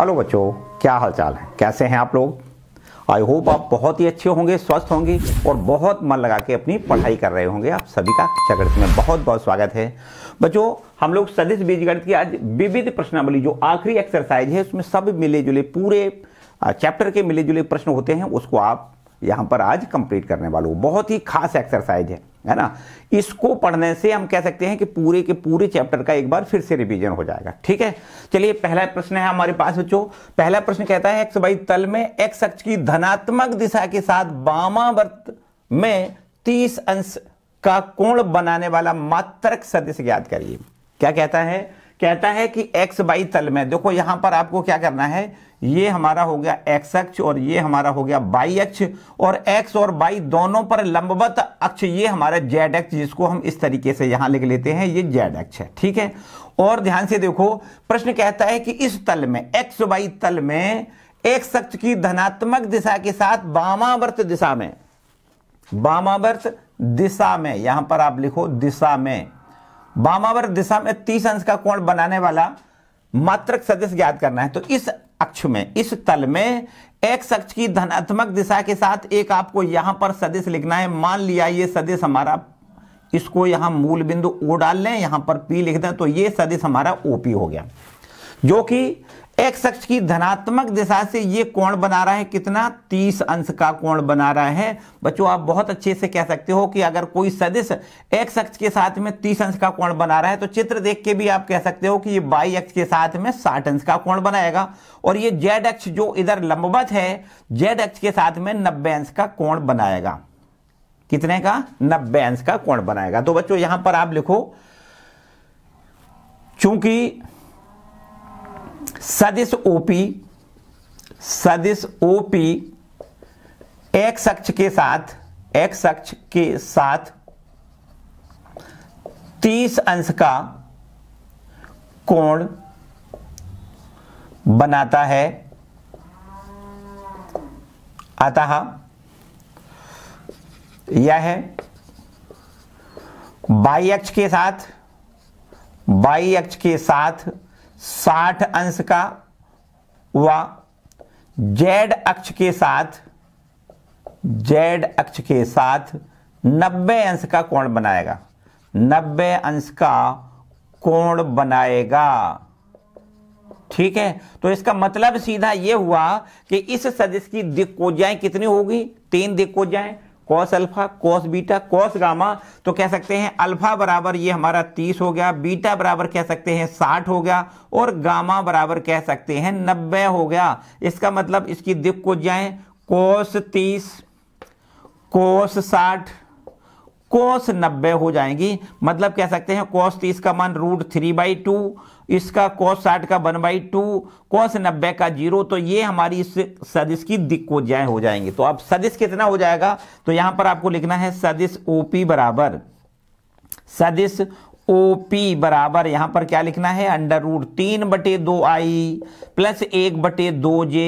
hello बच्चों क्या हालचाल है कैसे हैं आप लोग आई होप आप बहुत ही अच्छे होंगे स्वस्थ होंगे और बहुत मन लगा के अपनी पढ़ाई कर रहे होंगे आप सभी का चक्रत में बहुत बहुत स्वागत है बच्चों हम लोग सदिश बीजगणित की आज विविध प्रश्नावली जो आखिरी एक्सरसाइज है उसमें सब मिले जुले पूरे चैप्टर के मिले जुले प्रश्न होते हैं उसको आप यहाँ पर आज कंप्लीट करने वालों बहुत ही खास एक्सरसाइज है है ना इसको पढ़ने से हम कह सकते हैं कि पूरे के पूरे चैप्टर का एक बार फिर से रिवीजन हो जाएगा ठीक है चलिए पहला प्रश्न है हमारे पास बच्चों पहला प्रश्न कहता है एक्स वाई तल में एक्स अक्ष की धनात्मक दिशा के साथ वामावर्त में तीस अंश का कोण बनाने वाला मात्रक सदस्य याद करिए क्या कहता है कहता है कि एक्स बाई तल में देखो यहां पर आपको क्या करना है ये हमारा हो गया एक्स अक्ष और ये हमारा हो गया बाई अक्ष और एक्स और बाई दोनों पर लंबवत अक्ष ये हमारा जेड अक्ष जिसको हम इस तरीके से यहां लिख लेते हैं ये जेड अक्ष है ठीक है और ध्यान से देखो प्रश्न कहता है कि इस तल में एक्स बाई तल में एक शख्स की धनात्मक दिशा के साथ वामावर्त दिशा में वामावर्त दिशा में यहां पर आप लिखो दिशा में वामावर्त दिशा में तीस अंश का कोण बनाने वाला मात्रक सदस्य ज्ञात करना है तो इस अक्ष में इस तल में एक्स अक्ष की धनात्मक दिशा के साथ एक आपको यहां पर सदस्य लिखना है मान लिया ये सदस्य हमारा इसको यहां मूल बिंदु ओ डाल लें यहां पर पी लिख दें तो ये सदस्य हमारा ओपी हो गया जो कि एक्स अक्ष की धनात्मक दिशा से ये कोण बना रहा है कितना 30 अंश का कोण बना रहा है बच्चों आप बहुत अच्छे से कह सकते हो कि अगर कोई सदिश एक्स अक्ष के साथ में 30 अंश का कोण बना रहा है तो चित्र देख के भी आप कह सकते हो कि ये बाई अक्ष के साथ में 60 अंश का कोण बनाएगा और ये जेड अक्ष जो इधर लंबवत है जेड अक्ष के साथ में नब्बे अंश का कोण बनाएगा कितने का नब्बे अंश का कोण बनाएगा तो बच्चों यहां पर आप लिखो चूंकि सदिश ओपी सदिश ओपी एक्स अक्ष के साथ एक्स अक्ष के साथ 30 अंश का कोण बनाता है अतः यह है बाई अक्ष के साथ बाई अक्ष के साथ साठ अंश का व जेड अक्ष के साथ जेड अक्ष के साथ 90 अंश का कोण बनाएगा 90 अंश का कोण बनाएगा ठीक है तो इसका मतलब सीधा यह हुआ कि इस सदिश की दिक्कोजाएं कितनी होगी तीन दिक्कोजाएं cos alpha cos beta cos gamma तो कह सकते हैं अल्फा बराबर ये हमारा तीस हो गया बीटा बराबर कह सकते हैं साठ हो गया और गामा बराबर कह सकते हैं नब्बे हो गया इसका मतलब इसकी को जाए कोस तीस कोस साठ कोस नब्बे हो जाएंगी मतलब कह सकते हैं कोस तीस तो का मान रूट थ्री बाई टू इसका कोस साठ का वन बाई टू कोस नब्बे का जीरो तो ये हमारी इस सदिश की जय हो जाएंगी तो अब सदिश कितना हो जाएगा तो यहां पर आपको लिखना है सदिश ओ पी बराबर सदिश ओ पी बराबर यहां पर क्या लिखना है अंडर रूट तीन बटे दो आई प्लस एक बटे दो जे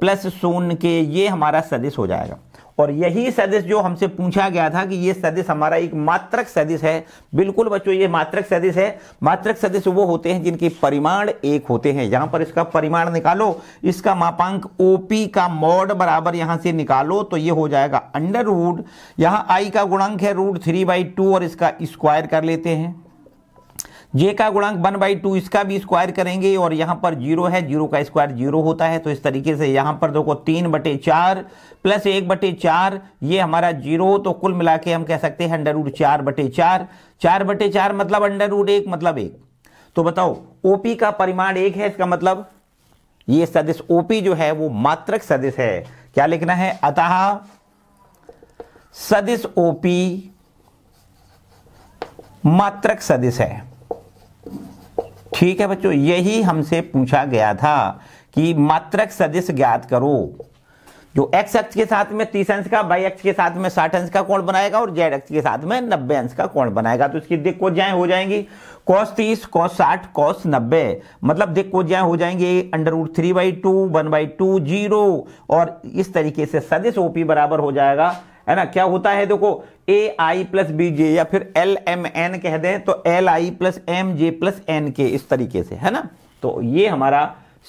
प्लस शून्य के ये हमारा सदिश हो जाएगा और यही सदिश जो हमसे पूछा गया था कि ये सदिश हमारा एक मात्रक सदिश है बिल्कुल बच्चों ये मात्रक सदिश है मात्रक सदिश वो होते हैं जिनके परिमाण एक होते हैं यहां पर इसका परिमाण निकालो इसका मापांक ओपी का मॉड बराबर यहां से निकालो तो ये हो जाएगा अंडर रूट यहां आई का गुणांक है रूट थ्री बाई टू और इसका स्क्वायर कर लेते हैं जे का गुणांक वन बाई टू इसका भी स्क्वायर करेंगे और यहां पर जीरो है जीरो का स्क्वायर जीरो होता है तो इस तरीके से यहां पर देखो तीन बटे चार प्लस एक बटे चार ये हमारा जीरो तो कुल मिला के हम कह सकते हैं अंडर रूट चार बटे चार चार बटे चार मतलब अंडर रूट एक मतलब एक तो बताओ ओपी का परिमाण एक है इसका मतलब ये सदिश ओपी जो है वो मात्रक सदिश है क्या लिखना है अतः सदिश ओपी मात्रक सदिश है ठीक है बच्चों यही हमसे पूछा गया था कि मात्रक सदिश ज्ञात करो जो एक्स अक्ष के साथ में तीस अंश का y अक्ष के साथ में साठ अंश का कोण बनाएगा और जेड अक्ष के साथ में नब्बे अंश का कोण बनाएगा तो इसकी दिक्कोज्याएं हो जाएंगी कॉस तीस कॉस साठ कॉस नब्बे मतलब दिक्कोज्याएं हो जाएंगे under root three by two one by two zero और इस तरीके से सदिश ओपी बराबर हो जाएगा है ना क्या होता है देखो ए आई प्लस बी जे या फिर एल एम एन कह दें तो L I plus M J plus N K इस तरीके से है ना तो ये हमारा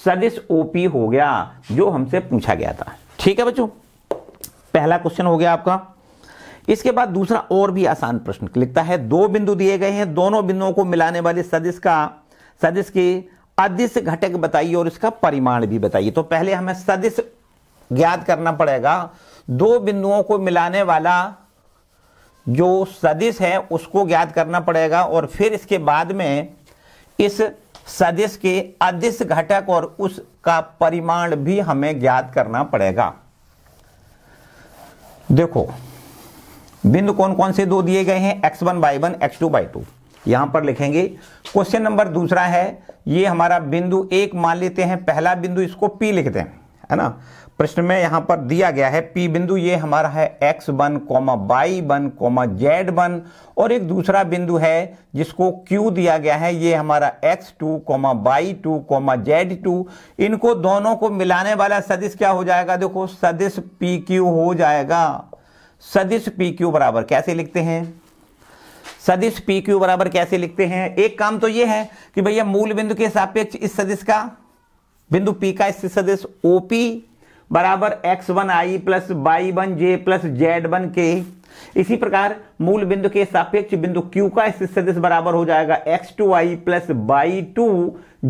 सदिश ओपी हो गया जो हमसे पूछा गया था ठीक है बच्चों पहला क्वेश्चन हो गया आपका इसके बाद दूसरा और भी आसान प्रश्न लिखता है दो बिंदु दिए गए हैं दोनों बिंदुओं को मिलाने वाले सदिश का सदिश के अदिश घटक बताइए और इसका परिमाण भी बताइए तो पहले हमें सदिश ज्ञात करना पड़ेगा दो बिंदुओं को मिलाने वाला जो सदिश है उसको ज्ञात करना पड़ेगा और फिर इसके बाद में इस सदिश के अदिश घटक और उसका परिमाण भी हमें ज्ञात करना पड़ेगा देखो बिंदु कौन कौन से दो दिए गए हैं X one by one X two by two यहां पर लिखेंगे क्वेश्चन नंबर दूसरा है ये हमारा बिंदु एक मान लेते हैं पहला बिंदु इसको पी लिखते हैं है ना प्रश्न में यहां पर दिया गया है पी बिंदु ये हमारा है X one comma Y one comma Z one और एक दूसरा बिंदु है जिसको क्यू दिया गया है ये हमारा X two comma Y two comma Z two इनको दोनों को मिलाने वाला सदिश क्या हो जाएगा देखो सदिश पी क्यू हो जाएगा सदिश पी क्यू बराबर कैसे लिखते हैं सदिश पी क्यू बराबर कैसे लिखते हैं एक काम तो यह है कि भैया मूल बिंदु के सापेक्ष इस सदिश का बिंदु पी का इस सदिश ओपी बराबर X one I plus Y one J plus Z one K इसी प्रकार मूल बिंदु के सापेक्ष बिंदु Q का इस सदिश बराबर हो जाएगा X two I plus Y two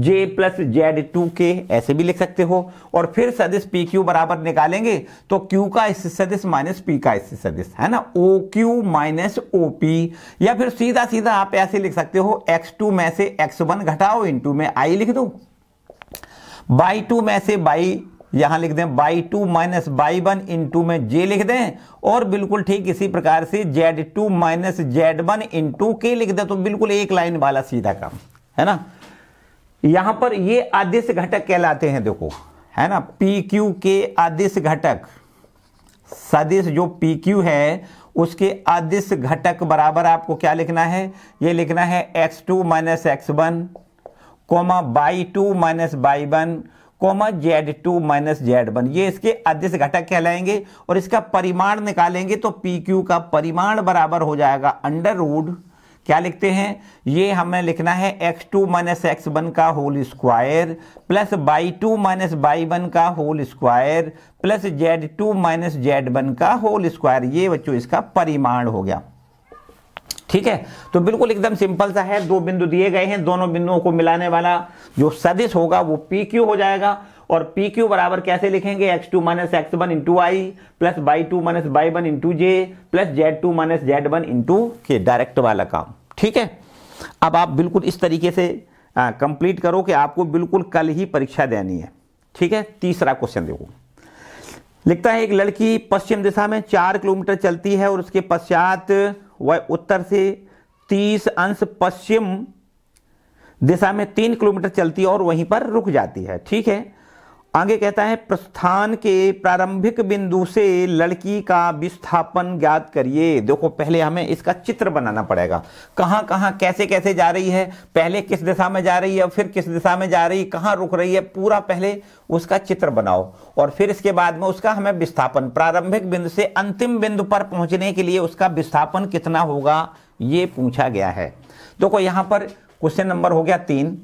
J plus Z two K ऐसे भी लिख सकते हो और फिर सदिश पी क्यू बराबर निकालेंगे तो Q का इस सदिश माइनस पी का इस सदिश है ना O Q minus O P या फिर सीधा सीधा आप ऐसे लिख सकते हो एक्स टू में से एक्स वन घटाओ इंटू में आई लिख दो बाई टू में से बाई यहां लिख दें Y two minus Y one into में जे लिख दें और बिल्कुल ठीक इसी प्रकार से Z two minus Z one into K लिख दें तो बिल्कुल एक लाइन वाला सीधा काम है ना यहां पर ये आदिश घटक कहलाते हैं देखो है ना पी क्यू के आदिश घटक सदिश जो पी क्यू है उसके आदिश घटक बराबर आपको क्या लिखना है ये लिखना है X two minus X one comma Y two minus Y one comma Z two minus Z one ये इसके अध्यक्ष घटक कहलाएंगे और इसका परिमाण निकालेंगे तो पी क्यू का परिमाण बराबर हो जाएगा अंडर रूड क्या लिखते हैं ये हमें लिखना है X two minus X one का whole square plus Y two minus Y one का whole square plus Z two minus Z one का होल स्क्वायर ये बच्चों इसका परिमाण हो गया ठीक है तो बिल्कुल एकदम सिंपल सा है दो बिंदु दिए गए हैं दोनों बिंदुओं को मिलाने वाला जो सदिश होगा वो पी क्यू हो जाएगा और पी क्यू बराबर कैसे लिखेंगे X two minus X one into I plus Y two minus Y one into J plus Z two minus Z one into K direct वाला काम ठीक है अब आप बिल्कुल इस तरीके से कंप्लीट करो कि आपको बिल्कुल कल ही परीक्षा देनी है ठीक है तीसरा क्वेश्चन देखो लिखता है एक लड़की पश्चिम दिशा में चार किलोमीटर चलती है और उसके पश्चात वह उत्तर से तीस अंश पश्चिम दिशा में तीन किलोमीटर चलती है और वहीं पर रुक जाती है ठीक है आगे कहता है प्रस्थान के प्रारंभिक बिंदु से लड़की का विस्थापन ज्ञात करिए देखो पहले हमें इसका चित्र बनाना पड़ेगा कहाँ कहाँ कैसे कैसे जा रही है पहले किस दिशा में जा रही है फिर किस दिशा में जा रही है कहाँ रुक रही है पूरा पहले उसका चित्र बनाओ और फिर इसके बाद में उसका हमें विस्थापन प्रारंभिक बिंदु से अंतिम बिंदु पर पहुँचने के लिए उसका विस्थापन कितना होगा ये पूछा गया है देखो यहाँ पर क्वेश्चन नंबर हो गया तीन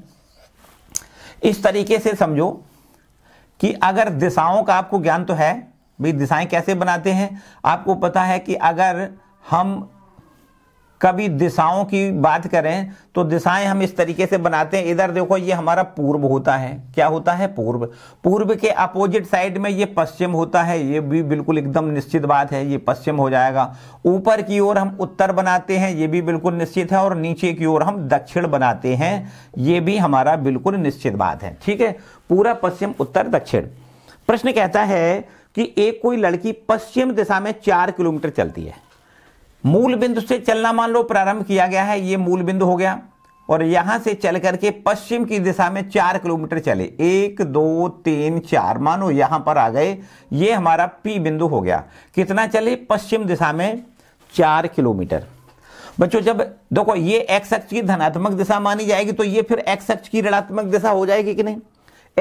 इस तरीके से समझो कि अगर दिशाओं का आपको ज्ञान तो है भाई दिशाएं कैसे बनाते हैं आपको पता है कि अगर हम कभी दिशाओं की बात करें तो दिशाएं हम इस तरीके से बनाते हैं इधर देखो ये हमारा पूर्व होता है क्या होता है पूर्व पूर्व के अपोजिट साइड में ये पश्चिम होता है ये भी बिल्कुल एकदम निश्चित बात है ये पश्चिम हो जाएगा ऊपर की ओर हम उत्तर बनाते हैं ये भी बिल्कुल निश्चित है और नीचे की ओर हम दक्षिण बनाते हैं ये भी हमारा बिल्कुल निश्चित बात है ठीक है पूरा पश्चिम उत्तर दक्षिण प्रश्न कहता है कि एक कोई लड़की पश्चिम दिशा में चार किलोमीटर चलती है मूल बिंदु से चलना मान लो प्रारंभ किया गया है ये मूल बिंदु हो गया और यहां से चल करके पश्चिम की दिशा में चार किलोमीटर चले एक दो तीन चार मानो यहां पर आ गए ये हमारा पी बिंदु हो गया कितना चले पश्चिम दिशा में चार किलोमीटर बच्चों जब देखो ये एक्स अक्ष की धनात्मक दिशा मानी जाएगी तो ये फिर एक्स अक्ष की ऋणात्मक दिशा हो जाएगी कि नहीं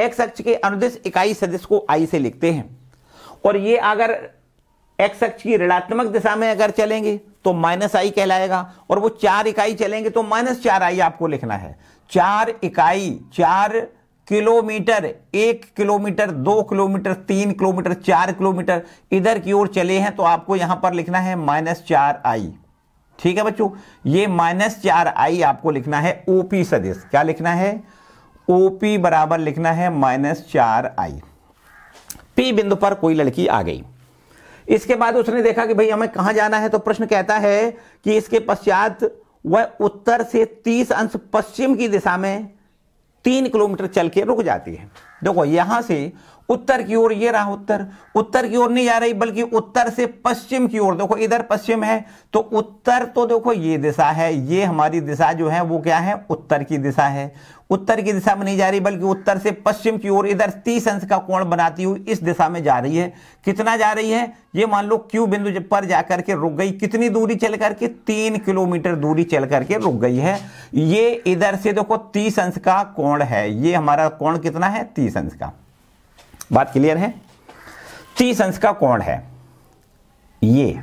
एक्स अक्ष के अनुदेश इकाई सदिश को आई से लिखते हैं और ये अगर एक्स अक्ष की ऋणात्मक दिशा में अगर चलेंगे तो माइनस आई कहलाएगा और वो चार इकाई चलेंगे तो माइनस चार आई आपको लिखना है चार इकाई चार किलोमीटर एक किलोमीटर दो किलोमीटर तीन किलोमीटर चार किलोमीटर इधर की ओर चले हैं तो आपको यहां पर लिखना है माइनस चार आई ठीक है बच्चों ये माइनस चार आई आपको लिखना है ओपी सदिश क्या लिखना है ओपी बराबर लिखना है माइनस चार आई पी बिंदु पर कोई लड़की आ गई इसके बाद उसने देखा कि भाई हमें कहां जाना है तो प्रश्न कहता है कि इसके पश्चात वह उत्तर से 30 अंश पश्चिम की दिशा में तीन किलोमीटर चल के रुक जाती है देखो यहां से उत्तर की ओर ये रहा उत्तर उत्तर की ओर नहीं जा रही बल्कि उत्तर से पश्चिम की ओर देखो इधर पश्चिम है तो उत्तर तो देखो ये दिशा है ये हमारी दिशा जो है वो क्या है उत्तर की दिशा है उत्तर की दिशा में नहीं जा रही बल्कि उत्तर से पश्चिम की ओर इधर तीस अंश का कोण बनाती हुई इस दिशा में जा रही है कितना जा रही है ये मान लो क्यू बिंदु पर जाकर के रुक गई कितनी दूरी चल करके तीन किलोमीटर दूरी चल करके रुक गई है ये इधर से देखो तीस अंश का कोण है ये हमारा कोण कितना है तीस अंश का बात क्लियर है अंश का कोण है ये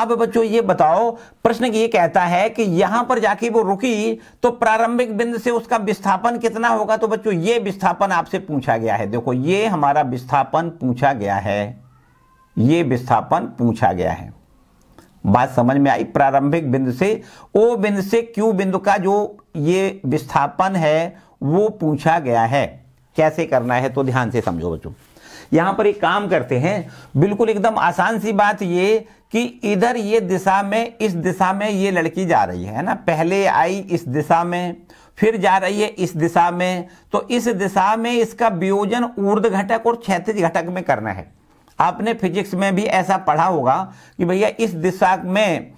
अब बच्चों ये बताओ प्रश्न ये कहता है कि यहां पर जाके वो रुकी तो प्रारंभिक बिंदु से उसका विस्थापन कितना होगा तो बच्चों ये विस्थापन आपसे पूछा गया है देखो ये हमारा विस्थापन पूछा गया है ये विस्थापन पूछा गया है बात समझ में आई प्रारंभिक बिंदु से ओ बिंदु से क्यू बिंदु का जो ये विस्थापन है वो पूछा गया है कैसे करना है तो ध्यान से समझो बच्चों यहां पर एक काम करते हैं बिल्कुल एकदम आसान सी बात ये कि इधर ये दिशा में इस दिशा में ये लड़की जा रही है ना पहले आई इस दिशा में फिर जा रही है इस दिशा में तो इस दिशा में इसका वियोजन ऊर्ध घटक और क्षैतिज घटक में करना है आपने फिजिक्स में भी ऐसा पढ़ा होगा कि भैया इस दिशा में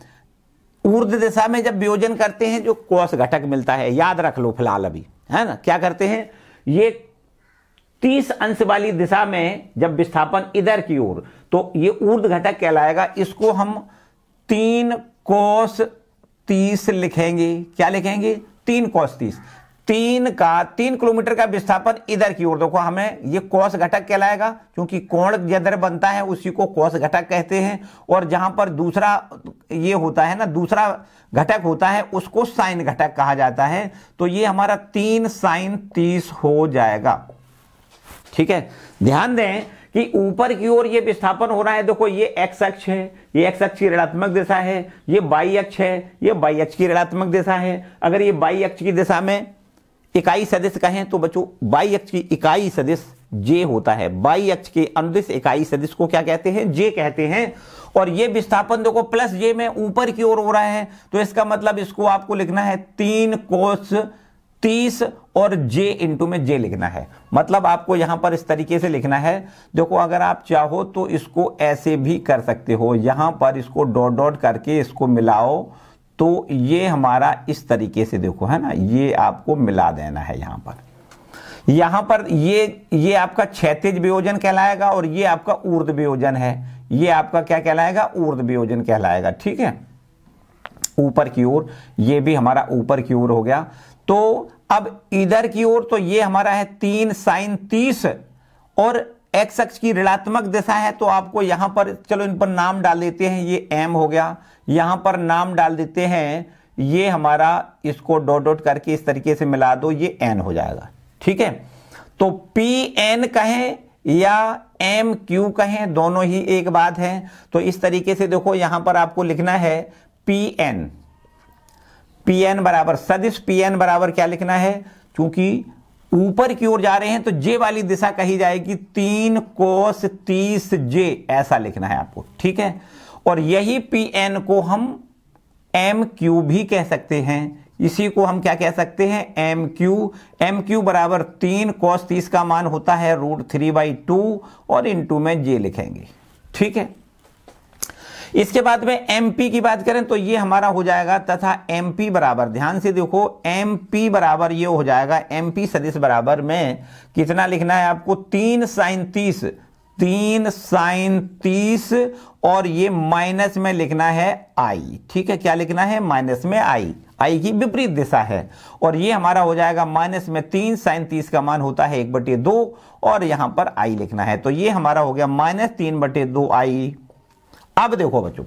ऊर्ध दिशा में जब वियोजन करते हैं जो कोस घटक मिलता है याद रख लो फिलहाल अभी है ना क्या करते हैं ये 30 अंश वाली दिशा में जब विस्थापन इधर की ओर तो ये ऊर्ध घटक कहलाएगा इसको हम तीन कोस तीस लिखेंगे क्या लिखेंगे तीन कोस तीस तीन का तीन किलोमीटर का विस्थापन इधर की ओर देखो हमें ये कोस घटक कहलाएगा क्योंकि कोण जिधर बनता है उसी को कौश घटक कहते हैं और जहां पर दूसरा ये होता है ना दूसरा घटक होता है उसको साइन घटक कहा जाता है तो ये हमारा तीन साइन तीस हो जाएगा ठीक है ध्यान दें कि ऊपर की ओर ये विस्थापन हो रहा है देखो ये एक्स अक्ष है ये एक्स अक्ष की ऋणात्मक दिशा है ये बाई अक्ष है ये बाई अक्ष की ऋणात्मक दिशा है अगर ये बाई अक्ष की दिशा में इकाई सदिश कहें तो बच्चों बाई अक्ष की इकाई सदिश जे होता है बाई अक्ष के अनुदिश इकाई सदिश को क्या कहते हैं जे कहते हैं और ये विस्थापन देखो प्लस जे में ऊपर की ओर हो रहा है तो इसका मतलब इसको आपको लिखना है तीन कोष तीस और जे इंटू में जे लिखना है मतलब आपको यहां पर इस तरीके से लिखना है देखो अगर आप चाहो तो इसको ऐसे भी कर सकते हो यहां पर इसको डॉट डॉट करके इसको मिलाओ तो ये हमारा इस तरीके से देखो है ना ये आपको मिला देना है यहां पर यहां पर ये ये आपका क्षेत्र वियोजन कहलाएगा और ये आपका ऊर्द वियोजन है ये आपका क्या कहलाएगा ऊर्द वियोजन कहलाएगा ठीक है ऊपर की ओर ये भी हमारा ऊपर की ओर हो गया तो अब इधर की ओर तो ये हमारा है तीन साइन तीस और एक्स अक्ष की ऋणात्मक दिशा है तो आपको यहां पर चलो इन पर नाम डाल देते हैं ये एम हो गया यहां पर नाम डाल देते हैं ये हमारा इसको डॉट डॉट करके इस तरीके से मिला दो ये एन हो जाएगा ठीक है तो पी एन कहें या एम क्यू कहें दोनों ही एक बात है तो इस तरीके से देखो यहां पर आपको लिखना है पी एन पी एन बराबर सदिश पी एन बराबर क्या लिखना है क्योंकि ऊपर की ओर जा रहे हैं तो जे वाली दिशा कही जाएगी तीन कोस तीस जे ऐसा लिखना है आपको ठीक है और यही पी एन को हम एम क्यू भी कह सकते हैं इसी को हम क्या कह सकते हैं एम क्यू एम क्यू बराबर तीन कोस तीस का मान होता है रूट थ्री बाई टू और इन टू में जे लिखेंगे ठीक है इसके बाद में एमपी की बात करें तो ये हमारा हो जाएगा तथा एमपी बराबर ध्यान से देखो एमपी बराबर ये हो जाएगा एमपी सदिश बराबर में कितना लिखना है आपको तीन साइन तीस तीन साइन तीस और ये माइनस में लिखना है आई ठीक है क्या लिखना है माइनस में आई आई की विपरीत दिशा है और ये हमारा हो जाएगा माइनस में तीन साइन तीस का मान होता है एक बटे दो और यहां पर आई लिखना है तो ये हमारा हो गया माइनस तीन बटे दो आई अब देखो बच्चों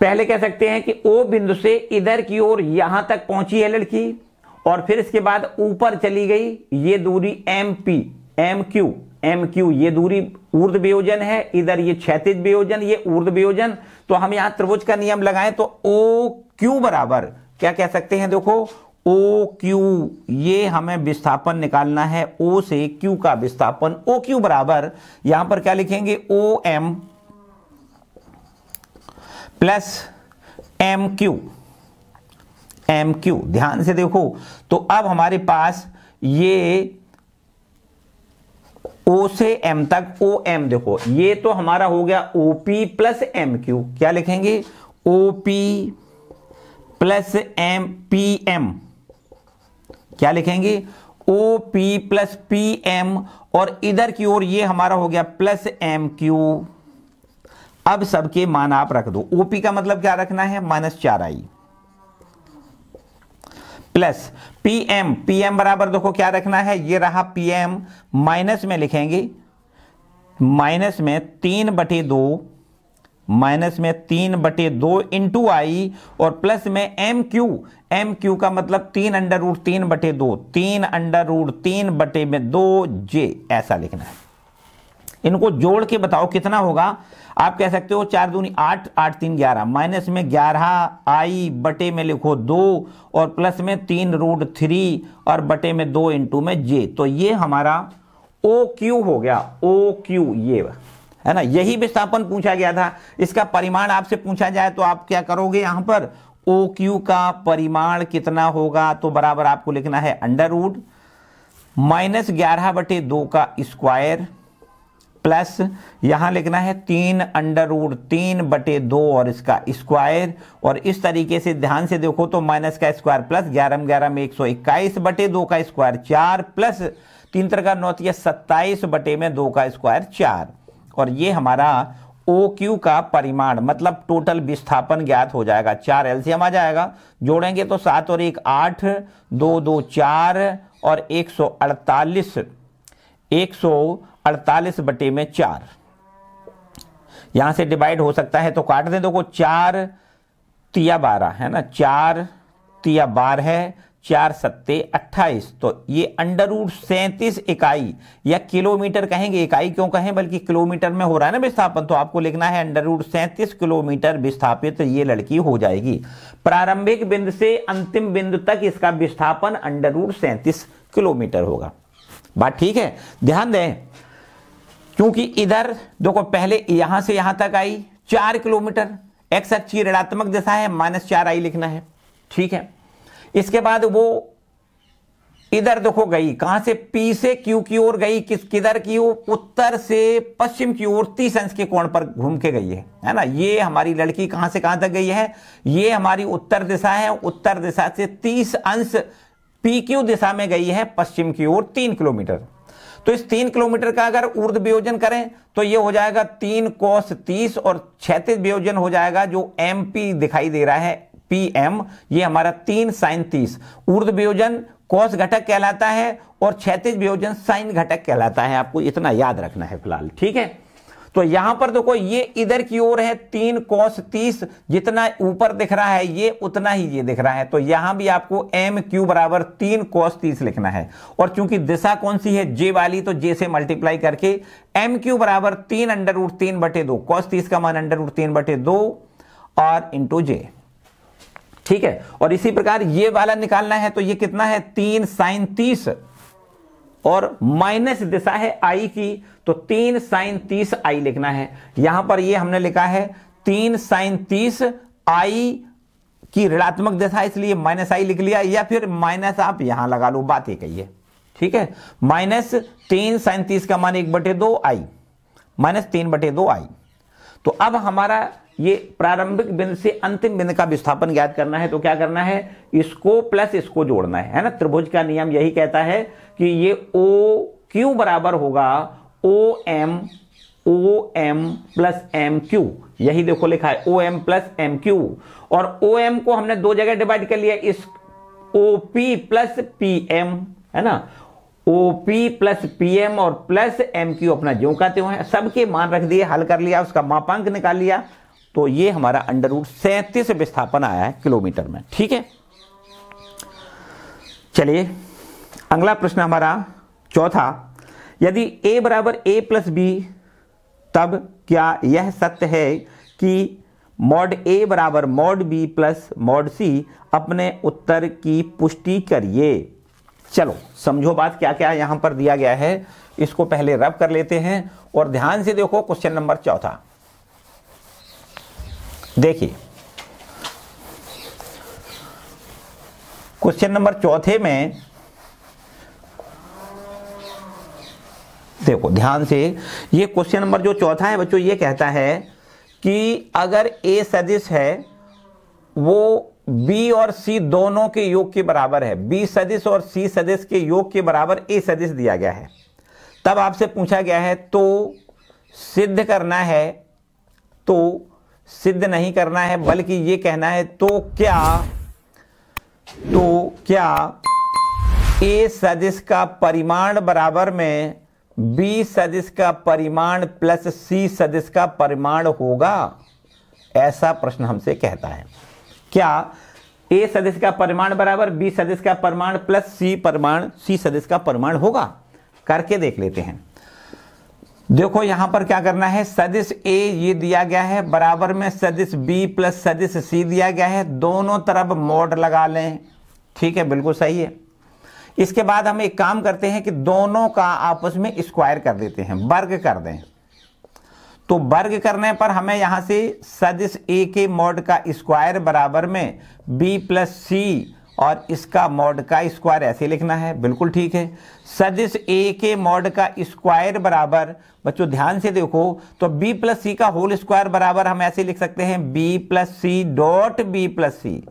पहले कह सकते हैं कि ओ बिंदु से इधर की ओर यहां तक पहुंची है लड़की और फिर इसके बाद ऊपर चली गई ये दूरी M P M Q M Q ये दूरी ऊर्ध वियोजन है इधर ये क्षैतिज वियोजन ये ऊर्ध वियोजन तो हम यहां त्रिभुज का नियम लगाएं तो ओ क्यू बराबर क्या कह सकते हैं देखो ओ क्यू ये हमें विस्थापन निकालना है ओ से क्यू का विस्थापन ओ क्यू बराबर यहां पर क्या लिखेंगे O M plus M Q M Q ध्यान से देखो तो अब हमारे पास ये ओ से एम तक ओ एम देखो ये तो हमारा हो गया O P plus M Q क्या लिखेंगे O P plus M P M क्या लिखेंगे O P plus P M और इधर की ओर ये हमारा हो गया प्लस एम क्यू अब सबके मान आप रख दो ओपी का मतलब क्या रखना है माइनस चार आई प्लस पीएम पीएम बराबर देखो क्या रखना है ये रहा पीएम माइनस में लिखेंगे माइनस में तीन बटे दो माइनस में तीन बटे दो इंटू आई और प्लस में एम क्यू एम क्यू का मतलब तीन अंडर रूट तीन बटे दो तीन अंडर रूट तीन बटे में दो जे ऐसा लिखना है इनको जोड़ के बताओ कितना होगा आप कह सकते हो चार दूनी आठ आठ तीन ग्यारह माइनस में ग्यारह आई बटे में लिखो दो और प्लस में तीन रूट थ्री और बटे में दो इंटू में जे तो ये हमारा ओ क्यू हो गया ओ क्यू ये है ना यही विस्थापन पूछा गया था इसका परिमाण आपसे पूछा जाए तो आप क्या करोगे यहां पर ओ क्यू का परिमाण कितना होगा तो बराबर आपको लिखना है अंडर रूट माइनस ग्यारह बटे दो का स्क्वायर प्लस यहां लिखना है तीन अंडर रूट तीन बटे दो और इसका स्क्वायर और इस तरीके से ध्यान से देखो तो माइनस का स्क्वायर प्लस ग्यारह ग्यारह में एक सौ इक्कीस बटे दो का स्क्वायर चार प्लस तीन तरह का नौतिया तो सत्ताईस बटे में दो का स्क्वायर चार और ये हमारा ओ क्यू का परिमाण मतलब टोटल विस्थापन ज्ञात हो जाएगा चार एलसीएम आ जाएगा जोड़ेंगे तो सात और एक आठ दो दो चार और एक सौ अड़तालीस एक सौ अड़तालीस बटे में चार यहां से डिवाइड हो सकता है तो काट दें देखो चार तिया बारह है ना चार तिया बार है चार सत्ते अट्ठाईस तो ये अंडर रूट सैंतीस इकाई या किलोमीटर कहेंगे इकाई क्यों कहें बल्कि किलोमीटर में हो रहा है ना विस्थापन तो आपको लिखना है अंडर रूट सैंतीस किलोमीटर विस्थापित ये लड़की हो जाएगी प्रारंभिक बिंदु से अंतिम बिंदु तक इसका विस्थापन अंडर रूट सैंतीस किलोमीटर होगा बात ठीक है ध्यान दें क्योंकि इधर देखो पहले यहां से यहां तक आई चार किलोमीटर एक्स अच्छी ऋणात्मक दिशा है माइनस चार आई लिखना है ठीक है इसके बाद वो इधर देखो गई कहां से पी से क्यू की ओर गई किस किधर की ओर उत्तर से पश्चिम की ओर तीस अंश के कोण पर घूम के गई है है ना ये हमारी लड़की कहां से कहां तक गई है ये हमारी उत्तर दिशा है उत्तर दिशा से तीस अंश पी क्यू दिशा में गई है पश्चिम की ओर तीन किलोमीटर तो इस तीन किलोमीटर का अगर ऊर्ध वियोजन करें तो ये हो जाएगा तीन कोस तीस और छैतीस वियोजन हो जाएगा जो एम पी दिखाई दे रहा है पी एम ये हमारा तीन साइन तीस ऊर्ध वियोजन कोस घटक कहलाता है और छैतीस वियोजन साइन घटक कहलाता है आपको इतना याद रखना है फिलहाल ठीक है तो यहां पर देखो ये इधर की ओर है तीन कोस तीस जितना ऊपर दिख रहा है ये उतना ही ये दिख रहा है तो यहां भी आपको एम क्यू बराबर तीन कोस तीस लिखना है और चूंकि दिशा कौन सी है जे वाली तो जे से मल्टीप्लाई करके एम क्यू बराबर तीन अंडर रूट तीन बटे दो कॉस तीस का मान अंडर रूट तीन बटे दो और इंटू जे ठीक है और इसी प्रकार ये वाला निकालना है तो ये कितना है तीन साइन तीस और माइनस दिशा है आई की तो तीन साइन तीस आई लिखना है यहां पर ये हमने लिखा है तीन साइन तीस आई की ऋणात्मक दिशा इसलिए माइनस आई लिख लिया या फिर माइनस आप यहां लगा लो बात एक ही है ठीक है माइनस तीन साइन तीस का मान एक बटे दो आई माइनस तीन बटे दो आई तो अब हमारा ये प्रारंभिक बिंदु से अंतिम बिंदु का विस्थापन ज्ञात करना है तो क्या करना है इसको प्लस इसको जोड़ना है है ना त्रिभुज का नियम यही कहता है कि ये ओ क्यू बराबर होगा O M O M plus M Q यही देखो लिखा है O M plus M Q और ओ एम को हमने दो जगह डिवाइड कर लिया इस O P plus P M है ना ओ पी प्लस पीएम और प्लस एम क्यू अपना जो कहते हुए सबके मान रख दिए हल कर लिया उसका मापांक निकाल लिया तो ये हमारा अंडर रूट सैंतीस विस्थापन आया है किलोमीटर में ठीक है चलिए अगला प्रश्न हमारा चौथा यदि a बराबर ए प्लस बी तब क्या यह सत्य है कि मॉड ए बराबर mod B plus mod C अपने उत्तर की पुष्टि करिए चलो समझो बात क्या क्या यहां पर दिया गया है इसको पहले रब कर लेते हैं और ध्यान से देखो क्वेश्चन नंबर चौथा देखिए क्वेश्चन नंबर चौथे में देखो ध्यान से ये क्वेश्चन नंबर जो चौथा है बच्चों ये कहता है कि अगर ए सदिश है वो बी और सी दोनों के योग के बराबर है बी सदिश और सी सदिश के योग के बराबर ए सदिश दिया गया है तब आपसे पूछा गया है तो सिद्ध करना है तो सिद्ध नहीं करना है बल्कि ये कहना है तो क्या तो क्या ए सदिश का परिमाण बराबर में बी सदिश का परिमाण प्लस सी सदिश का परिमाण होगा ऐसा प्रश्न हमसे कहता है क्या ए सदिश का परिमाण बराबर बी सदिश का परिमाण प्लस सी परिमाण सी सदिश का परिमाण होगा करके देख लेते हैं देखो यहां पर क्या करना है सदिश ए ये दिया गया है बराबर में सदिश बी प्लस सदिश सी दिया गया है दोनों तरफ मोड लगा लें ठीक है बिल्कुल सही है इसके बाद हम एक काम करते हैं कि दोनों का आपस में स्क्वायर कर देते हैं वर्ग कर दें तो वर्ग करने पर हमें यहां से सदिश ए के मोड का स्क्वायर बराबर में बी प्लस सी और इसका मॉड का स्क्वायर ऐसे लिखना है बिल्कुल ठीक है सदिश ए के मॉड का स्क्वायर बराबर बच्चों ध्यान से देखो तो बी प्लस सी का होल स्क्वायर बराबर हम ऐसे लिख सकते हैं B plus C dot B plus C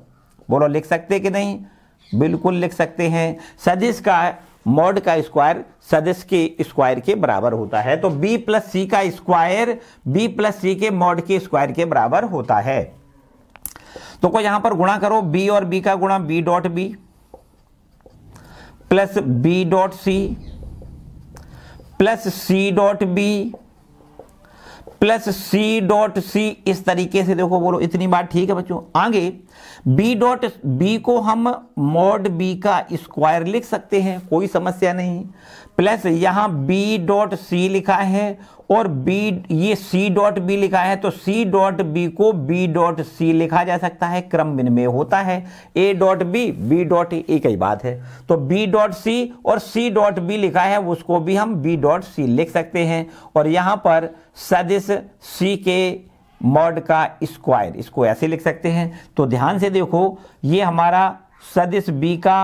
बोलो लिख सकते कि नहीं बिल्कुल लिख सकते हैं सदिश का मॉड का स्क्वायर सदिश के स्क्वायर के बराबर होता है तो बी प्लस सी का स्क्वायर बी प्लस सी के मॉड के स्क्वायर के बराबर होता है तो को यहां पर गुणा करो बी और बी का गुणा B dot B plus B dot C plus C dot B plus C dot C इस तरीके से देखो बोलो इतनी बात ठीक है बच्चों आगे बी डॉट बी को हम मॉड बी का स्क्वायर लिख सकते हैं कोई समस्या नहीं प्लस यहाँ बी डॉट सी लिखा है और बी ये सी डॉट बी लिखा है तो सी डॉट बी को बी डॉट सी लिखा जा सकता है क्रम विनिमय होता है A dot B B dot A कई बात है तो बी डॉट सी और सी डॉट बी लिखा है उसको भी हम बी डॉट सी लिख सकते हैं और यहाँ पर सदिश सी के मॉड का स्क्वायर इसको ऐसे लिख सकते हैं तो ध्यान से देखो ये हमारा सदिश बी का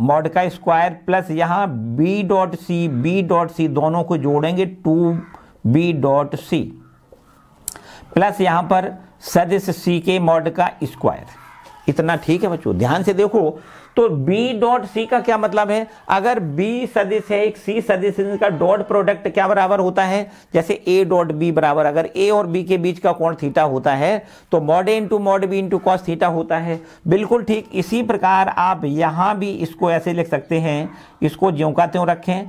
मॉड का स्क्वायर प्लस यहाँ B dot C B dot C दोनों को जोड़ेंगे two B dot C plus यहाँ पर सदिश सी के मॉड का स्क्वायर इतना ठीक है बच्चों ध्यान से देखो तो b डॉट सी का क्या मतलब है अगर b सदिश है एक c सदिश है इनका डॉट प्रोडक्ट क्या बराबर होता है जैसे a डॉट b बराबर अगर a और b के बीच का कोण थीटा होता है तो mod A into mod B into cos theta होता है बिल्कुल ठीक इसी प्रकार आप यहां भी इसको ऐसे लिख सकते हैं इसको ज्यों का त्यों रखें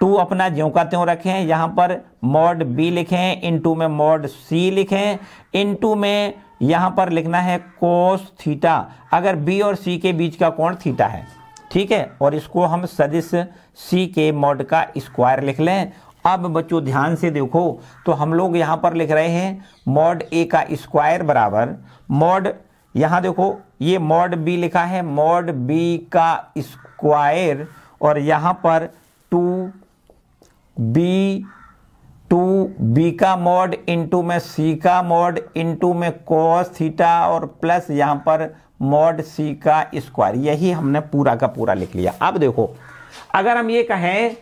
टू अपना ज्यों का त्यों रखें यहां पर मॉड बी लिखें इन टू में मॉड सी लिखें इन टू में यहाँ पर लिखना है कोस थीटा अगर बी और सी के बीच का कोण थीटा है ठीक है और इसको हम सदिश सी के मोड का स्क्वायर लिख लें अब बच्चों ध्यान से देखो तो हम लोग यहाँ पर लिख रहे हैं मॉड ए का स्क्वायर बराबर मॉड यहां देखो ये मॉड बी लिखा है मॉड बी का स्क्वायर और यहाँ पर टू बी टू बी का मोड इंटू में सी का मोड इंटू में कॉस थीटा और प्लस यहां पर मोड सी का स्क्वायर यही हमने पूरा का पूरा लिख लिया अब देखो अगर हम ये कहें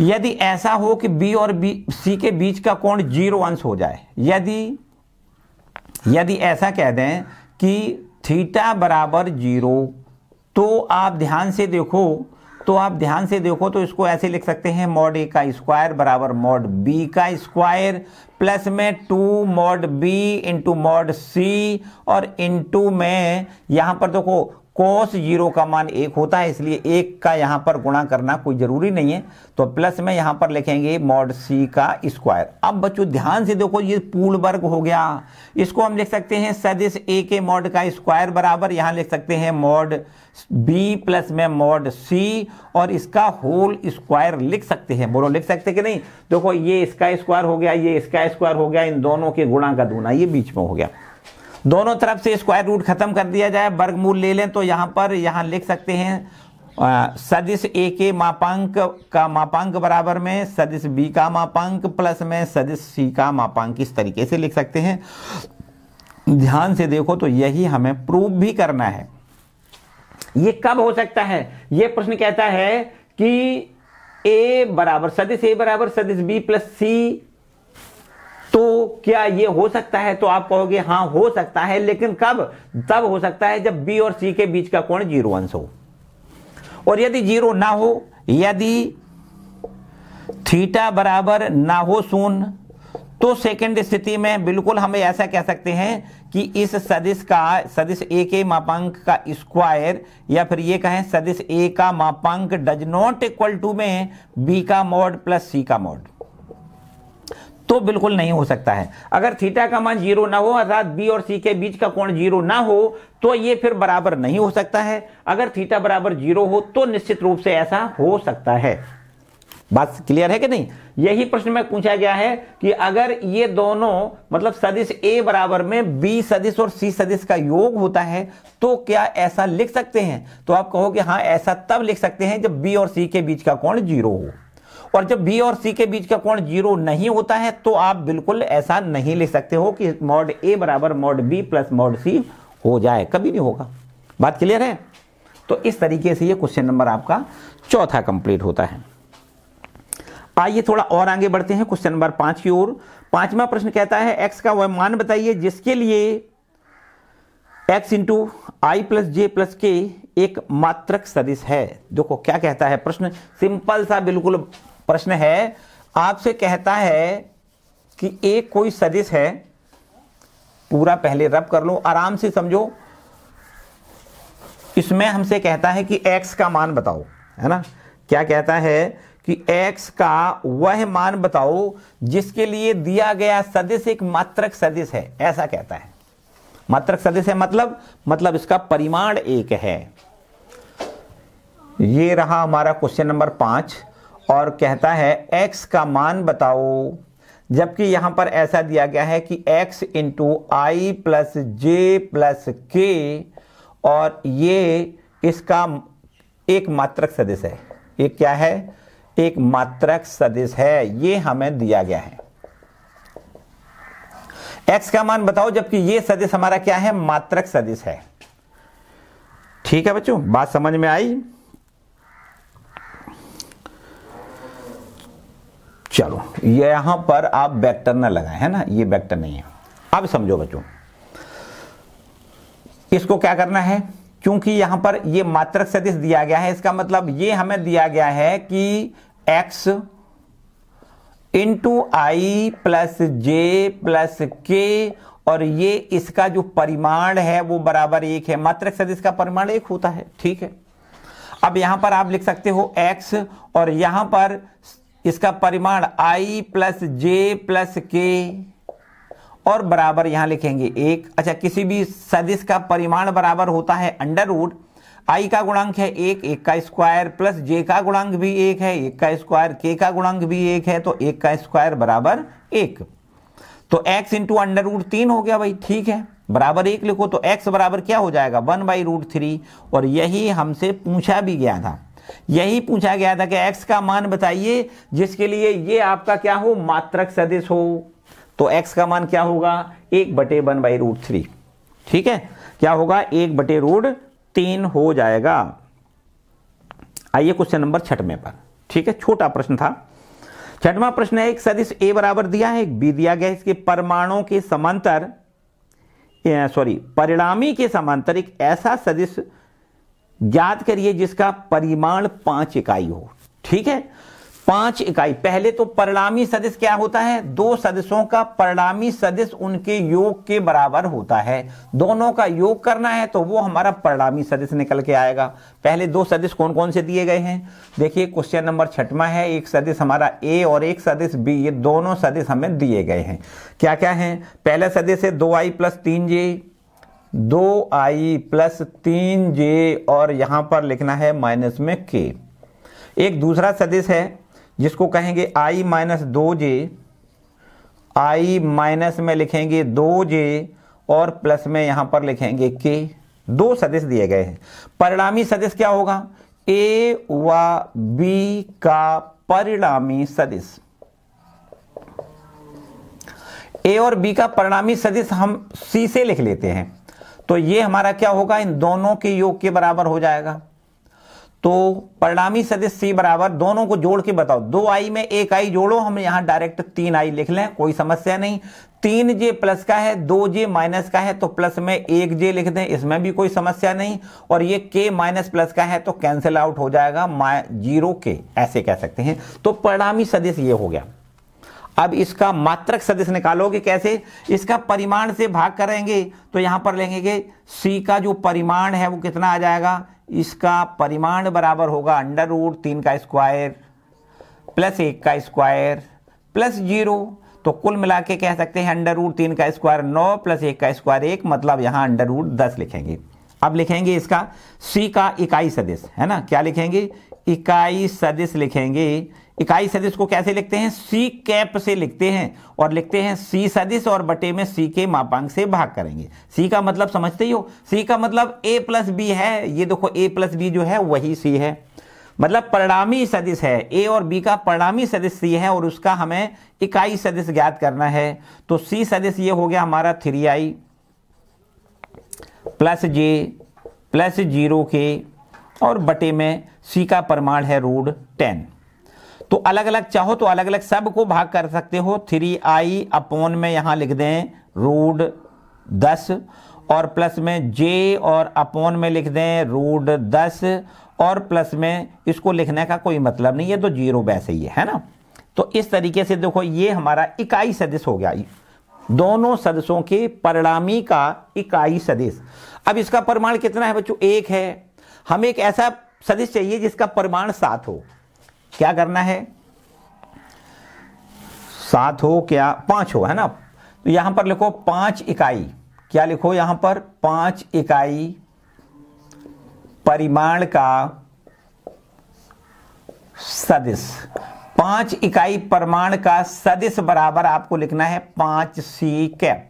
यदि ऐसा हो कि बी और बी सी के बीच का कोण जीरो अंश हो जाए यदि यदि ऐसा कह दें कि थीटा बराबर जीरो तो आप ध्यान से देखो तो आप ध्यान से देखो तो इसको ऐसे लिख सकते हैं मॉड ए का स्क्वायर बराबर मॉड बी का स्क्वायर प्लस में two mod B into mod C और इंटू में यहां पर देखो कोस जीरो का मान एक होता है इसलिए एक का यहां पर गुणा करना कोई ज़रूरी नहीं है तो प्लस में यहां पर लिखेंगे मॉड सी का स्क्वायर अब बच्चों ध्यान से देखो ये पूर्ण वर्ग हो गया इसको हम लिख सकते हैं सदिश ए के मॉड का स्क्वायर बराबर यहां लिख सकते हैं मॉड बी प्लस में मॉड सी और इसका होल स्क्वायर लिख सकते हैं बोलो लिख सकते कि नहीं देखो ये इसका स्क्वायर हो गया ये इसका स्क्वायर हो गया इन दोनों के गुणा का दूना ये बीच में हो गया दोनों तरफ से स्क्वायर रूट खत्म कर दिया जाए वर्गमूल ले लें तो यहां पर यहां लिख सकते हैं सदिश ए के मापांक का मापांक बराबर में सदिश बी का मापांक प्लस में सदिश सी का मापांक इस तरीके से लिख सकते हैं ध्यान से देखो तो यही हमें प्रूव भी करना है ये कब हो सकता है ये प्रश्न कहता है कि ए बराबर सदिश ए बराबर सदिश बी प्लस सी तो क्या ये हो सकता है तो आप कहोगे हाँ हो सकता है लेकिन कब तब हो सकता है जब बी और सी के बीच का कोण जीरो अंश हो और यदि जीरो ना हो यदि थीटा बराबर ना हो शून्य तो सेकंड स्थिति में बिल्कुल हम ऐसा कह सकते हैं कि इस सदिश का सदिश ए के मापांक का स्क्वायर या फिर ये कहें सदिश ए का मापांक डज नॉट इक्वल टू में बी का मोड प्लस सी का मोड तो बिल्कुल नहीं हो सकता है अगर थीटा का मान जीरो ना हो अर्थात बी और सी के बीच का कोण जीरो ना हो तो ये फिर बराबर नहीं हो सकता है अगर थीटा बराबर जीरो हो तो निश्चित रूप से ऐसा हो सकता है बात क्लियर है कि नहीं यही प्रश्न में पूछा गया है कि अगर ये दोनों मतलब सदिश ए बराबर में बी सदिश और सी सदिश का योग होता है तो क्या ऐसा लिख सकते हैं तो आप कहोगे हाँ ऐसा तब लिख सकते हैं जब बी और सी के बीच का कोण जीरो हो और जब बी और सी के बीच का कोण जीरो नहीं होता है तो आप बिल्कुल ऐसा नहीं ले सकते हो कि मॉड ए बराबर mod B plus mod C हो जाए कभी नहीं होगा बात क्लियर है तो इस तरीके से ये क्वेश्चन नंबर आपका चौथा कंप्लीट होता है आइए थोड़ा और आगे बढ़ते हैं क्वेश्चन नंबर पांच की ओर पांचवा प्रश्न कहता है एक्स का वह मान बताइए जिसके लिए X into I plus J plus K एक मात्रक सदिश है देखो क्या कहता है प्रश्न सिंपल सा बिल्कुल प्रश्न है आपसे कहता है कि एक कोई सदिश है पूरा पहले रब कर लो आराम से समझो इसमें हमसे कहता है कि x का मान बताओ है ना क्या कहता है कि x का वह मान बताओ जिसके लिए दिया गया सदिश एक मात्रक सदिश है ऐसा कहता है मात्रक सदिश है मतलब मतलब इसका परिमाण एक है ये रहा हमारा क्वेश्चन नंबर पांच और कहता है x का मान बताओ जबकि यहां पर ऐसा दिया गया है कि x into I plus J plus K और ये इसका एक मात्रक सदिश है ये क्या है एक मात्रक सदिश है ये हमें दिया गया है x का मान बताओ जबकि ये सदिश हमारा क्या है मात्रक सदिश है ठीक है बच्चों बात समझ में आई चलो ये पर आप बैक्टर ना लगाए है ना ये बैक्टर नहीं है अब समझो बच्चों इसको क्या करना है क्योंकि यहां पर ये मात्रक सदिश दिया गया है इसका मतलब ये हमें दिया गया है कि x into I plus J plus K और ये इसका जो परिमाण है वो बराबर एक है मात्रक सदिश का परिमाण एक होता है ठीक है अब यहां पर आप लिख सकते हो x और यहां पर इसका परिमाण आई प्लस जे प्लस के और बराबर यहां लिखेंगे एक अच्छा किसी भी सदिश का परिमाण बराबर होता है अंडर रूट आई का गुणांक है एक एक का स्क्वायर प्लस जे का गुणांक भी एक है एक का स्क्वायर के का गुणांक भी एक है तो एक का स्क्वायर बराबर एक तो x इंटू अंडर रूट तीन हो गया भाई ठीक है बराबर एक लिखो तो x बराबर क्या हो जाएगा वन बाई रूट थ्री और यही हमसे पूछा भी गया था यही पूछा गया था कि x का मान बताइए जिसके लिए ये आपका क्या हो मात्रक सदिश हो तो x का मान क्या होगा एक बटे वन बाई रूट थ्री ठीक है क्या होगा एक बटे रूट तीन हो जाएगा आइए क्वेश्चन नंबर छठ में पर ठीक है छोटा प्रश्न था छठवां प्रश्न है एक सदिश ए बराबर दिया है एक बी दिया गया इसके परमाणु के समांतर सॉरी परिणामी के समांतर एक ऐसा सदिश याद करिए जिसका परिमाण पांच इकाई हो ठीक है पांच इकाई पहले तो परिणामी सदस्य क्या होता है दो सदस्यों का परिणामी सदस्य उनके योग के बराबर होता है दोनों का योग करना है तो वो हमारा परिणामी सदस्य निकल के आएगा पहले दो सदस्य कौन कौन से दिए गए हैं देखिए क्वेश्चन नंबर छठवा है एक सदस्य हमारा ए और एक सदस्य बी ये दोनों सदस्य हमें दिए गए हैं क्या क्या है पहला सदस्य दो आई प्लस तीन जे दो आई प्लस तीन जे और यहां पर लिखना है माइनस में के एक दूसरा सदिश है जिसको कहेंगे आई माइनस दो जे आई माइनस में लिखेंगे दो जे और प्लस में यहां पर लिखेंगे के दो सदिश दिए गए हैं परिणामी सदिश क्या होगा ए व बी का परिणामी सदिश ए और बी का परिणामी सदिश हम सी से लिख लेते हैं तो ये हमारा क्या होगा इन दोनों के योग के बराबर हो जाएगा तो परिणामी सदस्य सी बराबर दोनों को जोड़ के बताओ दो आई में एक आई जोड़ो हम यहां डायरेक्ट तीन आई लिख लें कोई समस्या नहीं तीन जे प्लस का है दो जे माइनस का है तो प्लस में एक जे लिख दें इसमें भी कोई समस्या नहीं और ये के माइनस प्लस का है तो कैंसिल आउट हो जाएगा जीरो के ऐसे कह सकते हैं तो परिणामी सदस्य ये हो गया अब इसका मात्रक सदस्य निकालोगे कैसे इसका परिमाण से भाग करेंगे तो यहां पर लेंगे कि सी का जो परिमाण है वो कितना आ जाएगा इसका परिमाण बराबर होगा अंडर रूट तीन का स्क्वायर प्लस एक का स्क्वायर प्लस जीरो तो कुल मिला के कह सकते हैं अंडर रूट तीन का स्क्वायर नौ प्लस एक का स्क्वायर एक मतलब यहां अंडर रूट दस लिखेंगे अब लिखेंगे इसका सी का इकाई सदिश है ना क्या लिखेंगे इकाई सदिश लिखेंगे इकाई सदिश को कैसे लिखते हैं सी कैप से लिखते हैं और लिखते हैं सी सदिश और बटे में सी के मापांक से भाग करेंगे सी का मतलब समझते ही हो सी का मतलब ए प्लस बी है ये देखो ए प्लस बी जो है वही सी है मतलब परिणामी सदिश है ए और बी का परिणामी सदिश सी है और उसका हमें इकाई सदिश ज्ञात करना है तो सी सदिश ये हो गया हमारा three I plus J plus zero K और बटे में सी का प्रमाण है रूड टेन तो अलग अलग चाहो तो अलग अलग सब को भाग कर सकते हो थ्री आई अपोन में यहां लिख दें रूड दस और प्लस में जे और अपोन में लिख दें रूड दस और प्लस में इसको लिखने का कोई मतलब नहीं है तो जीरो वैसे ही है, है ना तो इस तरीके से देखो ये हमारा इकाई सदस्य हो गया दोनों सदस्यों के परिणामी का इकाई सदस्य अब इसका प्रमाण कितना है बच्चों एक है हमें एक ऐसा सदस्य चाहिए जिसका परिमाण सात हो क्या करना है सात हो क्या पांच हो है ना तो यहां पर लिखो पांच इकाई क्या लिखो यहां पर पांच इकाई परिमाण का सदिश पांच इकाई परिमाण का सदिश बराबर आपको लिखना है पांच सी कैप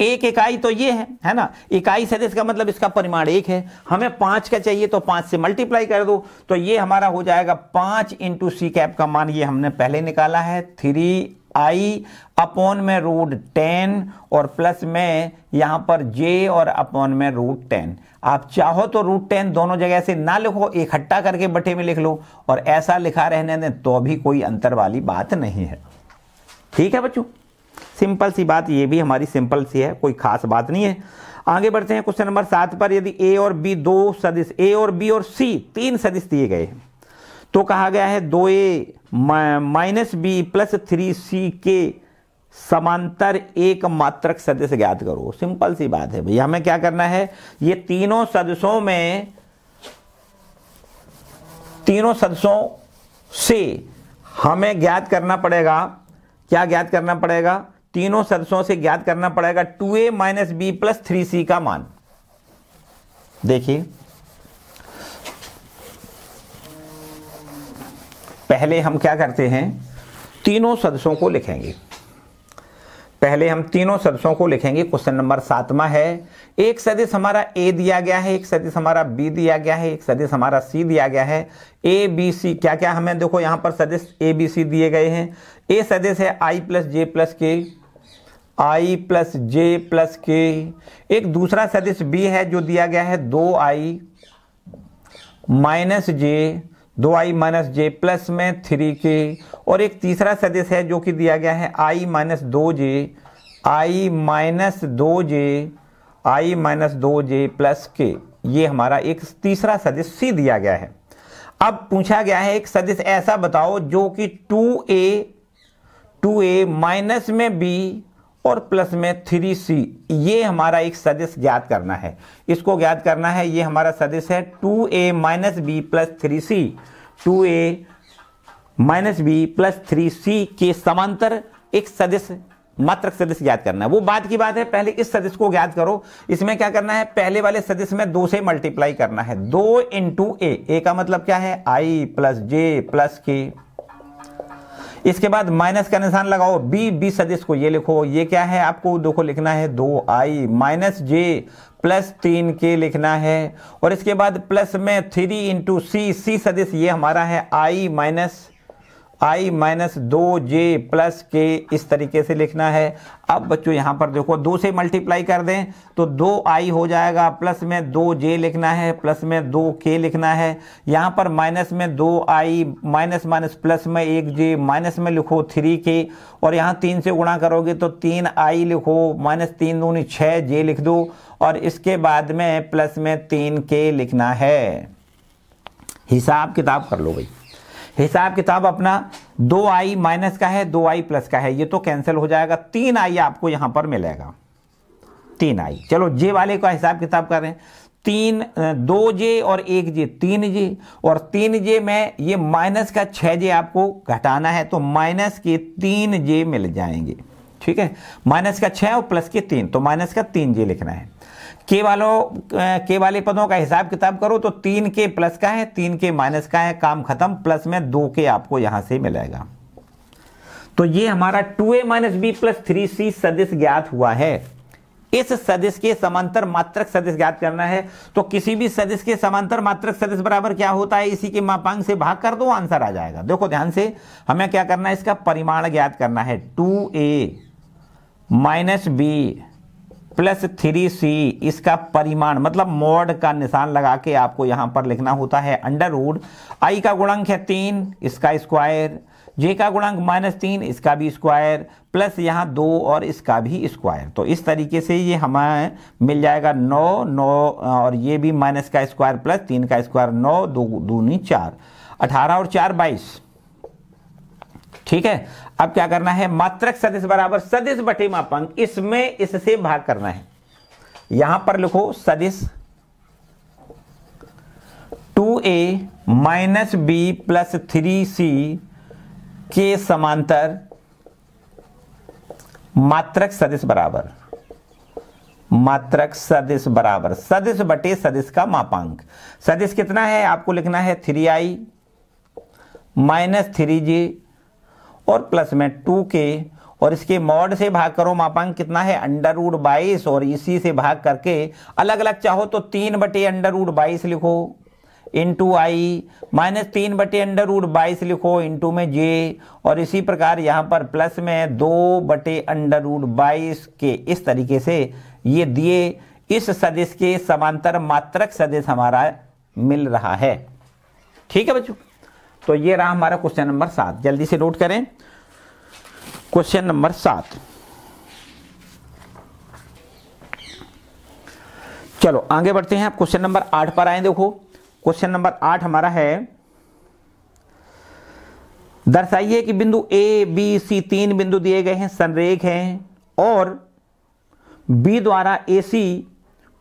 एक इकाई तो ये है है ना इकाई सदस्य का मतलब इसका परिमाण एक है हमें पांच का चाहिए तो पांच से मल्टीप्लाई कर दो तो ये हमारा हो जाएगा पांच इंटू सी कैप का मान ये हमने पहले निकाला है थ्री आई अपॉन में रूट टेन और प्लस में यहां पर जे और अपॉन में रूट टेन आप चाहो तो रूट टेन दोनों जगह से ना लिखो इकट्ठा करके बटे में लिख लो और ऐसा लिखा रहने दें तो भी कोई अंतर वाली बात नहीं है ठीक है बच्चों सिंपल सी बात ये भी हमारी सिंपल सी है कोई खास बात नहीं है आगे बढ़ते हैं क्वेश्चन नंबर सात पर यदि ए और बी दो सदिश ए और बी और सी तीन सदिश दिए गए हैं तो कहा गया है दो A minus B plus three C के समांतर एक मात्रक सदस्य ज्ञात करो सिंपल सी बात है भैया हमें क्या करना है ये तीनों सदस्यों में तीनों सदस्यों से हमें ज्ञात करना पड़ेगा क्या ज्ञात करना पड़ेगा तीनों सदस्यों से ज्ञात करना पड़ेगा two A minus B plus three C का मान देखिए पहले हम क्या करते हैं तीनों सदस्यों को लिखेंगे पहले हम तीनों सदस्यों को लिखेंगे क्वेश्चन नंबर सातवा है एक सदस्य हमारा ए दिया गया है एक सदस्य हमारा बी दिया गया है एक सदस्य हमारा सी दिया गया है ए बी सी क्या क्या हमें देखो यहां पर सदस्य ए बी सी दिए गए हैं ए सदस्य है आई प्लस जे प्लस के आई प्लस जे प्लस के एक दूसरा सदस्य बी है जो दिया गया है दो आई माइनस जे दो आई माइनस जे प्लस में थ्री के और एक तीसरा सदस्य है जो कि दिया गया है आई माइनस दो जे आई माइनस दो जे आई माइनस दो जे प्लस के ये हमारा एक तीसरा सदस्य सी दिया गया है अब पूछा गया है एक सदस्य ऐसा बताओ जो कि two A two A minus में बी और प्लस में थ्री सी ये हमारा एक सदिश ज्ञात करना है इसको ज्ञात करना है ये हमारा सदिश है two A minus B plus three C two A minus B plus three C के समांतर एक सदिश मात्रक सदिश ज्ञात करना है वो बात की बात है पहले इस सदिश को ज्ञात करो इसमें क्या करना है पहले वाले सदिश में दो से मल्टीप्लाई करना है दो इंटू ए ए का मतलब क्या है आई प्लस जे प्लस के इसके बाद माइनस का निशान लगाओ बी बी सदिश को ये लिखो ये क्या है आपको देखो लिखना है दो आई माइनस जे प्लस तीन के लिखना है और इसके बाद प्लस में थ्री इंटू सी सी सदिश ये हमारा है आई माइनस आई माइनस दो जे प्लस के इस तरीके से लिखना है अब बच्चों यहाँ पर देखो दो से मल्टीप्लाई कर दें तो दो आई हो जाएगा प्लस में दो जे लिखना है प्लस में दो के लिखना है यहाँ पर माइनस में दो आई माइनस माइनस प्लस में एक जे माइनस में लिखो थ्री के और यहाँ तीन से गुणा करोगे तो तीन आई लिखो माइनस तीन दूनी छः जे लिख दो और इसके बाद में प्लस में तीन के लिखना है हिसाब किताब कर लो भाई हिसाब किताब अपना दो आई माइनस का है दो आई प्लस का है ये तो कैंसिल हो जाएगा तीन आई आपको यहां पर मिलेगा तीन आई चलो जे वाले का हिसाब किताब करें तीन दो जे और एक जे तीन जे और तीन जे में ये माइनस का छह जे आपको घटाना है तो माइनस के तीन जे मिल जाएंगे ठीक है माइनस का छह और प्लस के तीन तो माइनस का तीन जे लिखना है के वालों के वाले पदों का हिसाब किताब करो तो तीन के प्लस का है तीन के माइनस का है काम खत्म प्लस में दो के आपको यहां से मिलेगा तो ये हमारा two A minus B plus three C सदिश ज्ञात हुआ है इस सदिश के समांतर मात्रक सदिश ज्ञात करना है तो किसी भी सदिश के समांतर मात्रक सदिश बराबर क्या होता है इसी के मापांक से भाग कर दो आंसर आ जाएगा देखो ध्यान से हमें क्या करना है इसका परिमाण ज्ञात करना है two A minus B plus three C इसका परिमाण मतलब मोड का निशान लगा के आपको यहाँ पर लिखना होता है अंडर रूड आई का गुणांक है तीन इसका स्क्वायर जे का गुणांक माइनस तीन इसका भी स्क्वायर प्लस यहाँ दो और इसका भी स्क्वायर तो इस तरीके से ये हमें मिल जाएगा नौ नौ और ये भी माइनस का स्क्वायर प्लस तीन का स्क्वायर नौ दो दूनी चार अठारह और चार बाईस ठीक है अब क्या करना है मात्रक सदिश बराबर सदिश बटे मापांक इसमें इससे भाग करना है यहां पर लिखो सदिश two A minus B plus three C के समांतर मात्रक सदिश बराबर मात्रक सदिश बराबर सदिश बटे सदिश का मापांक सदिश कितना है आपको लिखना है three I minus three J और प्लस में टू के और इसके मॉड से भाग करो मापांक कितना है अंडर उड बाईस और इसी से भाग करके अलग अलग चाहो तो तीन बटे अंडर उड बाईस लिखो इंटू आई माइनस तीन बटे अंडर उड बाईस लिखो इंटू में जे और इसी प्रकार यहां पर प्लस में दो बटे अंडर उड बाईस के इस तरीके से ये दिए इस सदिश के समांतर मात्रक सदिश हमारा मिल रहा है ठीक है बच्चों तो ये रहा हमारा क्वेश्चन नंबर सात जल्दी से नोट करें क्वेश्चन नंबर सात चलो आगे बढ़ते हैं आप क्वेश्चन नंबर आठ पर आए देखो क्वेश्चन नंबर आठ हमारा है दर्शाइए कि बिंदु ए बी सी तीन बिंदु दिए गए हैं संरेख हैं और बी द्वारा ए सी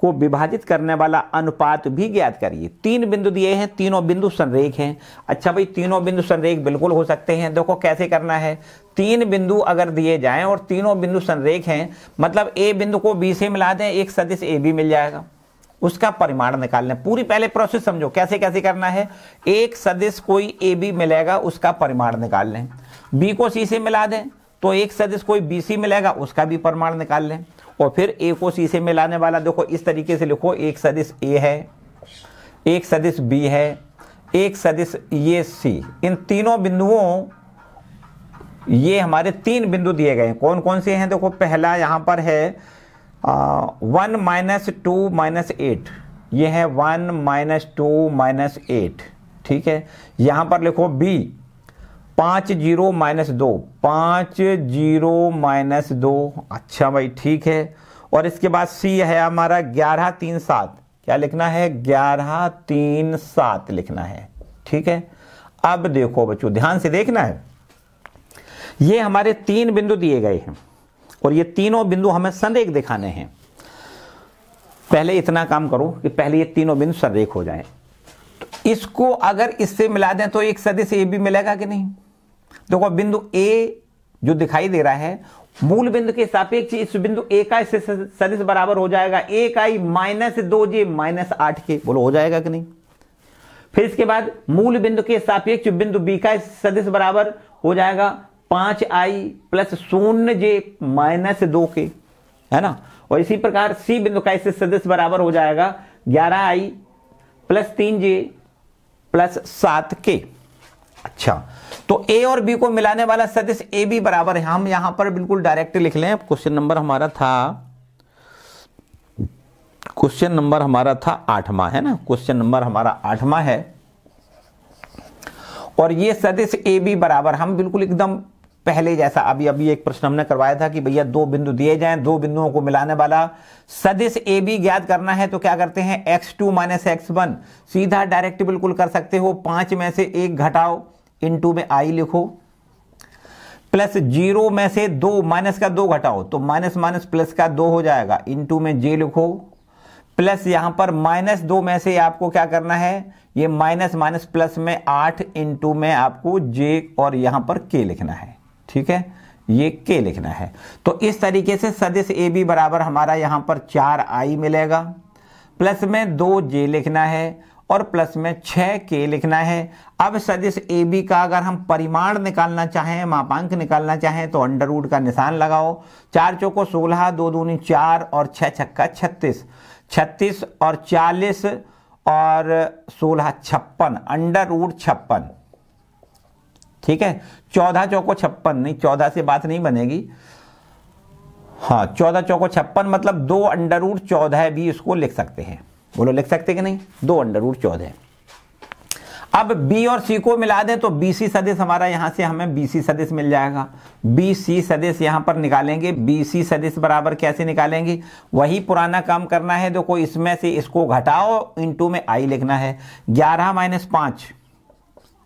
को विभाजित करने वाला अनुपात भी ज्ञात करिए तीन बिंदु दिए हैं तीनों बिंदु संरेख हैं अच्छा भाई तीनों बिंदु संरेख बिल्कुल हो सकते हैं देखो कैसे करना है तीन बिंदु अगर दिए जाएं और तीनों बिंदु संरेख हैं मतलब ए बिंदु को बी से मिला दें एक सदिश ए बी मिल जाएगा उसका परिमाण निकालना पूरी पहले प्रोसेस समझो कैसे कैसे करना है एक सदिश कोई ए बी मिलेगा उसका परिमाण निकाल लें बी को सी से मिला दें तो एक सदस्य कोई बी में लेगा उसका भी प्रमाण निकाल लें और फिर ए को सी से मिलाने वाला देखो इस तरीके से लिखो एक सदिश ए है एक सदिश बी है एक सदिश ये सी इन तीनों बिंदुओं ये हमारे तीन बिंदु दिए गए हैं कौन कौन से हैं देखो पहला यहां पर है one minus two minus eight ये है one minus two minus eight ठीक है यहां पर लिखो बी पांच जीरो माइनस दो पांच जीरो माइनस दो अच्छा भाई ठीक है और इसके बाद सी है हमारा ग्यारह तीन सात क्या लिखना है ग्यारह तीन सात लिखना है ठीक है अब देखो बच्चों ध्यान से देखना है ये हमारे तीन बिंदु दिए गए हैं और ये तीनों बिंदु हमें संरेख दिखाने हैं पहले इतना काम करो कि पहले ये तीनों बिंदु संरेख हो जाए तो इसको अगर इससे मिला दें तो एक सदिश ए भी मिलेगा कि नहीं देखो बिंदु ए जो दिखाई दे रहा है मूल बिंदु के सापेक्ष इस बिंदु ए का इससे सदिश बराबर हो जाएगा ए का ही माइनस दो जे माइनस आठ के बोलो हो जाएगा कि नहीं फिर इसके बाद मूल बिंदु के सापेक्ष बिंदु बी का सदिश बराबर हो जाएगा पांच आई प्लस शून्य जे माइनस दो के है ना और इसी प्रकार सी बिंदु का इससे सदिश बराबर हो जाएगा ग्यारह आई प्लस तीन जे प्लस सात के अच्छा तो ए और बी को मिलाने वाला सदिश ए बी बराबर है हम यहां पर बिल्कुल डायरेक्ट लिख लें क्वेश्चन नंबर हमारा था क्वेश्चन नंबर हमारा था आठवां है ना क्वेश्चन नंबर हमारा आठवां है और ये सदिश ए बी बराबर हम बिल्कुल एकदम पहले जैसा अभी अभी एक प्रश्न हमने करवाया था कि भैया दो बिंदु दिए जाएं दो बिंदुओं को मिलाने वाला सदिश ए बी ज्ञात करना है तो क्या करते हैं X two minus X one सीधा डायरेक्ट बिल्कुल कर सकते हो पांच में से एक घटाओ इनटू में आई लिखो प्लस जीरो में से दो माइनस का दो घटाओ तो माइनस माइनस प्लस का दो हो जाएगा इनटू में जे लिखो प्लस यहां पर माइनस दो में से आपको क्या करना है ये माइनस माइनस प्लस में आठ इंटू में आपको जे और यहां पर के लिखना है ठीक है ये के लिखना है तो इस तरीके से सदिश ए बी बराबर हमारा यहां पर चार आई मिलेगा प्लस में दो जे लिखना है और प्लस में छ के लिखना है अब सदिश ए बी का अगर हम परिमाण निकालना चाहें मापांक निकालना चाहें तो अंडर रूट का निशान लगाओ चार चौको सोलह दो दूनी चार और छह छक्का छत्तीस छत्तीस और चालीस और सोलह छप्पन अंडर रूट छप्पन ठीक है चौदह चौको छप्पन नहीं चौदह से बात नहीं बनेगी हाँ चौदह चौको छप्पन मतलब दो अंडर रूट चौदह भी इसको लिख सकते हैं बोलो लिख सकते कि नहीं दो अंडर रूट चौदह अब बी और सी को मिला दें तो बी सी सदस्य हमारा यहां से हमें बी सी सदस्य मिल जाएगा बी सी सदस्य यहां पर निकालेंगे बी सी सदस्य बराबर कैसे निकालेंगे वही पुराना काम करना है देखो इसमें से इसको घटाओ इंटू में आई लिखना है ग्यारह माइनस पांच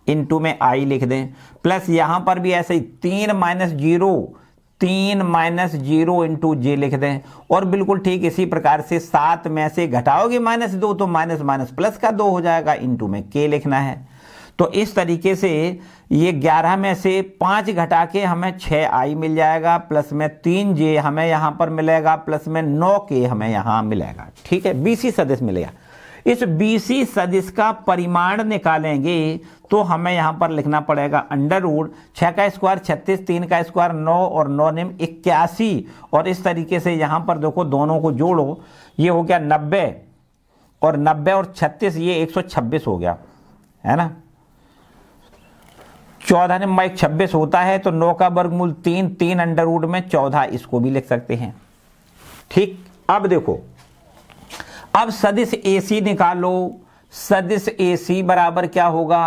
इंटू में आई लिख दें प्लस यहां पर भी ऐसे ही तीन माइनस जीरो तीन माइनस जीरो इंटू जे लिख दें और बिल्कुल ठीक इसी प्रकार से सात में से घटाओगे माइनस दो तो माइनस माइनस प्लस का दो हो जाएगा इंटू में के लिखना है तो इस तरीके से ये ग्यारह में से पांच घटा के हमें छ आई मिल जाएगा प्लस में तीन जे हमें यहां पर मिलेगा प्लस में नौ के हमें यहाँ मिलेगा ठीक है बीसी सदस्य मिलेगा इस बीसी सदिश का परिमाण निकालेंगे तो हमें यहां पर लिखना पड़ेगा अंडर रूड छः का स्क्वायर छत्तीस तीन का स्क्वायर नौ और नौ निम इक्यासी और इस तरीके से यहां पर देखो दोनों को जोड़ो ये हो गया नब्बे और नब्बे और छत्तीस ये एक सौ छब्बीस हो गया है ना चौदह निम्बा एक छब्बीस होता है तो नौ का वर्गमूल तीन तीन अंडर रूड में चौदह इसको भी लिख सकते हैं ठीक अब देखो अब सदिश ए सी निकालो सदिश ए सी बराबर क्या होगा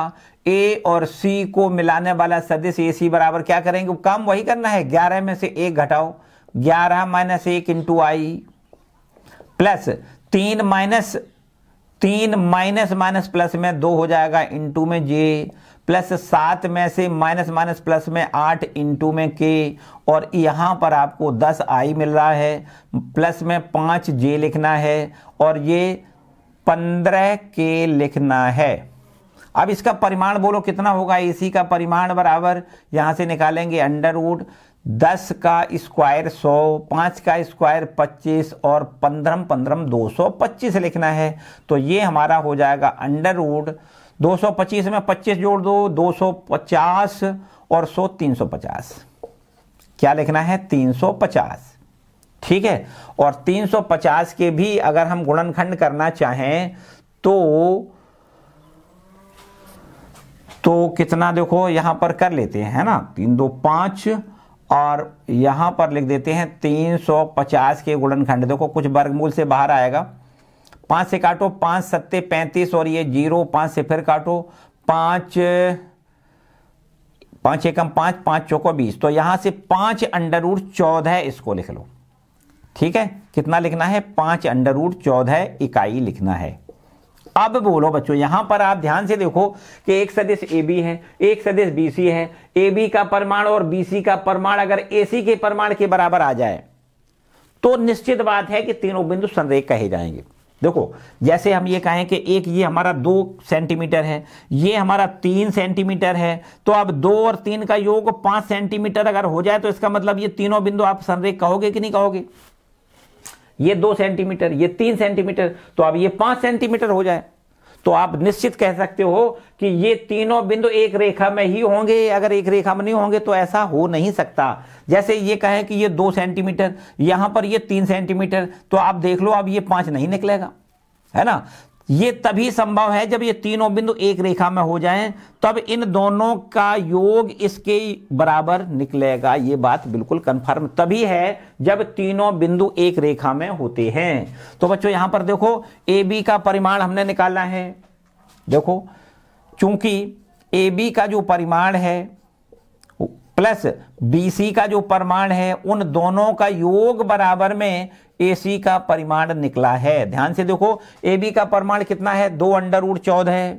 ए और सी को मिलाने वाला सदिश ए सी बराबर क्या करेंगे काम वही करना है ग्यारह में से एक घटाओ ग्यारह माइनस एक इंटू आई प्लस तीन माइनस तीन माइनस माइनस प्लस में दो हो जाएगा इंटू में जे प्लस सात में से माइनस माइनस प्लस में आठ इंटू में के और यहाँ पर आपको दस आई मिल रहा है प्लस में पाँच जे लिखना है और ये पंद्रह के लिखना है अब इसका परिमाण बोलो कितना होगा इसी का परिमाण बराबर यहाँ से निकालेंगे अंडर दस का स्क्वायर सौ पांच का स्क्वायर पच्चीस और पंद्रह पंद्रह दो सौ पच्चीस लिखना है तो ये हमारा हो जाएगा अंडर वुड 225 में 25 जोड़ दो 250 और 100 350 क्या लिखना है 350 ठीक है और 350 के भी अगर हम गुणनखंड करना चाहें तो तो कितना देखो यहां पर कर लेते हैं है ना तीन दो पांच और यहां पर लिख देते हैं 350 के गुणनखंड देखो कुछ वर्गमूल से बाहर आएगा पांच से काटो पांच सत्ते पैंतीस और ये जीरो पांच से फिर काटो पांच पांच एकम पांच पांच चौको बीस तो यहां से पांच अंडर रूट चौदह इसको लिख लो ठीक है कितना लिखना है पांच अंडर रूट चौदह इकाई लिखना है अब बोलो बच्चों यहां पर आप ध्यान से देखो कि एक सदस्य ए बी है एक सदस्य बी सी है ए बी का प्रमाण और बी सी का प्रमाण अगर ए सी के प्रमाण के बराबर आ जाए तो निश्चित बात है कि तीनों बिंदु संरेख कहे जाएंगे देखो जैसे हम ये कहें कि एक ये हमारा दो सेंटीमीटर है ये हमारा तीन सेंटीमीटर है तो अब दो और तीन का योग पांच सेंटीमीटर अगर हो जाए तो इसका मतलब ये तीनों बिंदु आप संरेख कहोगे कि नहीं कहोगे ये दो सेंटीमीटर ये तीन सेंटीमीटर तो अब ये पांच सेंटीमीटर हो जाए तो आप निश्चित कह सकते हो कि ये तीनों बिंदु एक रेखा में ही होंगे अगर एक रेखा में नहीं होंगे तो ऐसा हो नहीं सकता जैसे ये कहें कि ये दो सेंटीमीटर यहां पर ये तीन सेंटीमीटर तो आप देख लो अब ये पांच नहीं निकलेगा है ना ये तभी संभव है जब ये तीनों बिंदु एक रेखा में हो जाएं तब इन दोनों का योग इसके बराबर निकलेगा ये बात बिल्कुल कंफर्म तभी है जब तीनों बिंदु एक रेखा में होते हैं तो बच्चों यहां पर देखो ए बी का परिमाण हमने निकाला है देखो चूंकि ए बी का जो परिमाण है प्लस बीसी का जो परिमाण है उन दोनों का योग बराबर में एसी का परिमाण निकला है ध्यान से देखो एबी का परिमाण कितना है दो अंडर उड़ चौदह है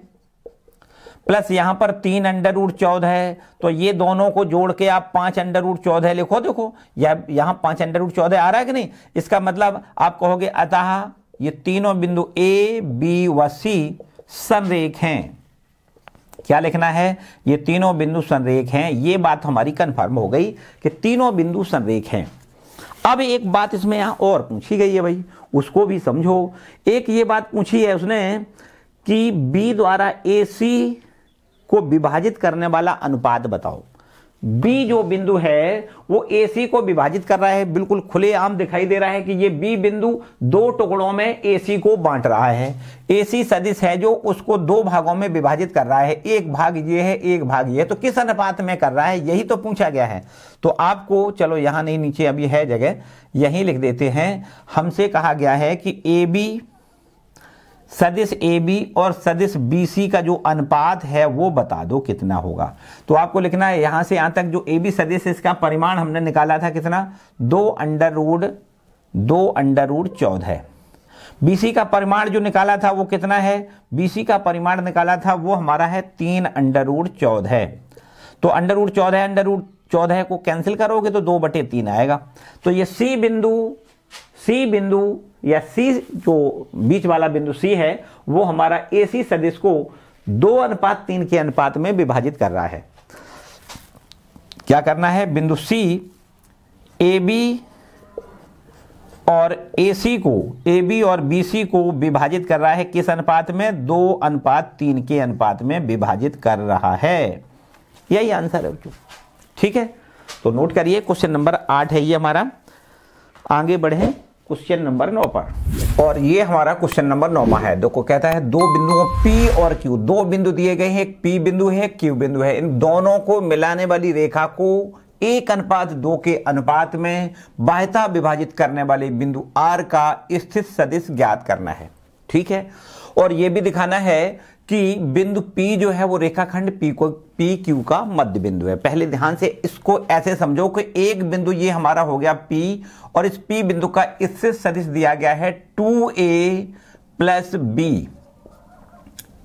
प्लस यहां पर तीन अंडर उड चौदह है तो ये दोनों को जोड़ के आप पांच अंडर उड चौदह लिखो देखो या यहां पांच अंडर उड चौदह आ रहा है कि नहीं इसका मतलब आप कहोगे अतः ये तीनों बिंदु ए बी व सी संरेख हैं क्या लिखना है ये तीनों बिंदु संरेख हैं ये बात हमारी कन्फर्म हो गई कि तीनों बिंदु संरेख हैं अब एक बात इसमें यहाँ और पूछी गई है भाई उसको भी समझो एक ये बात पूछी है उसने कि बी द्वारा ए सी को विभाजित करने वाला अनुपात बताओ बी जो बिंदु है वो ए सी को विभाजित कर रहा है बिल्कुल खुलेआम दिखाई दे रहा है कि ये बी बिंदु दो टुकड़ों में ए सी को बांट रहा है ए सी सदिश है जो उसको दो भागों में विभाजित कर रहा है एक भाग ये है एक भाग ये तो किस अनुपात में कर रहा है यही तो पूछा गया है तो आपको चलो यहां नहीं नीचे अभी है जगह यही लिख देते हैं हमसे कहा गया है कि ए बी सदिश ए बी और सदिश बी सी का जो अनुपात है वो बता दो कितना होगा तो आपको लिखना है यहां से यहां तक जो ए बी सदिश इसका परिमाण हमने निकाला था कितना दो अंडर रूड दो अंडर रूड चौदह बी सी का परिमाण जो निकाला था वो कितना है बीसी का परिमाण निकाला था वो हमारा है तीन अंडर रूड चौदह तो अंडर रूड चौदह अंडर रूड चौदह को कैंसिल करोगे तो दो बटे तीन आएगा तो ये सी बिंदु सी बिंदु या सी जो बीच वाला बिंदु सी है वो हमारा ए सी सदिश को दो अनुपात तीन के अनुपात में विभाजित कर रहा है क्या करना है बिंदु सी ए बी और ए सी को ए बी और बी सी को विभाजित कर रहा है किस अनुपात में दो अनुपात तीन के अनुपात में विभाजित कर रहा है यही आंसर है ठीक है तो नोट करिए क्वेश्चन नंबर आठ है ये हमारा आगे बढ़े क्वेश्चन नंबर नौ पर और ये हमारा क्वेश्चन नंबर नौवा है देखो कहता है दो बिंदुओं P और Q दो बिंदु दिए गए हैं एक P बिंदु है Q बिंदु है इन दोनों को मिलाने वाली रेखा को एक अनुपात दो के अनुपात में बाह्यता विभाजित करने वाले बिंदु R का स्थित सदिश ज्ञात करना है ठीक है और यह भी दिखाना है कि बिंदु P जो है वो रेखाखंड P को पी क्यू का मध्य बिंदु है पहले ध्यान से इसको ऐसे समझो कि एक बिंदु ये हमारा हो गया P और इस P बिंदु का इससे सदिश दिया गया है 2a ए प्लस बी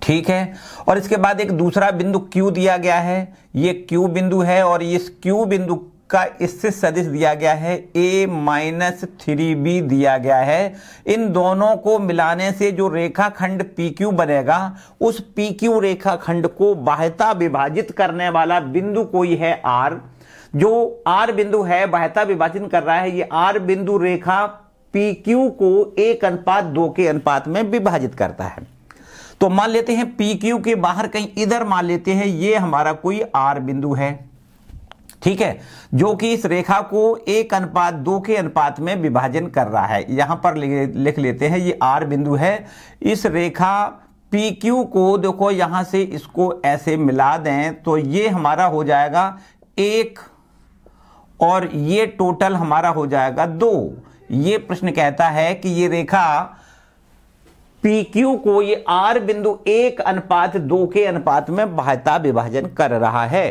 ठीक है और इसके बाद एक दूसरा बिंदु Q दिया गया है ये Q बिंदु है और इस Q बिंदु का इससे सदिश दिया गया है ए माइनस थ्री बी दिया गया है इन दोनों को मिलाने से जो रेखाखंड पी क्यू बनेगा उस पी क्यू रेखाखंड को बाहता विभाजित करने वाला बिंदु कोई है आर जो आर बिंदु है बाह्यता विभाजित कर रहा है ये आर बिंदु रेखा पी क्यू को एक अनुपात दो के अनुपात में विभाजित करता है तो मान लेते हैं पी क्यू के बाहर कहीं इधर मान लेते हैं ये हमारा कोई आर बिंदु है ठीक है जो कि इस रेखा को एक अनुपात दो के अनुपात में विभाजन कर रहा है यहां पर लिख लेते हैं ये आर बिंदु है इस रेखा पी क्यू को देखो यहां से इसको ऐसे मिला दें तो ये हमारा हो जाएगा एक और ये टोटल हमारा हो जाएगा दो ये प्रश्न कहता है कि ये रेखा पी क्यू को ये आर बिंदु एक अनुपात दो के अनुपात में भाता विभाजन कर रहा है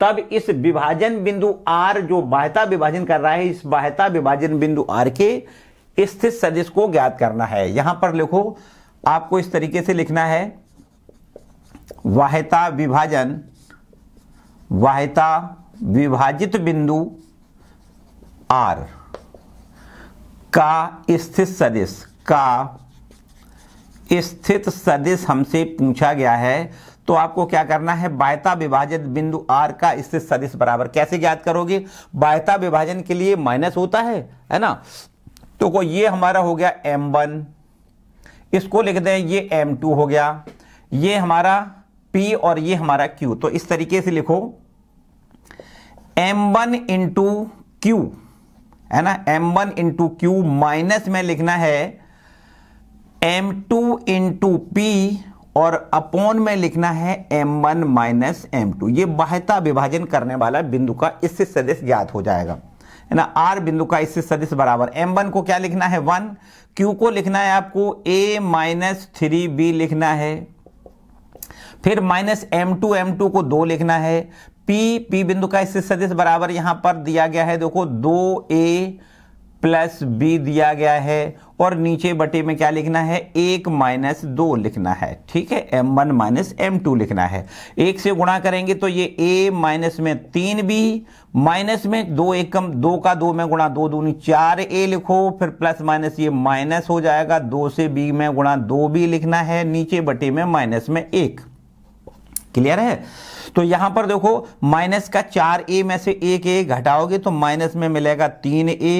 तब इस विभाजन बिंदु आर जो बाह्यता विभाजन कर रहा है इस बाह्यता विभाजन बिंदु आर के स्थित सदिश को ज्ञात करना है यहां पर लिखो आपको इस तरीके से लिखना है वाहता विभाजन वाहता विभाजित बिंदु आर का स्थित सदिश का स्थित सदिश हमसे पूछा गया है तो आपको क्या करना है बायता विभाजित बिंदु आर का इससे सदिश बराबर कैसे ज्ञात करोगे बायता विभाजन के लिए माइनस होता है है ना तो को ये हमारा हो गया एम वन इसको लिख दें ये एम टू हो गया ये हमारा पी और ये हमारा क्यू तो इस तरीके से लिखो एम वन इंटू क्यू है ना M one into Q minus में लिखना है एम टू इंटू पी और अपॉन में लिखना है M one minus M two ये बाह्यता विभाजन करने वाला बिंदु का इससे सदस्य ज्ञात हो जाएगा है ना आर बिंदु का इससे सदस्य बराबर एम वन को क्या लिखना है वन क्यू को लिखना है आपको ए माइनस थ्री बी लिखना है फिर minus M two M two को दो लिखना है पी पी बिंदु का इससे सदस्य बराबर यहां पर दिया गया है देखो दो ए प्लस बी दिया गया है और नीचे बटे में क्या लिखना है एक माइनस दो लिखना है ठीक है M one minus M two लिखना है एक से गुणा करेंगे तो ये ए माइनस में तीन बी माइनस में दो एक कम दो का दो में गुणा दो दूनी चार ए लिखो फिर प्लस माइनस ये माइनस हो जाएगा दो से बी में गुणा दो बी लिखना है नीचे बटे में माइनस में एक क्लियर है तो यहां पर देखो माइनस का चार ए में से एक ए घटाओगे तो माइनस में मिलेगा तीन ए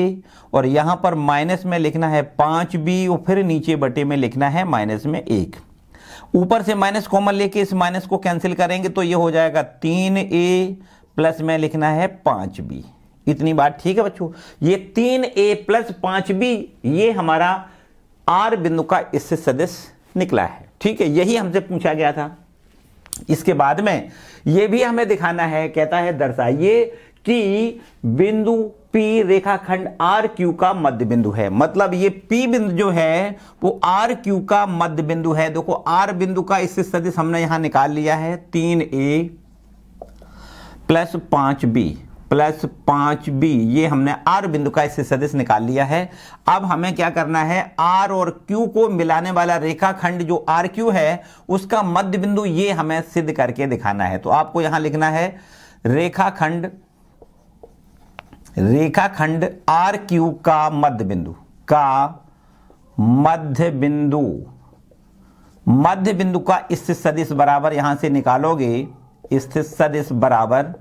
और यहां पर माइनस में लिखना है पांच बी और फिर नीचे बटे में लिखना है माइनस में एक ऊपर से माइनस कॉमन लेके इस माइनस को कैंसिल करेंगे तो ये हो जाएगा तीन ए प्लस में लिखना है पांच बी इतनी बात ठीक है बच्चों ये तीन ए प्लस पांच बी ये हमारा आर बिंदु का इससे सदस्य निकला है ठीक है यही हमसे पूछा गया था इसके बाद में ये भी हमें दिखाना है कहता है दर्शाइए कि बिंदु P रेखाखंड आर क्यू का मध्य बिंदु है मतलब ये P बिंदु जो है वो आर क्यू का मध्य बिंदु है देखो आर बिंदु का इससे सदिश हमने यहां निकाल लिया है तीन ए प्लस पांच बी प्लस पांच बी ये हमने आर बिंदु का इससे सदस्य निकाल लिया है अब हमें क्या करना है आर और क्यू को मिलाने वाला रेखाखंड जो आर क्यू है उसका मध्य बिंदु ये हमें सिद्ध करके दिखाना है तो आपको यहां लिखना है रेखाखंड रेखाखंड आर क्यू का मध्य बिंदु का मध्य बिंदु मध्य बिंदु का स्थित सदिश बराबर यहां से निकालोगे स्थित सदिश बराबर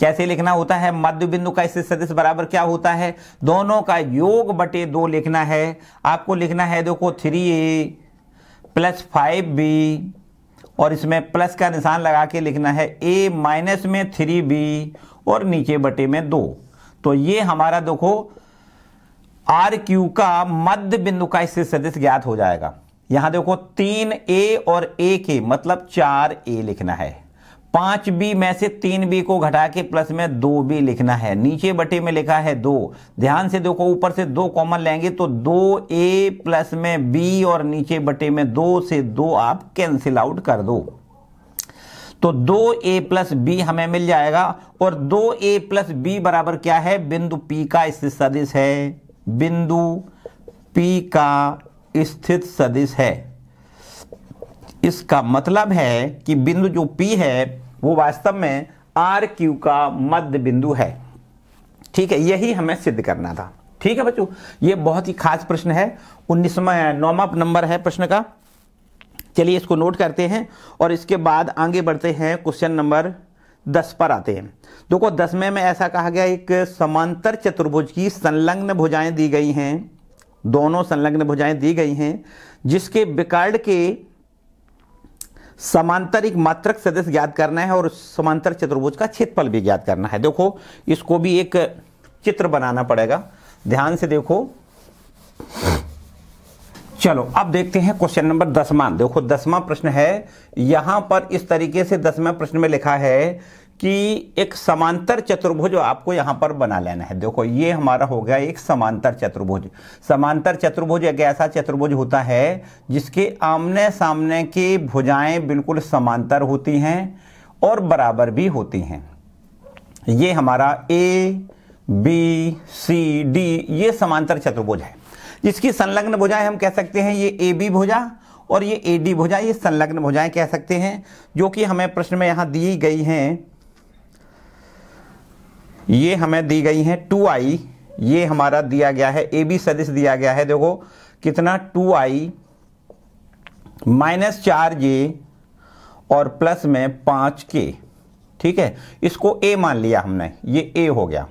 कैसे लिखना होता है मध्य बिंदु का इससे सदस्य बराबर क्या होता है दोनों का योग बटे दो लिखना है आपको लिखना है देखो three A plus five B और इसमें प्लस का निशान लगा के लिखना है ए माइनस में थ्री बी और नीचे बटे में दो तो ये हमारा देखो आर क्यू का मध्य बिंदु का इससे सदस्य ज्ञात हो जाएगा यहां देखो तीन ए और ए के मतलब चार ए लिखना है पांच बी में से तीन बी को घटा के प्लस में दो बी लिखना है नीचे बटे में लिखा है दो ध्यान से देखो ऊपर से दो कॉमन लेंगे तो दो ए प्लस में बी और नीचे बटे में दो से दो आप कैंसिल आउट कर दो तो दो ए प्लस बी हमें मिल जाएगा और दो ए प्लस बी बराबर क्या है बिंदु पी का स्थित सदिश है बिंदु पी का स्थित सदिश है इसका मतलब है कि बिंदु जो P है वो वास्तव में आर क्यू का मध्य बिंदु है ठीक है यही हमें सिद्ध करना था ठीक है बच्चों ये बहुत ही खास प्रश्न है उन्नीसवा नौमा नंबर है प्रश्न का चलिए इसको नोट करते हैं और इसके बाद आगे बढ़ते हैं क्वेश्चन नंबर दस पर आते हैं देखो दसवें में ऐसा कहा गया एक समांतर चतुर्भुज की संलग्न भुजाएं दी गई हैं दोनों संलग्न भुजाएं दी गई हैं जिसके विकार्ड के समांतर एक मात्रक सदस्य ज्ञात करना है और समांतर चतुर्भुज का क्षेत्रफल भी ज्ञात करना है देखो इसको भी एक चित्र बनाना पड़ेगा ध्यान से देखो चलो अब देखते हैं क्वेश्चन नंबर दसवा देखो दसवां प्रश्न है यहां पर इस तरीके से दसवा प्रश्न में लिखा है कि एक समांतर चतुर्भुज आपको यहां पर बना लेना है देखो ये हमारा हो गया एक समांतर चतुर्भुज समांतर चतुर्भुज एक ऐसा चतुर्भुज होता है जिसके आमने सामने की भुजाएं बिल्कुल समांतर होती हैं और बराबर भी होती हैं ये हमारा ए बी सी डी ये समांतर चतुर्भुज है जिसकी संलग्न भुजाएं हम कह सकते हैं ये ए बी भुजा और ये ए डी भुजा ये संलग्न भुजाएं कह सकते हैं जो कि हमें प्रश्न में यहां दी गई हैं ये हमें दी गई हैं टू आई ये हमारा दिया गया है ए बी सदिश दिया गया है देखो कितना टू आई माइनस चार जे और प्लस में पाँच के ठीक है इसको ए मान लिया हमने ये ए हो गया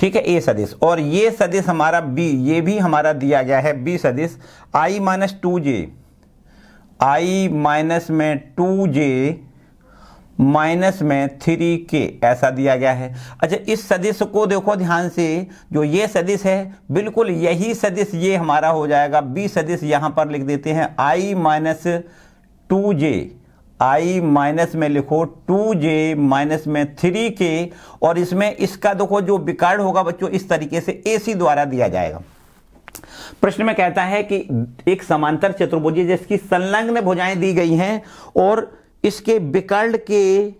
ठीक है ए सदिश और ये सदिश हमारा बी ये भी हमारा दिया गया है बी सदिश I minus two J I minus में टू जे माइनस में थ्री के ऐसा दिया गया है अच्छा इस सदिश को देखो ध्यान से जो ये सदिश है बिल्कुल यही सदिश ये हमारा हो जाएगा बी सदिश यहां पर लिख देते हैं I minus two J I minus में लिखो टू जे माइनस में थ्री के और इसमें इसका देखो जो विकार्ड होगा बच्चों इस तरीके से ए सी द्वारा दिया जाएगा प्रश्न में कहता है कि एक समांतर चतुर्भुज जिसकी संलग्न भुजाएं दी गई हैं और इसके विकर्ण के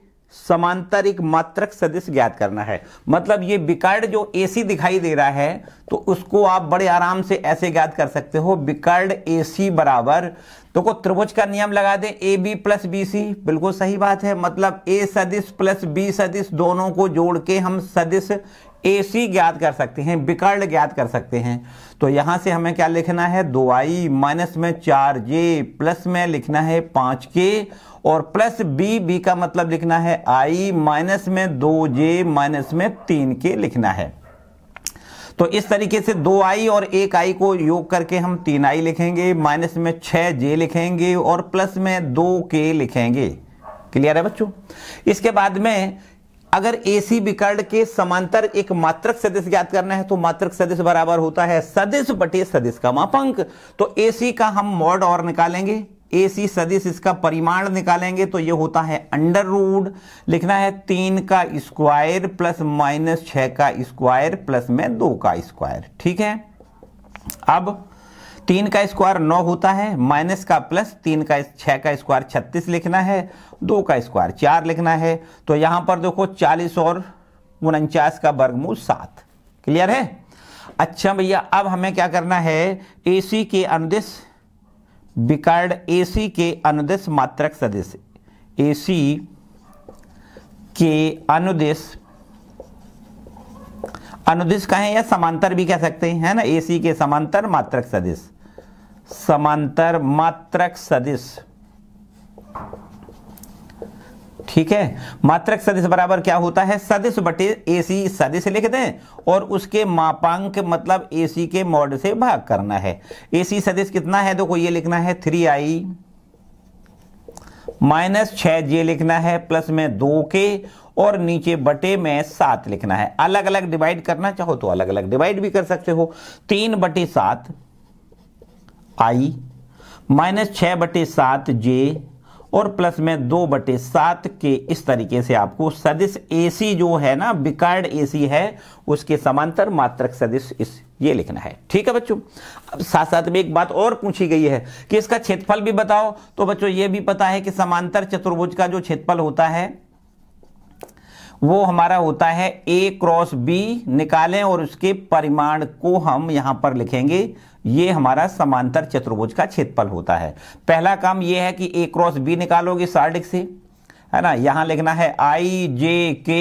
समांतर एक मात्रक सदिश ज्ञात करना है मतलब ये विकर्ण जो एसी दिखाई दे रहा है तो उसको आप बड़े आराम से ऐसे ज्ञात कर सकते हो विकर्ण एसी बराबर तो को त्रिभुज का नियम लगा दें A B plus B C बिल्कुल सही बात है मतलब ए सदिश प्लस बी सदिश दोनों को जोड़ के हम सदिश ए सी ज्ञात कर सकते हैं विकर्ण ज्ञात कर सकते हैं तो यहां से हमें क्या लिखना है दो आई माइनस में चार जे प्लस में लिखना है पांच के और प्लस बी बी का मतलब लिखना है आई माइनस में दो जे माइनस में तीन के लिखना है तो इस तरीके से दो आई और एक आई को योग करके हम तीन आई लिखेंगे माइनस में छह जे लिखेंगे और प्लस में दो के लिखेंगे क्लियर है बच्चों इसके बाद में अगर ए सी विकर्ण के समांतर एक मात्रक सदस्य ज्ञात करना है तो मात्रक सदस्य बराबर होता है सदस्य बटे सदस्य का मापांक तो ए सी का हम मॉड और निकालेंगे ए सी सदिश इसका परिमाण निकालेंगे तो ये होता है अंडर रूड लिखना है तीन का स्क्वायर प्लस माइनस छह का स्क्वायर प्लस में दो का स्क्वायर ठीक है अब तीन का स्क्वायर नौ होता है माइनस का प्लस तीन का छः का स्क्वायर छत्तीस लिखना है दो का स्क्वायर चार लिखना है तो यहाँ पर देखो चालीस और उनचास का वर्गमूल सात क्लियर है अच्छा भैया अब हमें क्या करना है एसी के अनुदेश विकर्ण एसी के अनुदेश मात्रक सदस्य एसी के अनुदेश अनुदेश कहें या समांतर भी कह सकते हैं है ना एसी के समांतर मात्रक सदस्य समांतर मात्रक सदिश ठीक है मात्रक सदिश बराबर क्या होता है सदिश बटे एसी सदिश लिख दें और उसके मापांक मतलब एसी के मॉड से भाग करना है एसी सदिश कितना है देखो ये लिखना है थ्री आई माइनस छ जे लिखना है प्लस में दो के और नीचे बटे में सात लिखना है अलग अलग डिवाइड करना चाहो तो अलग अलग डिवाइड भी कर सकते हो तीन बटे सात आई माइनस छः बटे सात जे और प्लस में दो बटे सात के इस तरीके से आपको सदिश एसी जो है ना बिकार्ड एसी है उसके समांतर मात्रक सदिश इस ये लिखना है ठीक है बच्चों अब साथ साथ में एक बात और पूछी गई है कि इसका क्षेत्रफल भी बताओ तो बच्चों ये भी पता है कि समांतर चतुर्भुज का जो क्षेत्रफल होता है वो हमारा होता है ए क्रॉस बी निकालें और उसके परिमाण को हम यहां पर लिखेंगे ये हमारा समांतर चतुर्भुज का क्षेत्रफल होता है पहला काम ये है कि ए क्रॉस बी निकालोगे सार्डिक से है ना यहां लिखना है आई जे के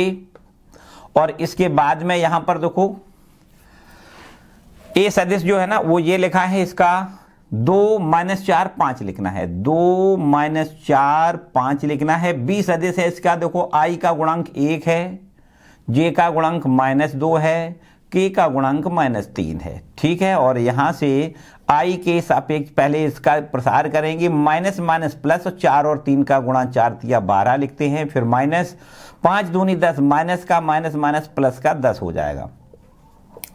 और इसके बाद में यहां पर देखो ए सदिश जो है ना वो ये लिखा है इसका दो माइनस चार पांच लिखना है दो माइनस चार पांच लिखना है बी सदिश है इसका देखो आई का गुणांक एक है जे का गुणांक माइनस दो है के का गुणांक माइनस तीन है ठीक है और यहां से आई के सापेक्ष पहले इसका प्रसार करेंगे माइनस माइनस प्लस और चार और तीन का गुणा चार या बारह लिखते हैं फिर माइनस पांच दूनी दस माइनस का माइनस माइनस प्लस का दस हो जाएगा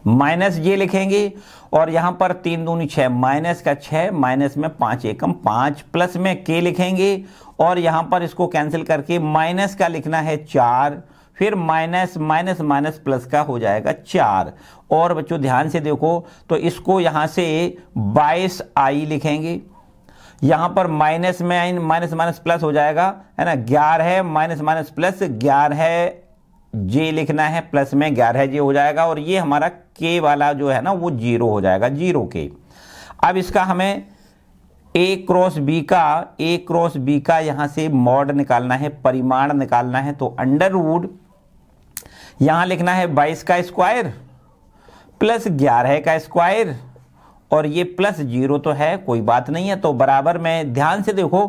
माइनस ये लिखेंगे और यहां पर तीन दूनी छह माइनस का छः माइनस में पांच एकम पांच प्लस में के लिखेंगे और यहां पर इसको कैंसिल करके माइनस का लिखना है चार फिर माइनस माइनस माइनस प्लस का हो जाएगा चार और बच्चों ध्यान से देखो तो इसको यहां से बाईस आई लिखेंगे यहां पर माइनस में माइनस माइनस प्लस हो जाएगा है ना ग्यारह है माइनस माइनस प्लस ग्यारह है जे लिखना है प्लस में ग्यारह जे हो जाएगा और ये हमारा के वाला जो है ना वो जीरो हो जाएगा जीरो के अब इसका हमें ए क्रॉस बी का ए क्रॉस बी का यहां से मॉड निकालना है परिमाण निकालना है तो अंडर वुड यहां लिखना है बाईस का स्क्वायर प्लस ग्यारह का स्क्वायर और ये प्लस जीरो तो है कोई बात नहीं है तो बराबर में ध्यान से देखो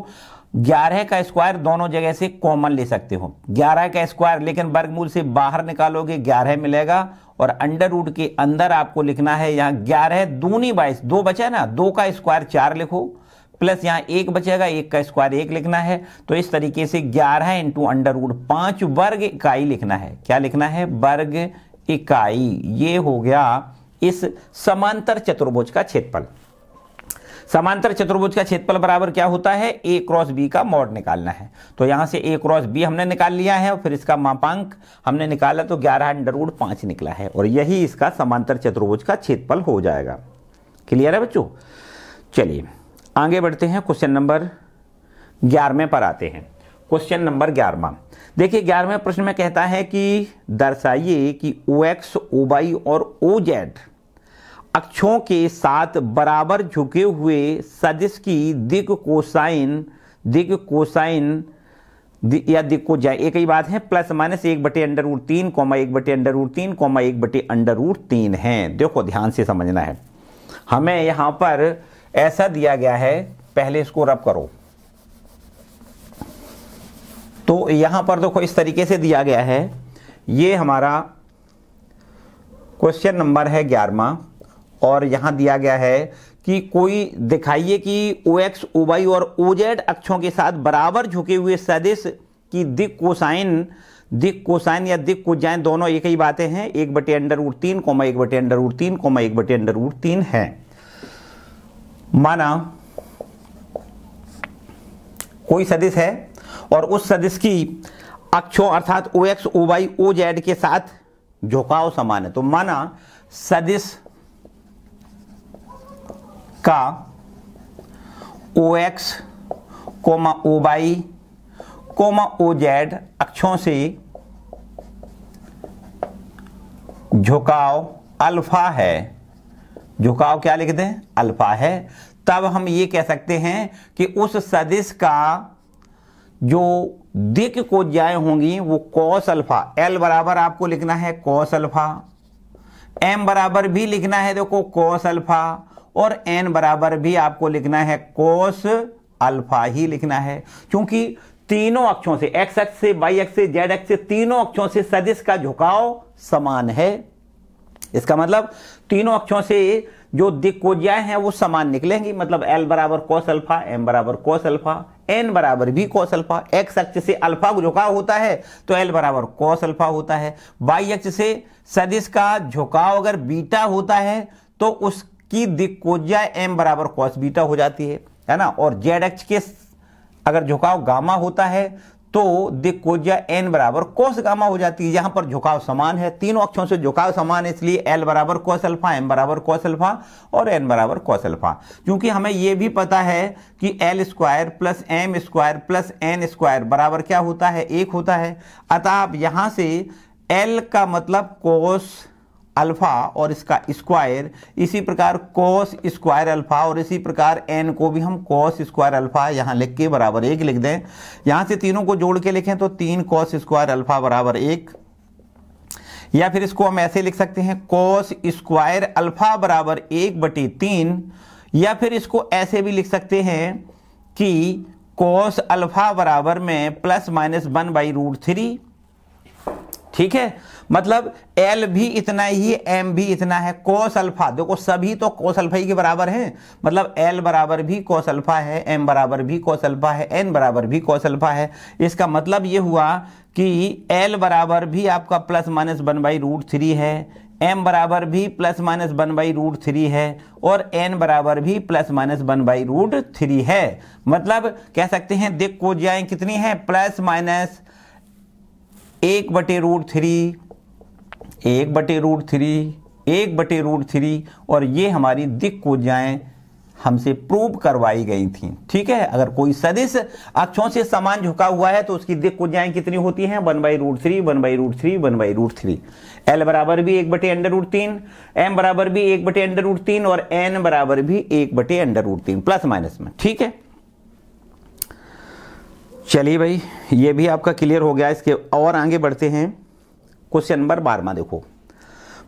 ग्यारह का स्क्वायर दोनों जगह से कॉमन ले सकते हो ग्यारह का स्क्वायर लेकिन वर्गमूल से बाहर निकालोगे ग्यारह मिलेगा और अंडर रूट के अंदर आपको लिखना है यहां ग्यारह दूनी बाईस दो बचा ना दो का स्क्वायर चार लिखो प्लस यहाँ एक बचेगा एक का स्क्वायर एक लिखना है तो इस तरीके से ग्यारह इंटू अंडर वुड पांच वर्ग इकाई लिखना है क्या लिखना है वर्ग इकाई ये हो गया इस समांतर चतुर्भुज का क्षेत्रफल समांतर चतुर्भुज का क्षेत्रफल बराबर क्या होता है ए क्रॉस बी का मॉड निकालना है तो यहां से ए क्रॉस बी हमने निकाल लिया है और फिर इसका मापांक हमने निकाला तो ग्यारह अंडरवुड पांच निकला है और यही इसका समांतर चतुर्भुज का क्षेत्रफल हो जाएगा क्लियर है बच्चों चलिए आगे बढ़ते हैं क्वेश्चन नंबर ग्यारहवें पर आते हैं क्वेश्चन नंबर ग्यारहवा देखिए ग्यारहवें प्रश्न में कहता है कि दर्शाइए कि ओ एक्स ओ वाई और ओ जेड अक्षों के साथ बराबर झुके हुए सदिश की दिग कोसाइन दिग कोसाइन या दिग को जाए एक ही बात है प्लस माइनस एक बटे अंडर रूट तीन कॉमा एक बटे अंडर रूट तीन कॉमा एक बटे अंडर रूट तीन है देखो ध्यान से समझना है हमें यहां पर ऐसा दिया गया है पहले इसको रब करो तो यहां पर देखो इस तरीके से दिया गया है ये हमारा क्वेश्चन नंबर है ग्यारहवा और यहां दिया गया है कि कोई दिखाइए कि ओ एक्स ओ वाई और ओ जेड अक्षों के साथ बराबर झुके हुए सदिश की दिक कोसाइन दिक कोसाइन या दिक कोजाइन दोनों एक ही बातें हैं एक बटे अंडर उड़ तीन कोमा एक बटे अंडर उड़ तीन कोमा एक बटे अंडर उड़ तीन है माना कोई सदिश है और उस सदिश की अक्षों अर्थात O X O Y O Z के साथ झुकाव समान है तो माना सदिश का O X comma O Y comma O Z अक्षों से झुकाव अल्फा है झुकाव क्या लिख दें अल्फा है तब हम ये कह सकते हैं कि उस सदिश का जो दिक को जाए होंगी वो कॉस अल्फा एल बराबर आपको लिखना है कॉस अल्फा एम बराबर भी लिखना है देखो कॉस अल्फा और एन बराबर भी आपको लिखना है कोस अल्फा ही लिखना है क्योंकि तीनों अक्षों से एक्स एक्स से वाई एक्स से जेड एक्स से तीनों अक्षों से सदिश का झुकाव समान है इसका मतलब तीनों अक्षों से जो दिक्कोज्याय हैं वो समान निकलेंगी मतलब एल बराबर कॉस अल्फा एम बराबर कॉस अल्फा एन बराबर भी कॉस अल्फा एक्स अक्ष से अल्फा झुकाव होता है तो एल बराबर कॉस अल्फा होता है वाई अक्ष से सदिश का झुकाव अगर बीटा होता है तो उसकी दिक्कोजिया एम बराबर कॉस बीटा हो जाती है है ना और जेड अक्ष के अगर झुकाव गामा होता है तो जो एन बराबर कोस गामा हो जाती है यहां पर झुकाव समान है तीनों अक्षों से झुकाव समान है इसलिए एल बराबर कोस अल्फा एम बराबर कोस अल्फा और एन बराबर कोस अल्फा क्योंकि हमें यह भी पता है कि L square plus M square plus N square बराबर क्या होता है एक होता है अतः आप यहां से एल का मतलब कोस अल्फा और इसका स्क्वायर इसी प्रकार कॉस स्क्वायर अल्फा और इसी प्रकार एन को भी हम कॉस स्क्वायर अल्फा यहां लिख के बराबर एक लिख दें यहां से तीनों को जोड़ के लिखें तो तीन कॉस स्क्वायर अल्फा बराबर एक या फिर इसको हम ऐसे लिख सकते हैं कॉस स्क्वायर अल्फा बराबर एक बटी तीन या फिर इसको ऐसे भी लिख सकते हैं कि कॉस अल्फा बराबर में plus minus one by root three ठीक है मतलब एल भी इतना ही एम भी इतना है कोस अल्फा देखो सभी तो कोस अल्फा ही के बराबर हैं मतलब एल बराबर भी कोस अल्फा है एम बराबर भी कोस अल्फा है एन बराबर भी कोस अल्फा है इसका मतलब ये हुआ कि एल बराबर भी आपका plus minus one by root three है एम बराबर भी plus minus one by root three है और एन बराबर भी plus minus one by root three है मतलब कह सकते हैं देख को जाएँ कितनी है प्लस माइनस एक बटे रूट थ्री एक बटे रूट थ्री एक बटे रूट थ्री और ये हमारी दिक को जाएँ हमसे प्रूव करवाई गई थी ठीक है अगर कोई सदिश अक्षों से समान झुका हुआ है तो उसकी दिक कोजाएं कितनी होती हैं one by root three one by root three one by root three L बराबर भी एक बटे अंडर रूट तीन एम बराबर भी एक बटे अंडर रूट तीन और एन बराबर भी एक बटे अंडर रूट तीन प्लस माइनस में ठीक है चलिए भाई ये भी आपका क्लियर हो गया इसके और आगे बढ़ते हैं क्वेश्चन नंबर बारहवा देखो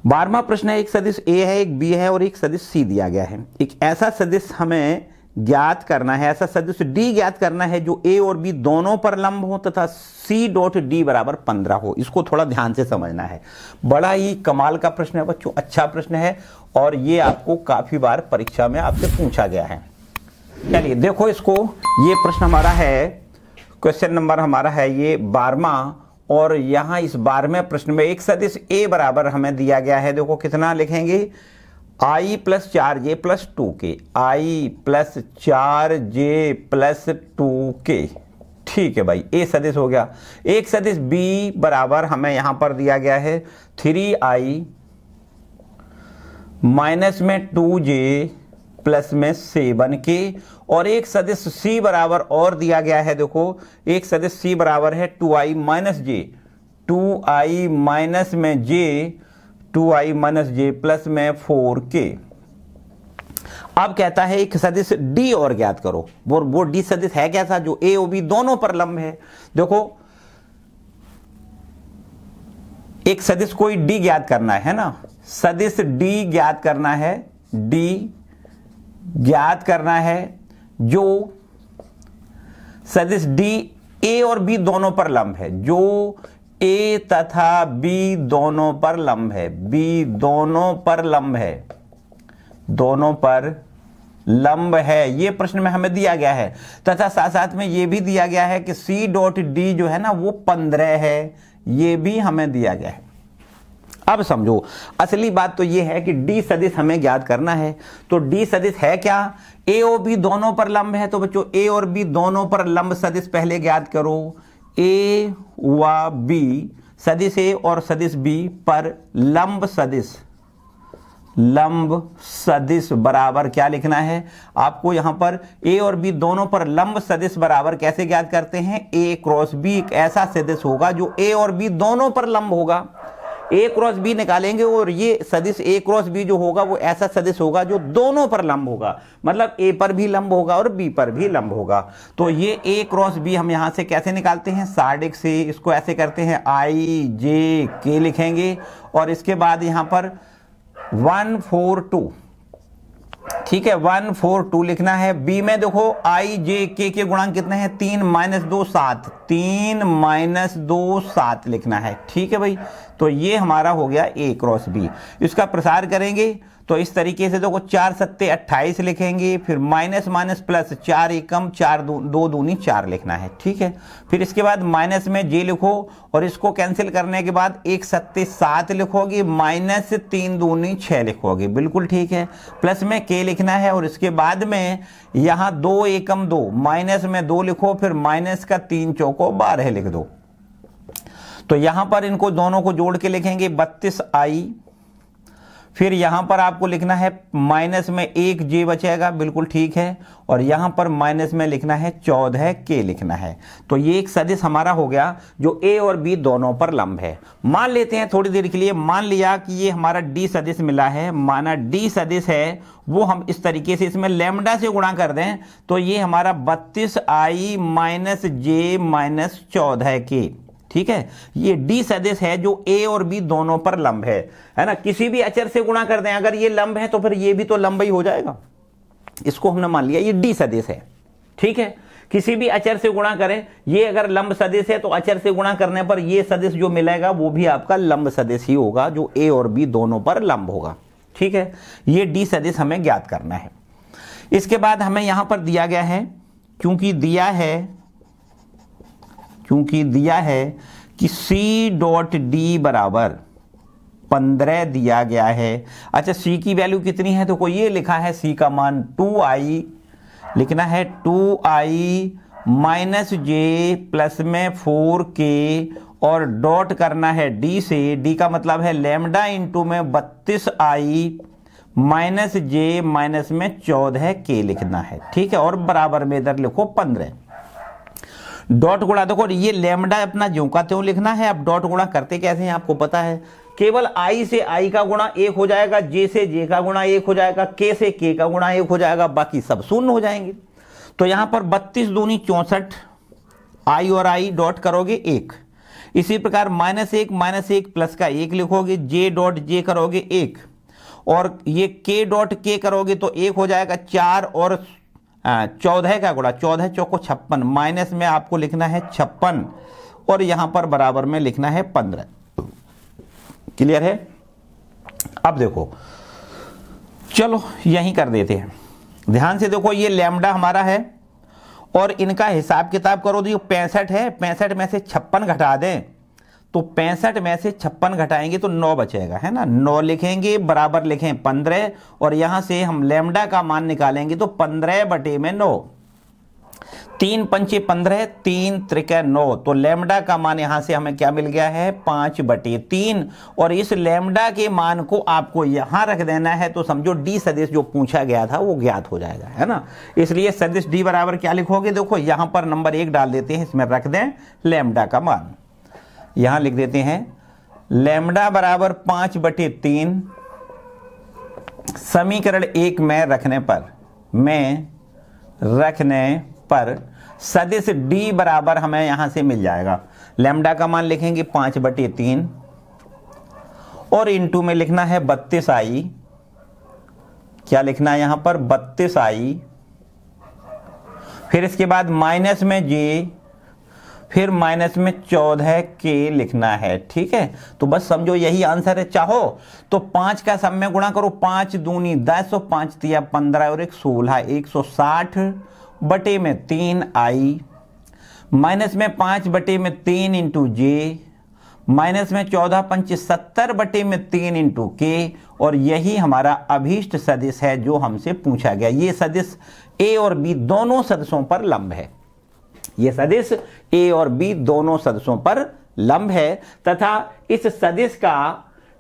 बारहवा प्रश्न है एक सदिश ए है एक बी है और एक सदिश सी दिया गया है एक ऐसा सदिश हमें ज्ञात करना है ऐसा सदिश डी ज्ञात करना है जो ए और बी दोनों पर लंब हो तथा सी डॉट डी बराबर पंद्रह हो इसको थोड़ा ध्यान से समझना है बड़ा ही कमाल का प्रश्न है बच्चों अच्छा प्रश्न है और ये आपको काफी बार परीक्षा में आपसे पूछा गया है चलिए देखो इसको ये प्रश्न हमारा है क्वेश्चन नंबर हमारा है ये बारवा और यहां इस बारहवें प्रश्न में एक सदिश ए बराबर हमें दिया गया है देखो कितना लिखेंगे आई प्लस चार जे प्लस टू के आई प्लस चार जे प्लस टू के ठीक है भाई ए सदिश हो गया एक सदिश बी बराबर हमें यहां पर दिया गया है थ्री आई माइनस में टू जे प्लस में सेवन के और एक सदस्य सी बराबर और दिया गया है देखो एक सदस्य सी बराबर है two I minus J two I minus में J two I minus J plus में फोर के अब कहता है एक सदस्य डी और ज्ञात करो वो वो डी सदस्य है क्या था जो ए ओ बी दोनों पर लंब है देखो एक सदस्य कोई डी ज्ञात करना है ना सदस्य डी ज्ञात करना है डी ज्ञात करना है जो सदिश डी ए और बी दोनों पर लंब है जो ए तथा बी दोनों पर लंब है बी दोनों पर लंब है दोनों पर लंब है यह प्रश्न में हमें दिया गया है तथा साथ साथ में यह भी दिया गया है कि सी डॉट डी जो है ना वो पंद्रह है यह भी हमें दिया गया है अब समझो असली बात तो यह है कि डी सदिश हमें ज्ञात करना है तो डी सदिश है क्या ए और बी दोनों पर लंब है तो बच्चों ए और बी दोनों पर लंब सदिश पहले ज्ञात करो ए व बी सदिश ए और सदिश बी पर लंब सदिश लंब सदिश बराबर क्या लिखना है आपको यहां पर ए और बी दोनों पर लंब सदिश बराबर कैसे ज्ञात करते हैं ए क्रॉस बी एक ऐसा सदिश होगा जो ए और बी दोनों पर लंब होगा ए क्रॉस बी निकालेंगे और ये सदिश ए क्रॉस बी जो होगा वो ऐसा सदिश होगा जो दोनों पर लंब होगा मतलब ए पर भी लंब होगा और बी पर भी लंब होगा तो ये ए क्रॉस बी हम यहाँ से कैसे निकालते हैं सार्डिक से इसको ऐसे करते हैं आई जे के लिखेंगे और इसके बाद यहाँ पर वन फोर टू ठीक है वन फोर टू लिखना है बी में देखो आई जे के के गुणांक कितने हैं तीन माइनस दो सात तीन माइनस दो सात लिखना है ठीक है भाई तो ये हमारा हो गया ए क्रॉस बी इसका प्रसार करेंगे तो इस तरीके से देखो तो चार सत्ते अट्ठाईस लिखेंगे फिर माइनस माइनस प्लस चार एकम चार दू, दो दूनी चार लिखना है ठीक है फिर इसके बाद माइनस में जे लिखो और इसको कैंसिल करने के बाद एक सत्ते सात लिखोगे माइनस तीन दूनी छः लिखोगे बिल्कुल ठीक है प्लस में के लिखना है और इसके बाद में यहाँ दो एकम दो माइनस में दो लिखो फिर माइनस का तीन चौको बारह लिख दो तो यहां पर इनको दोनों को जोड़ के लिखेंगे बत्तीस आई फिर यहां पर आपको लिखना है माइनस में एक जे बचेगा बिल्कुल ठीक है और यहां पर माइनस में लिखना है चौदह के लिखना है तो ये एक सदिश हमारा हो गया जो ए और बी दोनों पर लंब है मान लेते हैं थोड़ी देर के लिए मान लिया कि ये हमारा डी सदिश मिला है माना डी सदिश है वो हम इस तरीके से इसमें लेमडा से गुणा कर दें तो ये हमारा बत्तीस आई माइनस जे माइनस चौदह के ठीक है ये डी सदिश है जो ए और बी दोनों पर लंब है है ना किसी भी अचर से गुणा कर दें अगर ये लंब है तो फिर ये भी तो लंब ही हो जाएगा इसको हमने मान लिया ये डी सदिश है ठीक है किसी भी अचर से गुणा करें ये अगर लंब सदिश है तो अचर से गुणा करने पर ये सदिश जो मिलेगा वो भी आपका लंब सदिश ही होगा जो ए और बी दोनों पर लंब होगा ठीक है ये डी सदिश हमें ज्ञात करना है इसके बाद हमें यहां पर दिया गया है क्योंकि दिया है क्योंकि दिया है कि सी डॉट डी बराबर पंद्रह दिया गया है अच्छा सी की वैल्यू कितनी है तो कोई ये लिखा है सी का मान टू आई लिखना है two I minus J plus में फोर के और डॉट करना है डी से डी का मतलब है लेमडा इंटू में बत्तीस आई माइनस जे माइनस में चौदह के लिखना है ठीक है और बराबर में इधर लिखो पंद्रह डॉट गुणा देखो ये लेमडा अपना जो का त्यों लिखना है अब डॉट गुणा करते कैसे हैं आपको पता है केवल आई से आई का गुणा एक हो जाएगा जे से जे का गुणा एक हो जाएगा के से के का गुणा एक हो जाएगा बाकी सब शून्य हो जाएंगे तो यहां पर बत्तीस दूनी चौंसठ आई और आई डॉट करोगे एक इसी प्रकार माइनस एक माइनस एक प्लस का एक लिखोगे जे डॉट जे करोगे एक और ये के डॉट के करोगे तो एक हो जाएगा चार और चौदह का गुड़ा चौदह चौको छप्पन माइनस में आपको लिखना है छप्पन और यहां पर बराबर में लिखना है पंद्रह क्लियर है अब देखो चलो यही कर देते हैं ध्यान से देखो ये लैमडा हमारा है और इनका हिसाब किताब करो तो पैंसठ है पैंसठ में से छप्पन घटा दें तो पैंसठ में से छप्पन घटाएंगे तो नौ बचेगा है ना नौ लिखेंगे बराबर लिखें पंद्रह और यहां से हम लेमडा का मान निकालेंगे तो पंद्रह बटे में नौ तीन पंचे पंद्रह तीन त्रिक नौ तो लेमडा का मान यहां से हमें क्या मिल गया है पांच बटे तीन और इस लेमडा के मान को आपको यहां रख देना है तो समझो डी सदिश जो पूछा गया था वो ज्ञात हो जाएगा है ना इसलिए सदिश डी बराबर क्या लिखोगे देखो यहां पर नंबर एक डाल देते हैं इसमें रख दें लेमडा का मान यहां लिख देते हैं लेमडा बराबर पांच बटे तीन समीकरण एक में रखने पर में रखने पर सदिश डी बराबर हमें यहां से मिल जाएगा लेमडा का मान लिखेंगे पांच बटे तीन और इनटू में लिखना है बत्तीस आई क्या लिखना है यहां पर बत्तीस आई फिर इसके बाद माइनस में जे फिर माइनस में चौदह के लिखना है ठीक है तो बस समझो यही आंसर है चाहो तो पांच का सब में गुणा करो पांच दूनी दस और पांच दिया पंद्रह और एक सोलह एक सौ साठ बटे में तीन आई माइनस में पांच बटे में तीन इंटू जे माइनस में चौदह पंच सत्तर बटे में तीन इंटू के और यही हमारा अभीष्ट सदिश है जो हमसे पूछा गया ये सदिश ए और बी दोनों सदस्यों पर लंब है यह सदिश ए और बी दोनों सदस्यों पर लंब है तथा इस सदिश का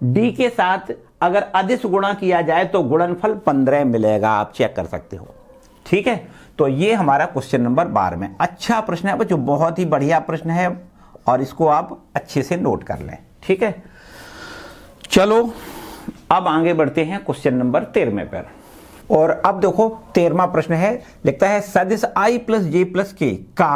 डी के साथ अगर अदिश गुणा किया जाए तो गुणनफल पंद्रह मिलेगा आप चेक कर सकते हो ठीक है तो ये हमारा क्वेश्चन नंबर बारह में अच्छा प्रश्न है जो बहुत ही बढ़िया प्रश्न है और इसको आप अच्छे से नोट कर लें ठीक है चलो अब आगे बढ़ते हैं क्वेश्चन नंबर तेरहवें पर और अब देखो तेरवा प्रश्न है लिखता है सदस्य आई प्लस जे प्लस के का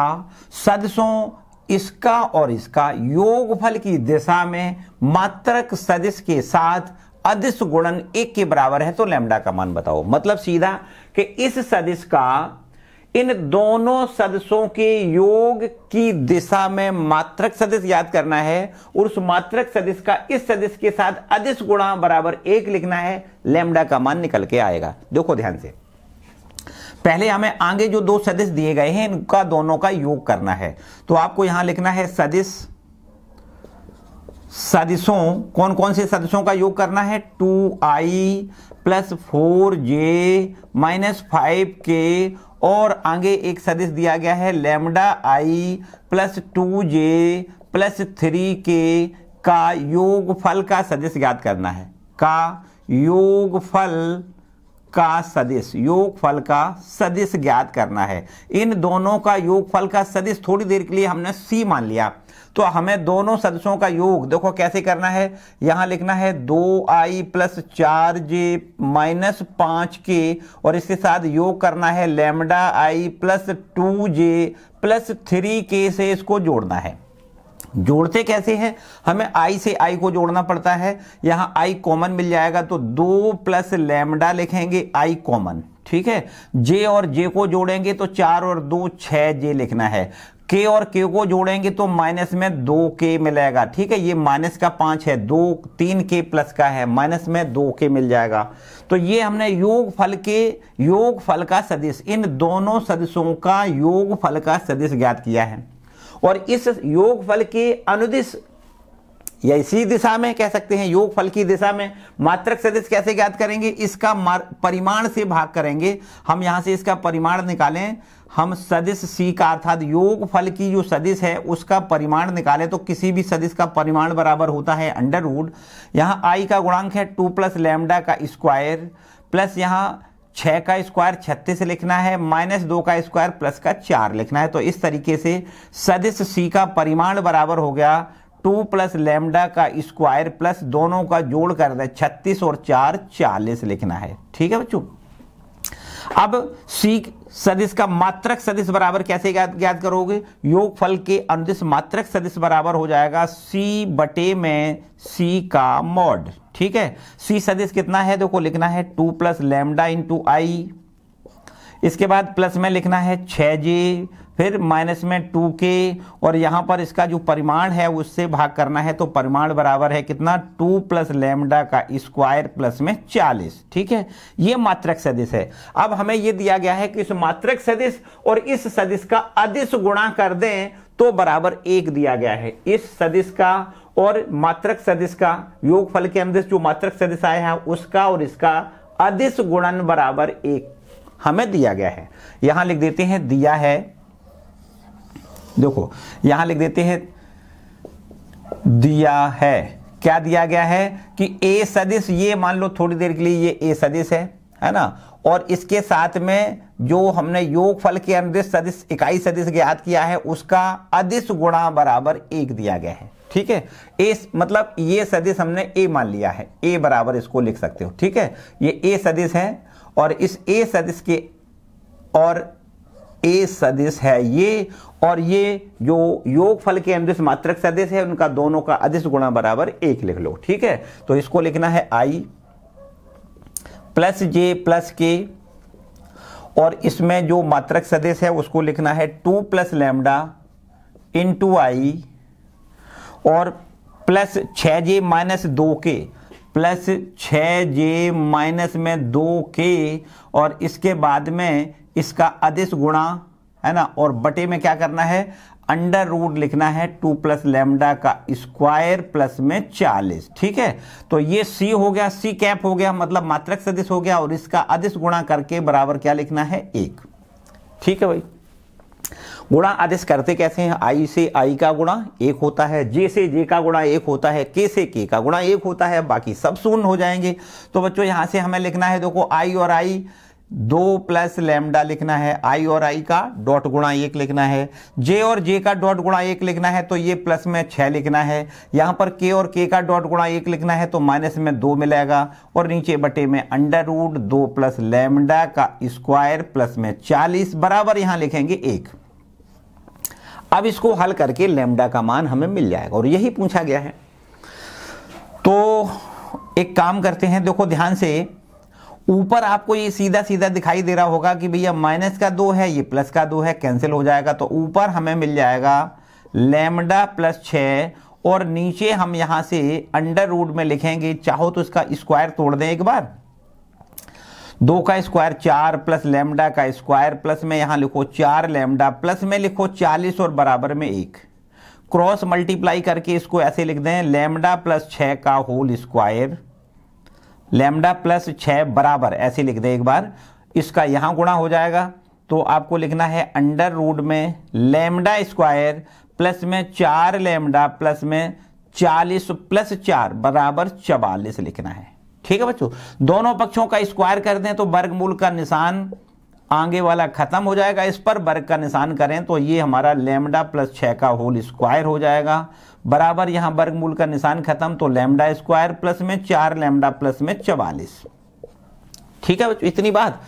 सदस्यों इसका और इसका योगफल की दिशा में मात्रक सदस्य के साथ अदिश गुणन एक के बराबर है तो लेमडा का मान बताओ मतलब सीधा कि इस सदस्य का इन दोनों सदस्यों के योग की दिशा में मात्रक सदस्य याद करना है और उस मात्रक सदस्य का इस सदस्य के साथ अधिस गुणा बराबर एक लिखना है लेमडा का मान निकल के आएगा देखो ध्यान से पहले हमें आगे जो दो सदस्य दिए गए हैं इनका दोनों का योग करना है तो आपको यहां लिखना है सदस्य सदस्यों कौन कौन से सदस्यों का योग करना है two I plus four J minus five K और आगे एक सदिश दिया गया है lambda I plus two J plus three K का योगफल का सदिश ज्ञात करना है का योगफल का सदिश योगफल का सदिश ज्ञात करना है इन दोनों का योगफल का सदिश थोड़ी देर के लिए हमने सी मान लिया तो हमें दोनों सदस्यों का योग देखो कैसे करना है यहां लिखना है दो आई प्लस चार जे माइनस पांच के और इसके साथ योग करना है lambda I plus two J plus three K से इसको जोड़ना है जोड़ते कैसे हैं हमें आई से आई को जोड़ना पड़ता है यहां आई कॉमन मिल जाएगा तो दो प्लस लेमडा लिखेंगे आई कॉमन ठीक है जे और जे को जोड़ेंगे तो चार और दो छः j लिखना है के और के को जोड़ेंगे तो माइनस में दो के मिलेगा ठीक है ये माइनस का पांच है दो तीन के प्लस का है माइनस में दो के मिल जाएगा तो ये हमने योग फल के योग फल का सदिश इन दोनों सदिशों का योग फल का सदिश ज्ञात किया है और इस योग फल के अनुदिश या इसी दिशा में कह सकते हैं योग फल की दिशा में मात्रक सदिश कैसे ज्ञात करेंगे इसका परिमाण से भाग करेंगे हम यहां से इसका परिमाण निकालें हम सदिश सी का अर्थात योग फल की जो सदिश है उसका परिमाण निकाले तो किसी भी सदिश का परिमाण बराबर होता है अंडर रूड यहाँ आई का गुणांक है टू प्लस लेमडा का स्क्वायर प्लस यहाँ छः का स्क्वायर छत्तीस लिखना है माइनस दो का स्क्वायर प्लस का चार लिखना है तो इस तरीके से सदिश सी का परिमाण बराबर हो गया टू प्लस लेमडा का स्क्वायर प्लस दोनों का जोड़ कर दे छत्तीस और चार चालीस लिखना है ठीक है बच्चों अब सी सदिश का मात्रक सदिश बराबर कैसे ज्ञात करोगे योग फल के अनुदिश मात्रक सदिश बराबर हो जाएगा सी बटे में सी का मॉड ठीक है सी सदिश कितना है देखो लिखना है two plus lambda into I इसके बाद प्लस में लिखना है छ जे फिर माइनस में टू के और यहाँ पर इसका जो परिमाण है उससे भाग करना है तो परिमाण बराबर है कितना टू प्लस लेमडा का स्क्वायर प्लस में चालीस ठीक है ये मात्रक सदिश है अब हमें ये दिया गया है कि इस मात्रक सदिश और इस सदिश का अदिश गुणा कर दें तो बराबर एक दिया गया है इस सदिश का और मात्रक सदिश का योगफल के अंदर जो मात्रक सदिश आया है उसका और इसका अदिश गुणन बराबर एक हमें दिया गया है यहां लिख देते हैं दिया है देखो यहां लिख देते हैं दिया है क्या दिया गया है कि ए सदिश ये मान लो थोड़ी देर के लिए ये ए सदिश है है ना और इसके साथ में जो हमने योग फल के अनुदिश सदिश इकाई सदिश ज्ञात किया है उसका अदिश गुणा बराबर एक दिया गया है ठीक है ए मतलब ये सदिश हमने ए मान लिया है ए बराबर इसको लिख सकते हो ठीक है ये ए सदिश है और इस ए सदिश के और ए सदिश है ये और ये जो योग फल के अनुदिश मात्रक सदिश है उनका दोनों का अधिस गुणा बराबर एक लिख लो ठीक है तो इसको लिखना है आई प्लस जे प्लस के और इसमें जो मात्रक सदिश है उसको लिखना है two plus lambda into I और प्लस छ जे माइनस दो के प्लस छ जे माइनस में दो के और इसके बाद में इसका अधिस गुणा है ना और बटे में क्या करना है अंडर रूट लिखना है टू प्लस लेमडा का स्क्वायर प्लस में चालीस ठीक है तो ये सी हो गया सी कैप हो गया मतलब मात्रक सदिश हो गया और इसका अधिस गुणा करके बराबर क्या लिखना है एक ठीक है भाई गुणा आदेश करते कैसे हैं आई से आई का गुणा एक होता है जे से जे का गुणा एक होता है के से के का गुणा एक होता है बाकी सब शून्य हो जाएंगे तो बच्चों यहां से हमें लिखना है देखो आई और आई दो प्लस लेमडा लिखना है आई और आई का डॉट गुणा एक लिखना है जे और जे का डॉट गुणा एक लिखना है तो ये प्लस में छह लिखना है यहां पर के और के का डॉट गुणा एक लिखना है तो माइनस में दो मिलेगा और नीचे बटे में अंडर रूट दो प्लस लेमडा का स्क्वायर प्लस में चालीस बराबर यहां लिखेंगे एक अब इसको हल करके लेमडा का मान हमें मिल जाएगा और यही पूछा गया है तो एक काम करते हैं देखो ध्यान से ऊपर आपको ये सीधा सीधा दिखाई दे रहा होगा कि भैया माइनस का दो है ये प्लस का दो है कैंसिल हो जाएगा तो ऊपर हमें मिल जाएगा लेमडा प्लस छ और नीचे हम यहां से अंडर रूट में लिखेंगे चाहो तो इसका स्क्वायर तोड़ दें एक बार दो का स्क्वायर चार प्लस लेमडा का स्क्वायर प्लस में यहां लिखो चार लेमडा प्लस में लिखो चालीस और बराबर में एक क्रॉस मल्टीप्लाई करके इसको ऐसे लिख दें लेमडा प्लस छ का होल स्क्वायर लेमडा प्लस छः बराबर ऐसे लिख दें एक बार इसका यहाँ गुणा हो जाएगा तो आपको लिखना है अंडर रूट में लेमडा स्क्वायर प्लस में चार लेमडा प्लस में चालीस प्लस चार बराबर चवालीस लिखना है ठीक है बच्चों दोनों पक्षों का स्क्वायर कर दें तो वर्गमूल का निशान आगे वाला खत्म हो जाएगा इस पर वर्ग का निशान करें तो ये हमारा लेमडा प्लस छः का होल स्क्वायर हो जाएगा बराबर यहां वर्गमूल का निशान खत्म तो लेमडा स्क्वायर प्लस में चार लेमडा प्लस में चवालीस ठीक है इतनी बात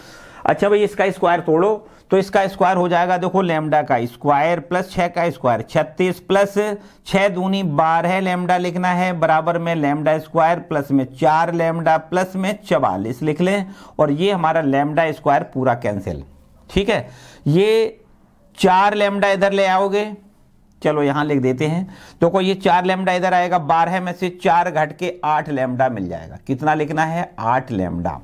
अच्छा भाई इसका स्क्वायर तोड़ो तो इसका स्क्वायर हो जाएगा देखो लेमडा का स्क्वायर प्लस छह का स्क्वायर छत्तीस प्लस छह दूनी बारह लेमडा लिखना है बराबर में लेमडा स्क्वायर प्लस में चार लेमडा प्लस में चवालीस लिख लें और ये हमारा लेमडा स्क्वायर पूरा कैंसिल ठीक है ये चार लेमडा इधर ले आओगे चलो यहां लिख देते हैं तो को ये चार लेमडा इधर आएगा बारह में से चार घट के आठ लेमडा मिल जाएगा कितना लिखना है आठ लेमडा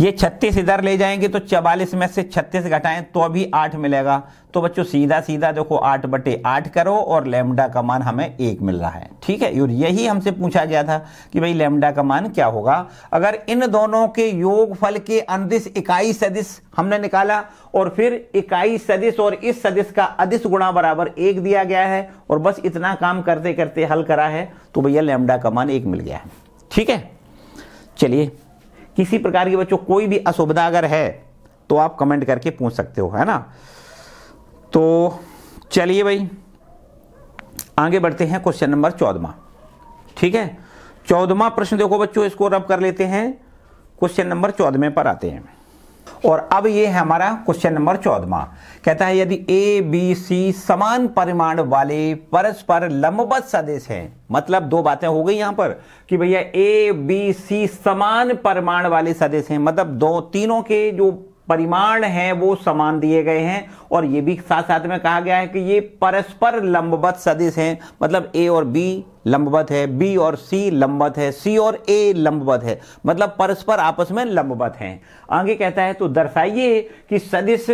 ये 36 इधर ले जाएंगे तो 44 में से 36 घटाएं तो अभी 8 मिलेगा तो बच्चों सीधा सीधा देखो 8 बटे 8 करो और लेमडा का मान हमें एक मिल रहा है ठीक है और यही हमसे पूछा गया था कि भाई लेमडा का मान क्या होगा अगर इन दोनों के योगफल के अंदिश इकाई सदिश हमने निकाला और फिर इकाई सदिश और इस सदिश का अधिस गुणा बराबर एक दिया गया है और बस इतना काम करते करते हल करा है तो भैया लेमडा का मान एक मिल गया है ठीक है चलिए किसी प्रकार की बच्चों कोई भी असुविधा अगर है तो आप कमेंट करके पूछ सकते हो है ना तो चलिए भाई आगे बढ़ते हैं क्वेश्चन नंबर चौदमा ठीक है चौदमा प्रश्न देखो बच्चों इसको रब कर लेते हैं क्वेश्चन नंबर चौदह पर आते हैं और अब ये है हमारा क्वेश्चन नंबर चौदवा कहता है यदि ए बी सी समान परिमाण वाले परस्पर लंबवत सदिश हैं मतलब दो बातें हो गई यहां पर कि भैया ए बी सी समान परिमाण वाले सदिश हैं मतलब दो तीनों के जो परिमाण है वो समान दिए गए हैं और ये भी साथ साथ में कहा गया है कि ये परस्पर लंबवत सदिश हैं मतलब ए और बी लंबवत है बी और सी लंबवत है सी और ए लंबवत है मतलब परस्पर आपस में लंबवत हैं आगे कहता है तो दर्शाइए कि सदिश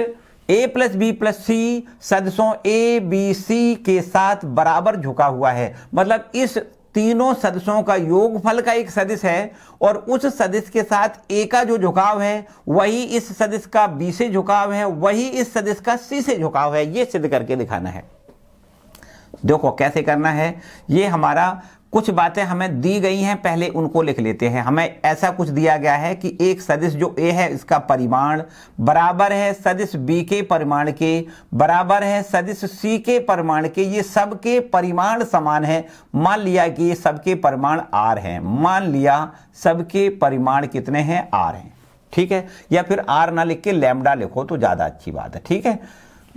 A plus B plus C सदसों ए बी सी के साथ बराबर झुका हुआ है मतलब इस तीनों सदस्यों का योगफल का एक सदस्य है और उस सदस्य के साथ ए का जो झुकाव है वही इस सदस्य का बी से झुकाव है वही इस सदस्य का सी से झुकाव है ये सिद्ध करके दिखाना है देखो कैसे करना है ये हमारा कुछ बातें हमें दी गई हैं पहले उनको लिख लेते हैं हमें ऐसा कुछ दिया गया है कि एक सदिश जो ए है इसका परिमाण बराबर है सदिश बी के परिमाण के बराबर है सदिश सी के परिमाण के ये सबके परिमाण समान है मान लिया कि ये सबके परिमाण आर हैं मान लिया सबके परिमाण कितने हैं आर हैं ठीक है या फिर आर ना लिख के लैमडा लिखो तो ज़्यादा अच्छी बात है ठीक है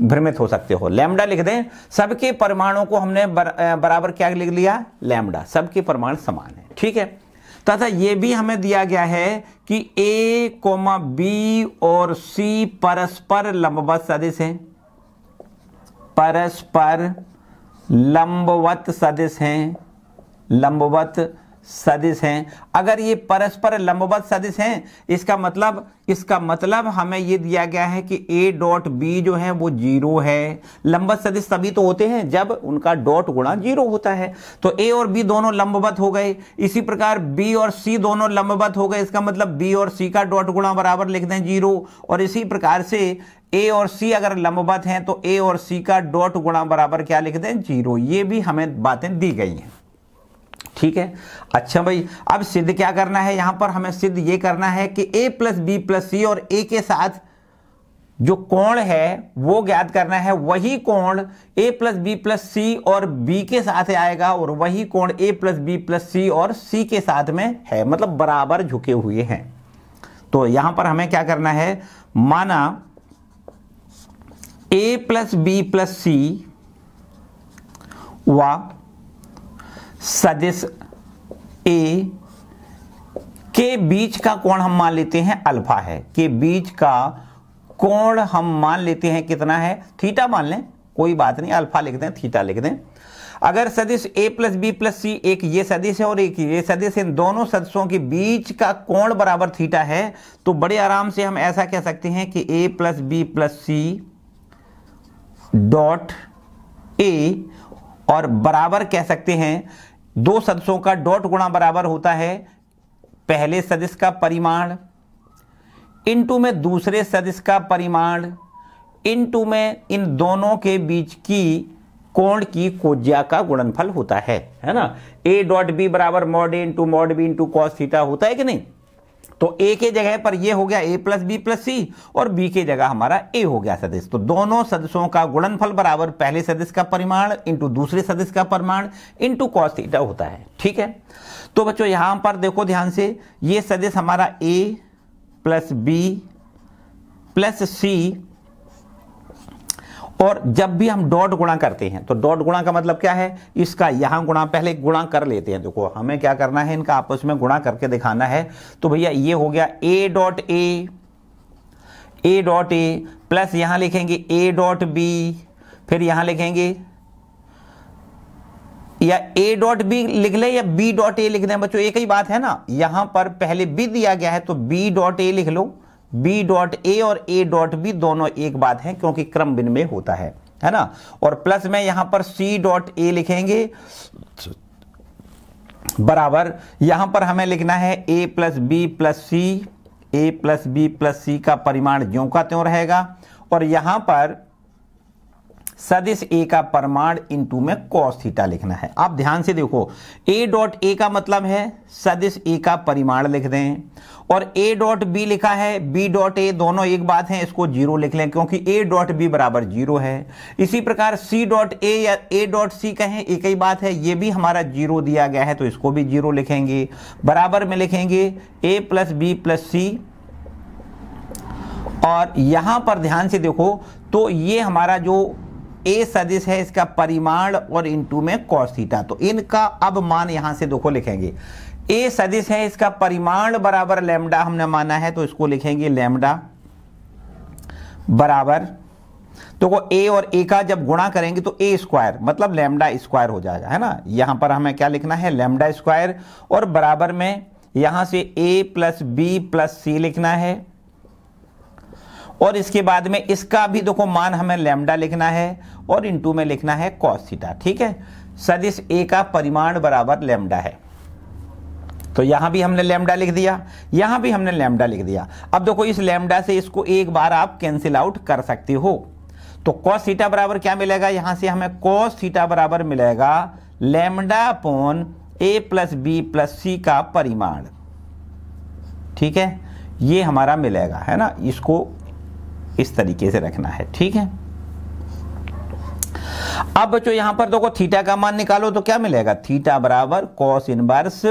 भ्रमित हो सकते हो लैम्डा लिख दें सबके परमाणु को हमने बर, बराबर क्या लिख लिया लैम्डा सबके परमाणु समान है ठीक है तथा तो अच्छा, यह भी हमें दिया गया है कि ए कोमा बी और सी परस्पर लंबवत सदिश हैं परस्पर लंबवत सदिश हैं लंबवत सदिश हैं अगर ये परस्पर लंबवत सदिश हैं इसका मतलब इसका मतलब हमें ये दिया गया है कि ए डॉट बी जो है वो जीरो है लंबवत सदिश तभी तो होते हैं जब उनका डॉट गुणा जीरो होता है तो ए और बी दोनों लंबवत हो गए इसी प्रकार बी और सी दोनों लंबवत हो गए इसका मतलब बी और सी का डॉट गुणा बराबर लिख दें जीरो और इसी प्रकार से ए और सी अगर लंबवत हैं तो ए और सी का डॉट गुणा बराबर क्या लिख दें जीरो ये भी हमें बातें दी गई हैं ठीक है अच्छा भाई अब सिद्ध क्या करना है यहां पर हमें सिद्ध ये करना है कि A plus B plus C और ए के साथ जो कोण है वो ज्ञात करना है वही कोण a plus B plus C और b के साथ आएगा और वही कोण a plus B plus C और c के साथ में है मतलब बराबर झुके हुए हैं तो यहां पर हमें क्या करना है माना a plus B plus C व सदिश ए के बीच का कोण हम मान लेते हैं अल्फा है के बीच का कोण हम मान लेते हैं कितना है थीटा मान लें कोई बात नहीं अल्फा लिख दें थीटा लिख दें अगर सदिश A plus B plus C एक ये सदिश है और एक ये सदिश इन दोनों सदस्यों के बीच का कोण बराबर थीटा है तो बड़े आराम से हम ऐसा कह सकते हैं कि A plus B plus C dot A और बराबर कह सकते हैं दो सदस्यों का डॉट गुणा बराबर होता है पहले सदस्य का परिमाण इनटू में दूसरे सदस्य का परिमाण इनटू में इन दोनों के बीच की कोण की कोज्या का गुणनफल होता है है ना ए डॉट बी बराबर mod A into mod B into cos theta होता है कि नहीं तो ए के जगह पर ये हो गया A plus B plus C और बी के जगह हमारा ए हो गया सदस्य तो दोनों सदस्यों का गुणनफल बराबर पहले सदस्य का परिमाण इंटू दूसरे सदस्य का परिमाण इंटू कॉस थीटा होता है ठीक है तो बच्चों यहां पर देखो ध्यान से ये सदस्य हमारा A plus B plus C और जब भी हम डॉट गुणा करते हैं तो डॉट गुणा का मतलब क्या है इसका यहां गुणा पहले गुणा कर लेते हैं देखो हमें क्या करना है इनका आपस में गुणा करके दिखाना है तो भैया ये हो गया A dot A A dot A plus यहां लिखेंगे ए डॉट बी फिर यहां लिखेंगे या ए डॉट बी लिख ले या बी डॉट ए लिख दे बच्चों एक ही बात है ना यहां पर पहले बी दिया गया है तो बी डॉट ए लिख लो बी डॉट ए और ए डॉट बी दोनों एक बात है क्योंकि क्रम बिन में होता है है ना और प्लस में यहां पर सी डॉट ए लिखेंगे बराबर यहां पर हमें लिखना है A plus B plus C A plus B plus C का परिमाण ज्यों का त्यों रहेगा और यहां पर सदिश ए का परमाण इनटू में कॉस थीटा लिखना है आप ध्यान से देखो ए डॉट ए का मतलब है सदिश ए का परिमाण लिख दें और ए डॉट बी लिखा है बी डॉट ए दोनों एक बात है इसको जीरो लिख लें क्योंकि ए डॉट बी बराबर जीरो है इसी प्रकार सी डॉट ए या ए डॉट सी कहें एक ही बात है ये भी हमारा जीरो दिया गया है तो इसको भी जीरो लिखेंगे बराबर में लिखेंगे A plus B plus C और यहां पर ध्यान से देखो तो ये हमारा जो ए सदिश है इसका परिमाण और इनटू में कॉस थीटा तो इनका अब मान यहां से देखो लिखेंगे ए सदिश है इसका परिमाण बराबर लेमडा हमने माना है तो इसको लिखेंगे लेमडा बराबर तो वो ए और ए का जब गुणा करेंगे तो ए स्क्वायर मतलब लेमडा स्क्वायर हो जाएगा है ना यहां पर हमें क्या लिखना है लेमडा स्क्वायर और बराबर में यहां से A plus B plus C लिखना है और इसके बाद में इसका भी देखो मान हमें लेमडा लिखना है और इंटू में लिखना है कॉसिटा ठीक है सदिश ए का परिमाण बराबर लेमडा है तो यहां भी हमने लेमडा लिख दिया यहां भी हमने लेमडा लिख दिया अब देखो इस लेमडा से इसको एक बार आप कैंसिल आउट कर सकते हो तो कॉस थीटा बराबर क्या मिलेगा यहां से हमें कॉस थीटा बराबर मिलेगा lambda upon A plus B plus C का परिमाण ठीक है ये हमारा मिलेगा है ना इसको इस तरीके से रखना है ठीक है अब बच्चों यहां पर देखो थीटा का मान निकालो तो क्या मिलेगा थीटा बराबर cos inverse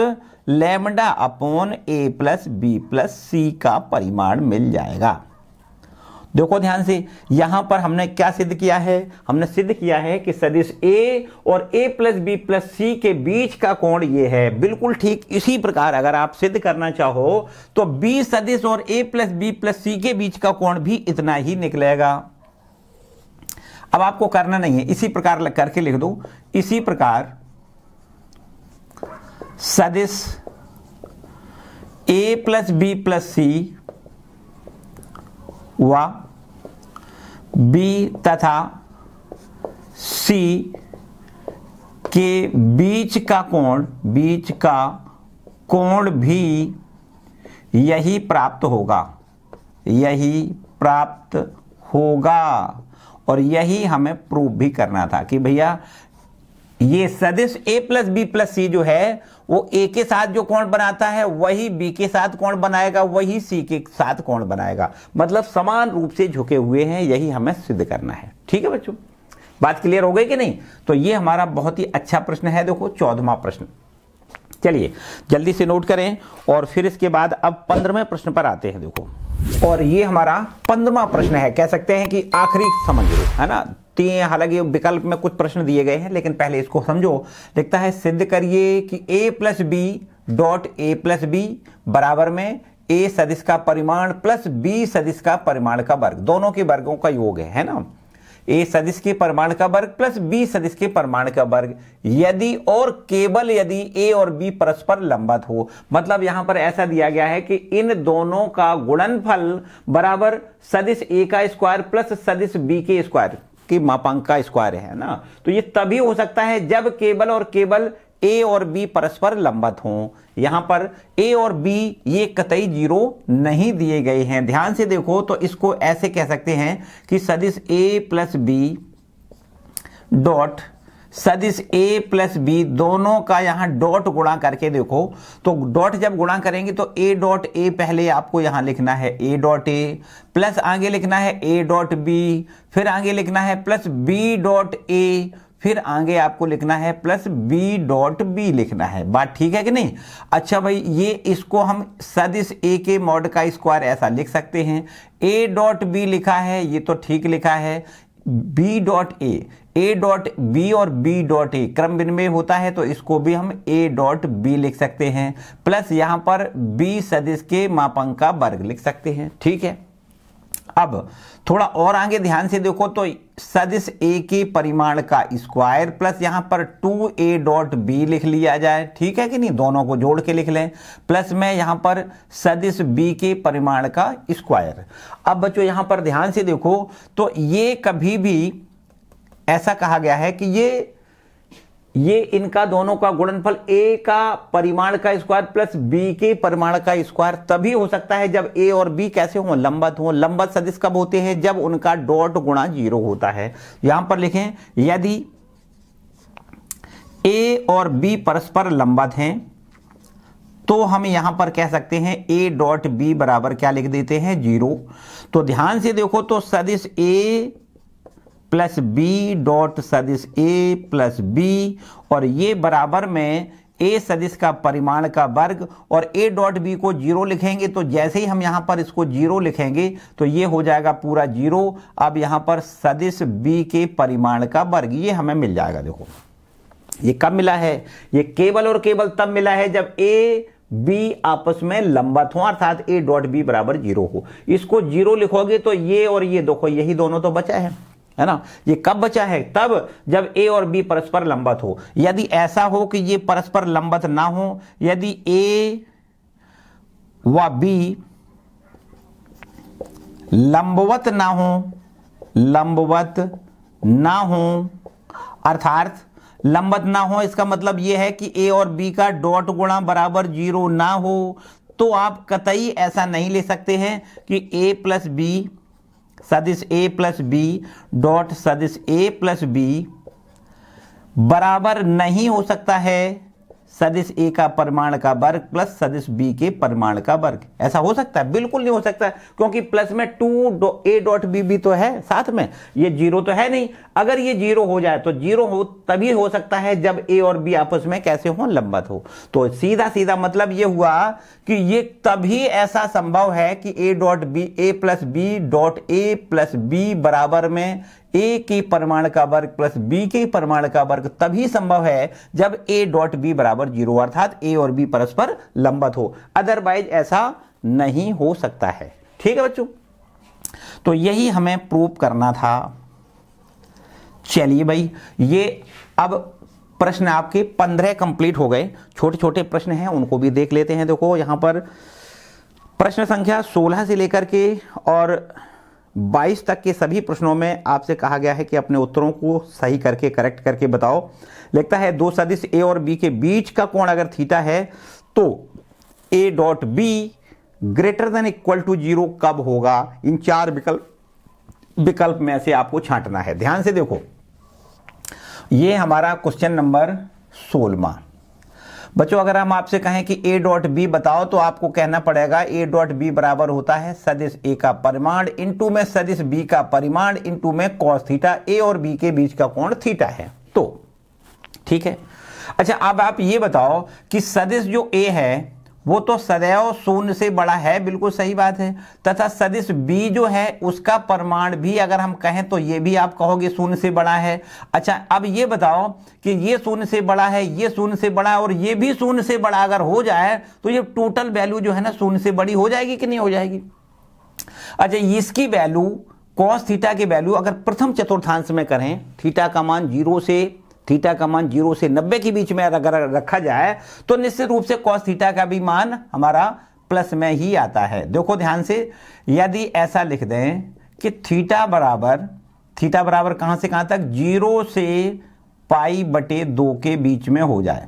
lambda upon A plus B plus C का परिमाण मिल जाएगा देखो ध्यान से यहां पर हमने क्या सिद्ध किया है हमने सिद्ध किया है कि सदिश ए और A plus B plus C के बीच का कोण ये है बिल्कुल ठीक इसी प्रकार अगर आप सिद्ध करना चाहो तो बी सदिश और A plus B plus C के बीच का कोण भी इतना ही निकलेगा अब आपको करना नहीं है इसी प्रकार करके लिख दो इसी प्रकार सदिश A plus B plus C व बी तथा सी के बीच का कोण बीच का कोण भी यही प्राप्त होगा यही प्राप्त होगा और यही हमें प्रूव भी करना था कि भैया ये सदिश A plus B plus C जो है वो ए के साथ जो कोण बनाता है वही बी के साथ कोण बनाएगा वही सी के साथ कोण बनाएगा मतलब समान रूप से झुके हुए हैं यही हमें सिद्ध करना है ठीक है बच्चों बात क्लियर हो गई कि नहीं तो ये हमारा बहुत ही अच्छा प्रश्न है देखो चौदहवा प्रश्न चलिए जल्दी से नोट करें और फिर इसके बाद अब पंद्रहवें प्रश्न पर आते हैं देखो और ये हमारा पंद्रवा प्रश्न है कह सकते हैं कि आखिरी समझ लो है ना तीन हालांकि विकल्प में कुछ प्रश्न दिए गए हैं लेकिन पहले इसको समझो लिखता है सिद्ध करिए कि A plus B dot A plus B बराबर में ए सदिश का परिमाण प्लस बी सदिश का परिमाण का वर्ग दोनों के वर्गों का योग है है ना ए सदिश के परिमाण का वर्ग प्लस बी सदिश के परिमाण का वर्ग यदि और केवल यदि ए और बी परस्पर लंबत हो मतलब यहां पर ऐसा दिया गया है कि इन दोनों का गुणनफल बराबर सदिश ए का स्क्वायर प्लस सदिश बी के स्क्वायर की मापांक का स्क्वायर है ना तो ये तभी हो सकता है जब केबल और केबल ए और बी परस्पर लंबत हों यहां पर ए और बी ये कतई जीरो नहीं दिए गए हैं ध्यान से देखो तो इसको ऐसे कह सकते हैं कि सदिश ए प्लस बी डॉट सदिश ए प्लस बी दोनों का यहाँ डॉट गुणा करके देखो तो डॉट जब गुणा करेंगे तो ए डॉट ए पहले आपको यहाँ लिखना है ए डॉट ए प्लस आगे लिखना है ए डॉट बी फिर आगे लिखना है प्लस बी डॉट ए फिर आगे आपको लिखना है प्लस बी डॉट बी लिखना है बात ठीक है कि नहीं अच्छा भाई ये इसको हम सदिश ए के मॉड का स्क्वायर ऐसा लिख सकते हैं ए डॉट बी लिखा है ये तो ठीक लिखा है B dot A A dot B और बी डॉट ए क्रम विनिमय होता है तो इसको भी हम ए डॉट बी लिख सकते हैं प्लस यहां पर बी सदिश के मापांक का वर्ग लिख सकते हैं ठीक है अब थोड़ा और आगे ध्यान से देखो तो सदिश ए के परिमाण का स्क्वायर प्लस यहां पर टू ए डॉट बी लिख लिया जाए ठीक है कि नहीं दोनों को जोड़ के लिख लें प्लस में यहां पर सदिश बी के परिमाण का स्क्वायर अब बच्चों यहां पर ध्यान से देखो तो ये कभी भी ऐसा कहा गया है कि ये ये इनका दोनों का गुणनफल ए का परिमाण का स्क्वायर प्लस बी के परिमाण का स्क्वायर तभी हो सकता है जब ए और बी कैसे हो लंबत हो लंबत सदिश कब होते हैं जब उनका डॉट गुणा जीरो होता है यहां पर लिखें यदि ए और बी परस्पर लंबत हैं तो हम यहां पर कह सकते हैं ए डॉट बी बराबर क्या लिख देते हैं जीरो तो ध्यान से देखो तो सदिश ए प्लस बी डॉट सदिश ए प्लस बी और ये बराबर में ए सदिश का परिमाण का वर्ग और ए डॉट बी को जीरो लिखेंगे तो जैसे ही हम यहां पर इसको जीरो लिखेंगे तो ये हो जाएगा पूरा जीरो अब यहां पर सदिश बी के परिमाण का वर्ग ये हमें मिल जाएगा देखो ये कब मिला है ये केवल और केवल तब मिला है जब ए बी आपस में लंबत हो अर्थात ए डॉट बी बराबर जीरो हो इसको जीरो लिखोगे तो ये और ये देखो यही दोनों तो बचा है है ना ये कब बचा है तब जब ए और बी परस्पर लंबत हो यदि ऐसा हो कि ये परस्पर लंबत ना हो यदि ए व बी लंबवत ना हो लंबवत ना हो अर्थात लंबत ना हो इसका मतलब यह है कि ए और बी का डॉट गुणा बराबर जीरो ना हो तो आप कतई ऐसा नहीं ले सकते हैं कि ए प्लस बी सदिश ए प्लस बी डॉट सदिश ए प्लस बी बराबर नहीं हो सकता है सदिश ए का परिमाण का वर्ग प्लस सदिश बी के परिमाण का वर्ग ऐसा हो सकता है बिल्कुल नहीं हो सकता क्योंकि प्लस में टू ए डॉट बी भी तो है साथ में ये जीरो तो है नहीं अगर ये जीरो हो जाए तो जीरो हो तभी हो सकता है जब ए और बी आपस में कैसे हो लंबत हो तो सीधा सीधा मतलब ये हुआ कि ये तभी ऐसा संभव है कि A dot B A plus B dot A plus B बराबर में ए के परमाणु का वर्ग प्लस बी के परमाणु का वर्ग तभी संभव है जब ए डॉट बी बराबर जीरो अर्थात ए और बी परस्पर लंबत हो अदरवाइज ऐसा नहीं हो सकता है ठीक है बच्चों तो यही हमें प्रूव करना था चलिए भाई ये अब प्रश्न आपके पंद्रह कंप्लीट हो गए छोटे छोटे प्रश्न हैं उनको भी देख लेते हैं देखो यहां पर प्रश्न संख्या सोलह से लेकर के और 22 तक के सभी प्रश्नों में आपसे कहा गया है कि अपने उत्तरों को सही करके करेक्ट करके बताओ लगता है दो सदिश ए और बी के बीच का कोण अगर थीटा है तो A dot B greater than equal to zero कब होगा इन चार विकल्प विकल्प में से आपको छांटना है ध्यान से देखो ये हमारा क्वेश्चन नंबर सोलवा बच्चों अगर हम आपसे कहें कि ए डॉट बी बताओ तो आपको कहना पड़ेगा ए डॉट बी बराबर होता है सदिश ए का परिमाण इंटू में सदिश बी का परिमाण इंटू में कॉस थीटा ए और बी के बीच का कोण थीटा है तो ठीक है अच्छा अब आप ये बताओ कि सदिश जो ए है वो तो सदैव शून्य से बड़ा है बिल्कुल सही बात है तथा सदिश बी जो है उसका प्रमाण भी अगर हम कहें तो ये भी आप कहोगे शून्य से बड़ा है अच्छा अब ये बताओ कि ये शून्य से बड़ा है ये शून्य से बड़ा है और ये भी शून्य से बड़ा अगर हो जाए तो ये टोटल वैल्यू जो है ना शून्य से बड़ी हो जाएगी कि नहीं हो जाएगी अच्छा इसकी वैल्यू कॉस थीटा की वैल्यू अगर प्रथम चतुर्थांश में करें थीटा का मान जीरो से थीटा का मान जीरो से नब्बे के बीच में अगर रखा जाए तो निश्चित रूप से कॉस थीटा का भी मान हमारा प्लस में ही आता है देखो ध्यान से यदि ऐसा लिख दें कि थीटा बराबर थीटा बराबर कहां से कहां तक जीरो से पाई बटे दो के बीच में हो जाए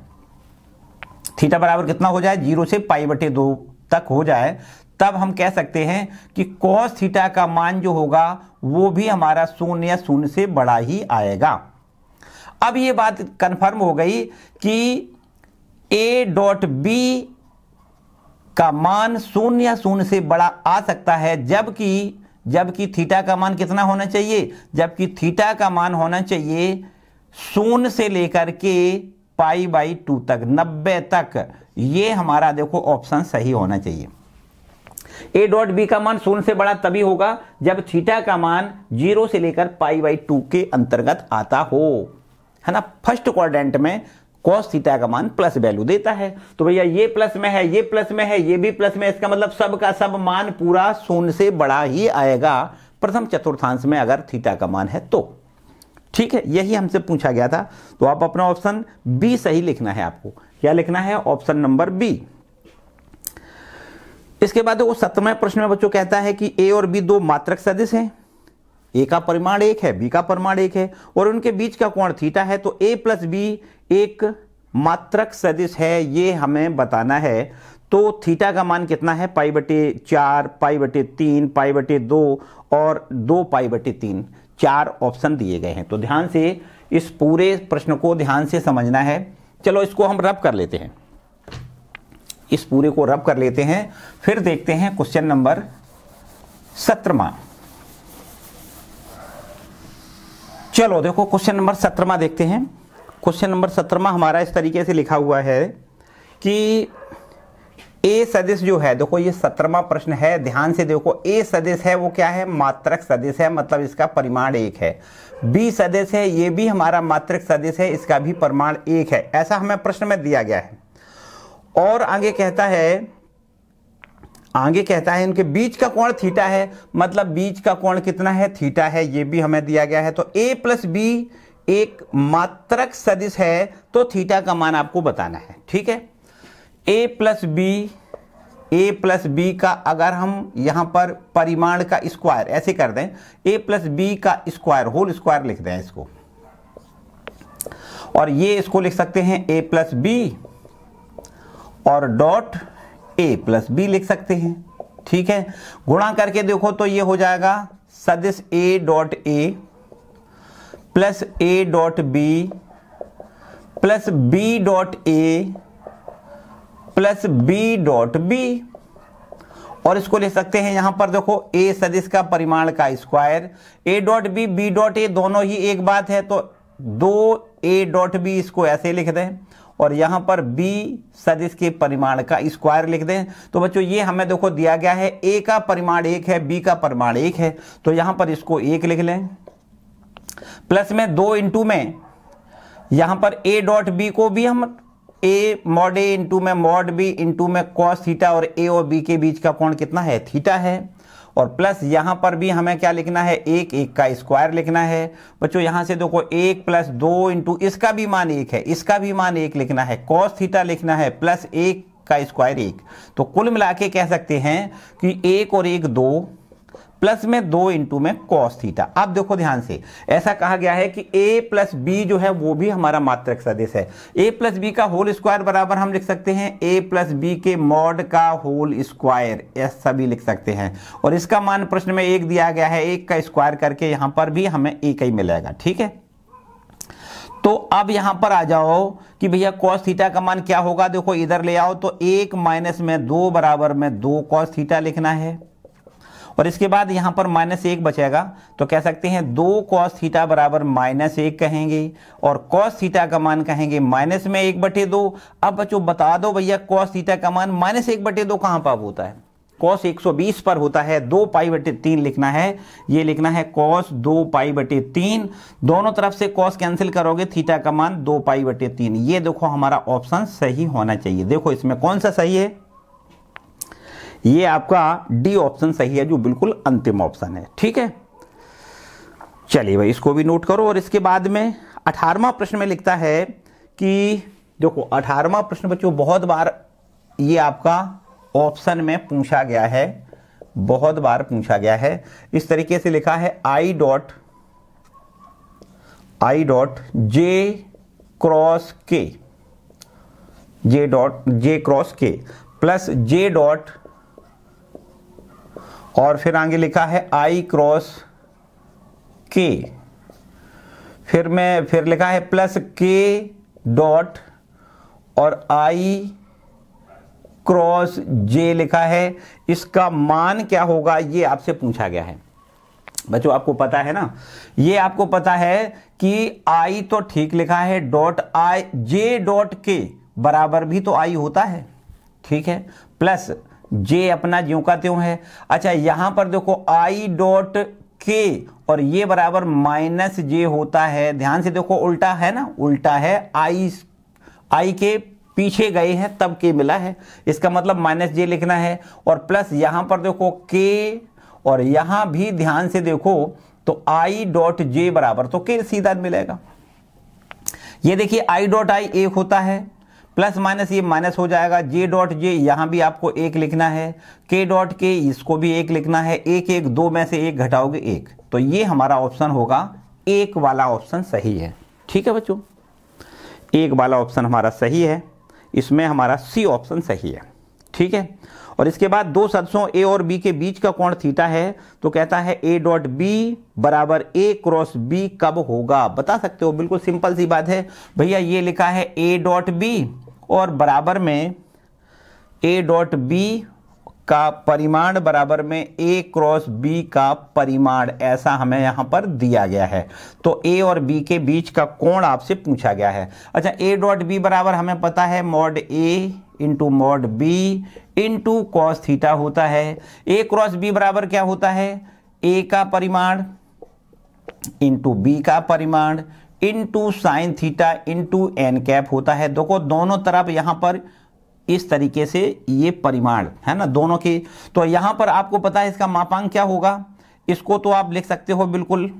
थीटा बराबर कितना हो जाए जीरो से पाई बटे दो तक हो जाए तब हम कह सकते हैं कि कॉस थीटा का मान जो होगा वो भी हमारा शून्य या शून्य से बड़ा ही आएगा अब ये बात कंफर्म हो गई कि ए डॉट बी का मान शून्य शून्य से बड़ा आ सकता है जबकि जबकि थीटा का मान कितना होना चाहिए जबकि थीटा का मान होना चाहिए शून्य से लेकर के पाई बाई टू तक नब्बे तक ये हमारा देखो ऑप्शन सही होना चाहिए ए डॉट बी का मान शून्य से बड़ा तभी होगा जब थीटा का मान जीरो से लेकर पाई बाई टू के अंतर्गत आता हो है ना फर्स्ट क्वाड्रेंट में कॉस थीटा का मान प्लस वैल्यू देता है तो भैया ये प्लस में है ये प्लस में है ये भी प्लस में इसका मतलब सब का सब मान पूरा शून्य से बड़ा ही आएगा प्रथम चतुर्थांश में अगर थीटा का मान है तो ठीक है यही हमसे पूछा गया था तो आप अपना ऑप्शन बी सही लिखना है आपको क्या लिखना है ऑप्शन नंबर बी इसके बाद वो सत्रहवें प्रश्न में बच्चों कहता है कि ए और बी दो मात्रक सदिश हैं ए का परिमाण एक है बी का परिमाण एक है और उनके बीच का कोण थीटा है तो ए प्लस बी एक मात्रक सदिश है ये हमें बताना है तो थीटा का मान कितना है पाई बटे चार पाई बटे तीन पाई बटे दो और दो पाई बटे तीन चार ऑप्शन दिए गए हैं तो ध्यान से इस पूरे प्रश्न को ध्यान से समझना है चलो इसको हम रब कर लेते हैं इस पूरे को रब कर लेते हैं फिर देखते हैं क्वेश्चन नंबर सत्रमा चलो देखो क्वेश्चन नंबर सत्रहवा देखते हैं क्वेश्चन नंबर सत्रहवा हमारा इस तरीके से लिखा हुआ है कि ए सदस्य जो है देखो ये सत्रहवा प्रश्न है ध्यान से देखो ए सदस्य है वो क्या है मात्रक सदस्य है मतलब इसका परिमाण एक है बी सदस्य है ये भी हमारा मात्रक सदस्य है इसका भी परिमाण एक है ऐसा हमें प्रश्न में दिया गया है और आगे कहता है आगे कहता है इनके बीच का कोण थीटा है मतलब बीच का कोण कितना है थीटा है ये भी हमें दिया गया है तो ए प्लस बी एक मात्रक सदिश है तो थीटा का मान आपको बताना है ठीक है A plus B A plus B का अगर हम यहां पर परिमाण का स्क्वायर ऐसे कर दें ए प्लस बी का स्क्वायर होल स्क्वायर लिख दें इसको और ये इसको लिख सकते हैं ए प्लस बी और डॉट ए प्लस बी लिख सकते हैं ठीक है गुणा करके देखो तो ये हो जाएगा सदिश A dot A plus A dot B plus B dot A plus B dot B और इसको ले सकते हैं यहां पर देखो ए सदिश का परिमाण का square A dot B B dot A दोनों ही एक बात है तो दो ए डॉट बी इसको ऐसे लिख दें और यहां पर बी सदिश के परिमाण का स्क्वायर लिख दें तो बच्चों ये हमें देखो दिया गया है ए का परिमाण एक है बी का परिमाण एक है तो यहां पर इसको एक लिख लें प्लस में दो इंटू में यहां पर ए डॉट बी को भी हम ए मॉड ए इंटू में मॉड बी इंटू में कॉस थीटा और ए और बी के बीच का कोण कितना है थीटा है और प्लस यहां पर भी हमें क्या लिखना है एक एक का स्क्वायर लिखना है बच्चों यहां से देखो एक प्लस दो इंटू इसका भी मान एक है इसका भी मान एक लिखना है कॉस थीटा लिखना है प्लस एक का स्क्वायर एक तो कुल मिला के कह सकते हैं कि एक और एक दो प्लस में दो इंटू में कॉस थीटा अब देखो ध्यान से ऐसा कहा गया है कि ए प्लस बी जो है वो भी हमारा मात्रक सदिश है ए प्लस बी का होल स्क्वायर बराबर हम लिख सकते हैं ए प्लस बी के मॉड का होल स्क्वायर ऐसा भी लिख सकते हैं और इसका मान प्रश्न में एक दिया गया है एक का स्क्वायर करके यहां पर भी हमें एक ही मिलेगा ठीक है तो अब यहां पर आ जाओ कि भैया कॉस थीटा का मान क्या होगा देखो इधर ले आओ तो एक माइनस में दो बराबर में दो कॉस थीटा लिखना है और इसके बाद यहाँ पर माइनस एक बचेगा तो कह सकते हैं दो कॉस थीटा बराबर माइनस एक कहेंगे और कॉस थीटा का मान कहेंगे माइनस में एक बटे दो अब बच्चों बता दो भैया कॉस थीटा का मान माइनस एक बटे दो कहां पर होता है कॉस 120 पर होता है दो पाई बटे तीन लिखना है ये लिखना है कॉस दो पाई बटे तीन दोनों तरफ से कॉस कैंसिल करोगे थीटा का मान दो पाई बटे तीन ये देखो हमारा ऑप्शन सही होना चाहिए देखो इसमें कौन सा सही है ये आपका डी ऑप्शन सही है जो बिल्कुल अंतिम ऑप्शन है ठीक है चलिए भाई इसको भी नोट करो और इसके बाद में अठारवा प्रश्न में लिखता है कि देखो अठारवा प्रश्न बच्चों बहुत बार ये आपका ऑप्शन में पूछा गया है बहुत बार पूछा गया है इस तरीके से लिखा है I dot I dot J cross K J dot J cross K plus J dot और फिर आगे लिखा है आई क्रॉस के फिर मैं फिर लिखा है प्लस के डॉट और आई क्रॉस जे लिखा है इसका मान क्या होगा ये आपसे पूछा गया है बच्चों आपको पता है ना ये आपको पता है कि आई तो ठीक लिखा है डॉट आई जे डॉट के बराबर भी तो आई होता है ठीक है प्लस जे अपना ज्यो का त्यों है अच्छा यहां पर देखो आई डॉट के और ये बराबर माइनस जे होता है ध्यान से देखो उल्टा है ना उल्टा है आई आई के पीछे गए हैं तब के मिला है इसका मतलब माइनस जे लिखना है और प्लस यहां पर देखो के और यहां भी ध्यान से देखो तो आई डॉट जे बराबर तो के सीधा मिलेगा ये देखिए आई डॉट आई एक होता है प्लस माइनस ये माइनस हो जाएगा जे डॉट जे यहां भी आपको एक लिखना है के डॉट के इसको भी एक लिखना है एक एक दो में से एक घटाओगे एक तो ये हमारा ऑप्शन होगा एक वाला ऑप्शन सही है ठीक है बच्चों एक वाला ऑप्शन हमारा सही है इसमें हमारा सी ऑप्शन सही है ठीक है और इसके बाद दो सदसों ए और बी के बीच का कोण थीटा है तो कहता है ए डॉट बी बराबर ए क्रॉस बी कब होगा बता सकते हो बिल्कुल सिंपल सी बात है भैया ये लिखा है ए डॉट बी और बराबर में ए डॉट बी का परिमाण बराबर में ए क्रॉस बी का परिमाण ऐसा हमें यहां पर दिया गया है तो ए और बी के बीच का कोण आपसे पूछा गया है अच्छा ए डॉट बी बराबर हमें पता है mod A into mod B into cos theta होता है ए क्रॉस बी बराबर क्या होता है ए का परिमाण इंटू बी का परिमाण into sine theta into N cap होता है देखो दोनों तरफ यहां पर इस तरीके से ये परिमाण है ना दोनों के तो यहां पर आपको पता है इसका मापांक क्या होगा इसको तो आप लिख सकते हो बिल्कुल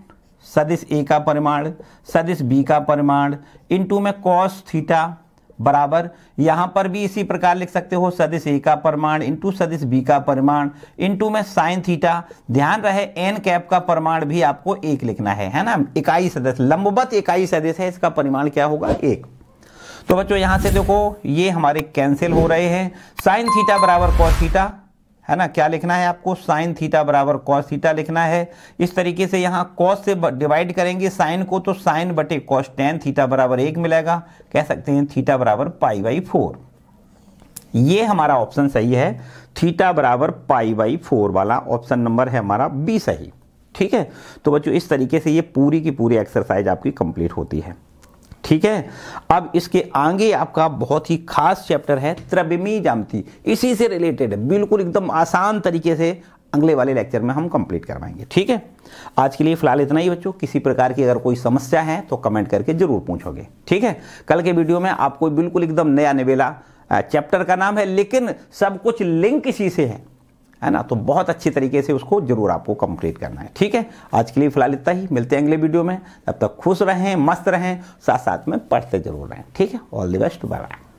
सदिश ए का परिमाण सदिश बी का परिमाण इनटू में कॉस थीटा बराबर यहां पर भी इसी प्रकार लिख सकते हो सदिश ए का परमाण इंटू सदिश बी का परिमाण इंटू में साइन थीटा ध्यान रहे एन कैप का परमाण भी आपको एक लिखना है है ना इकाई सदस्य लंबवत इकाई सदस्य है इसका परिमाण क्या होगा एक तो बच्चों यहां से देखो ये हमारे कैंसिल हो रहे हैं साइन थीटा बराबर कॉस थीटा है ना क्या लिखना है आपको साइन थीटा बराबर कॉस थीटा लिखना है इस तरीके से यहाँ कॉस से डिवाइड करेंगे साइन को तो साइन बटे कॉस टेन थीटा बराबर एक मिलेगा कह सकते हैं थीटा बराबर पाई बाई फोर ये हमारा ऑप्शन सही है थीटा बराबर पाई बाई फोर वाला ऑप्शन नंबर है हमारा बी सही ठीक है तो बच्चों इस तरीके से ये पूरी की पूरी एक्सरसाइज आपकी कंप्लीट होती है ठीक है अब इसके आगे आपका बहुत ही खास चैप्टर है त्रबिमी जामती इसी से रिलेटेड है बिल्कुल एकदम आसान तरीके से अगले वाले लेक्चर में हम कंप्लीट करवाएंगे ठीक है आज के लिए फिलहाल इतना ही बच्चों किसी प्रकार की अगर कोई समस्या है तो कमेंट करके जरूर पूछोगे ठीक है कल के वीडियो में आपको बिल्कुल एकदम नया निवेला चैप्टर का नाम है लेकिन सब कुछ लिंक इसी से है है ना तो बहुत अच्छी तरीके से उसको जरूर आपको कंप्लीट करना है ठीक है आज के लिए फिलहाल इतना ही मिलते हैं अगले वीडियो में तब तक खुश रहें मस्त रहें साथ साथ में पढ़ते जरूर रहें ठीक है all the best bye bye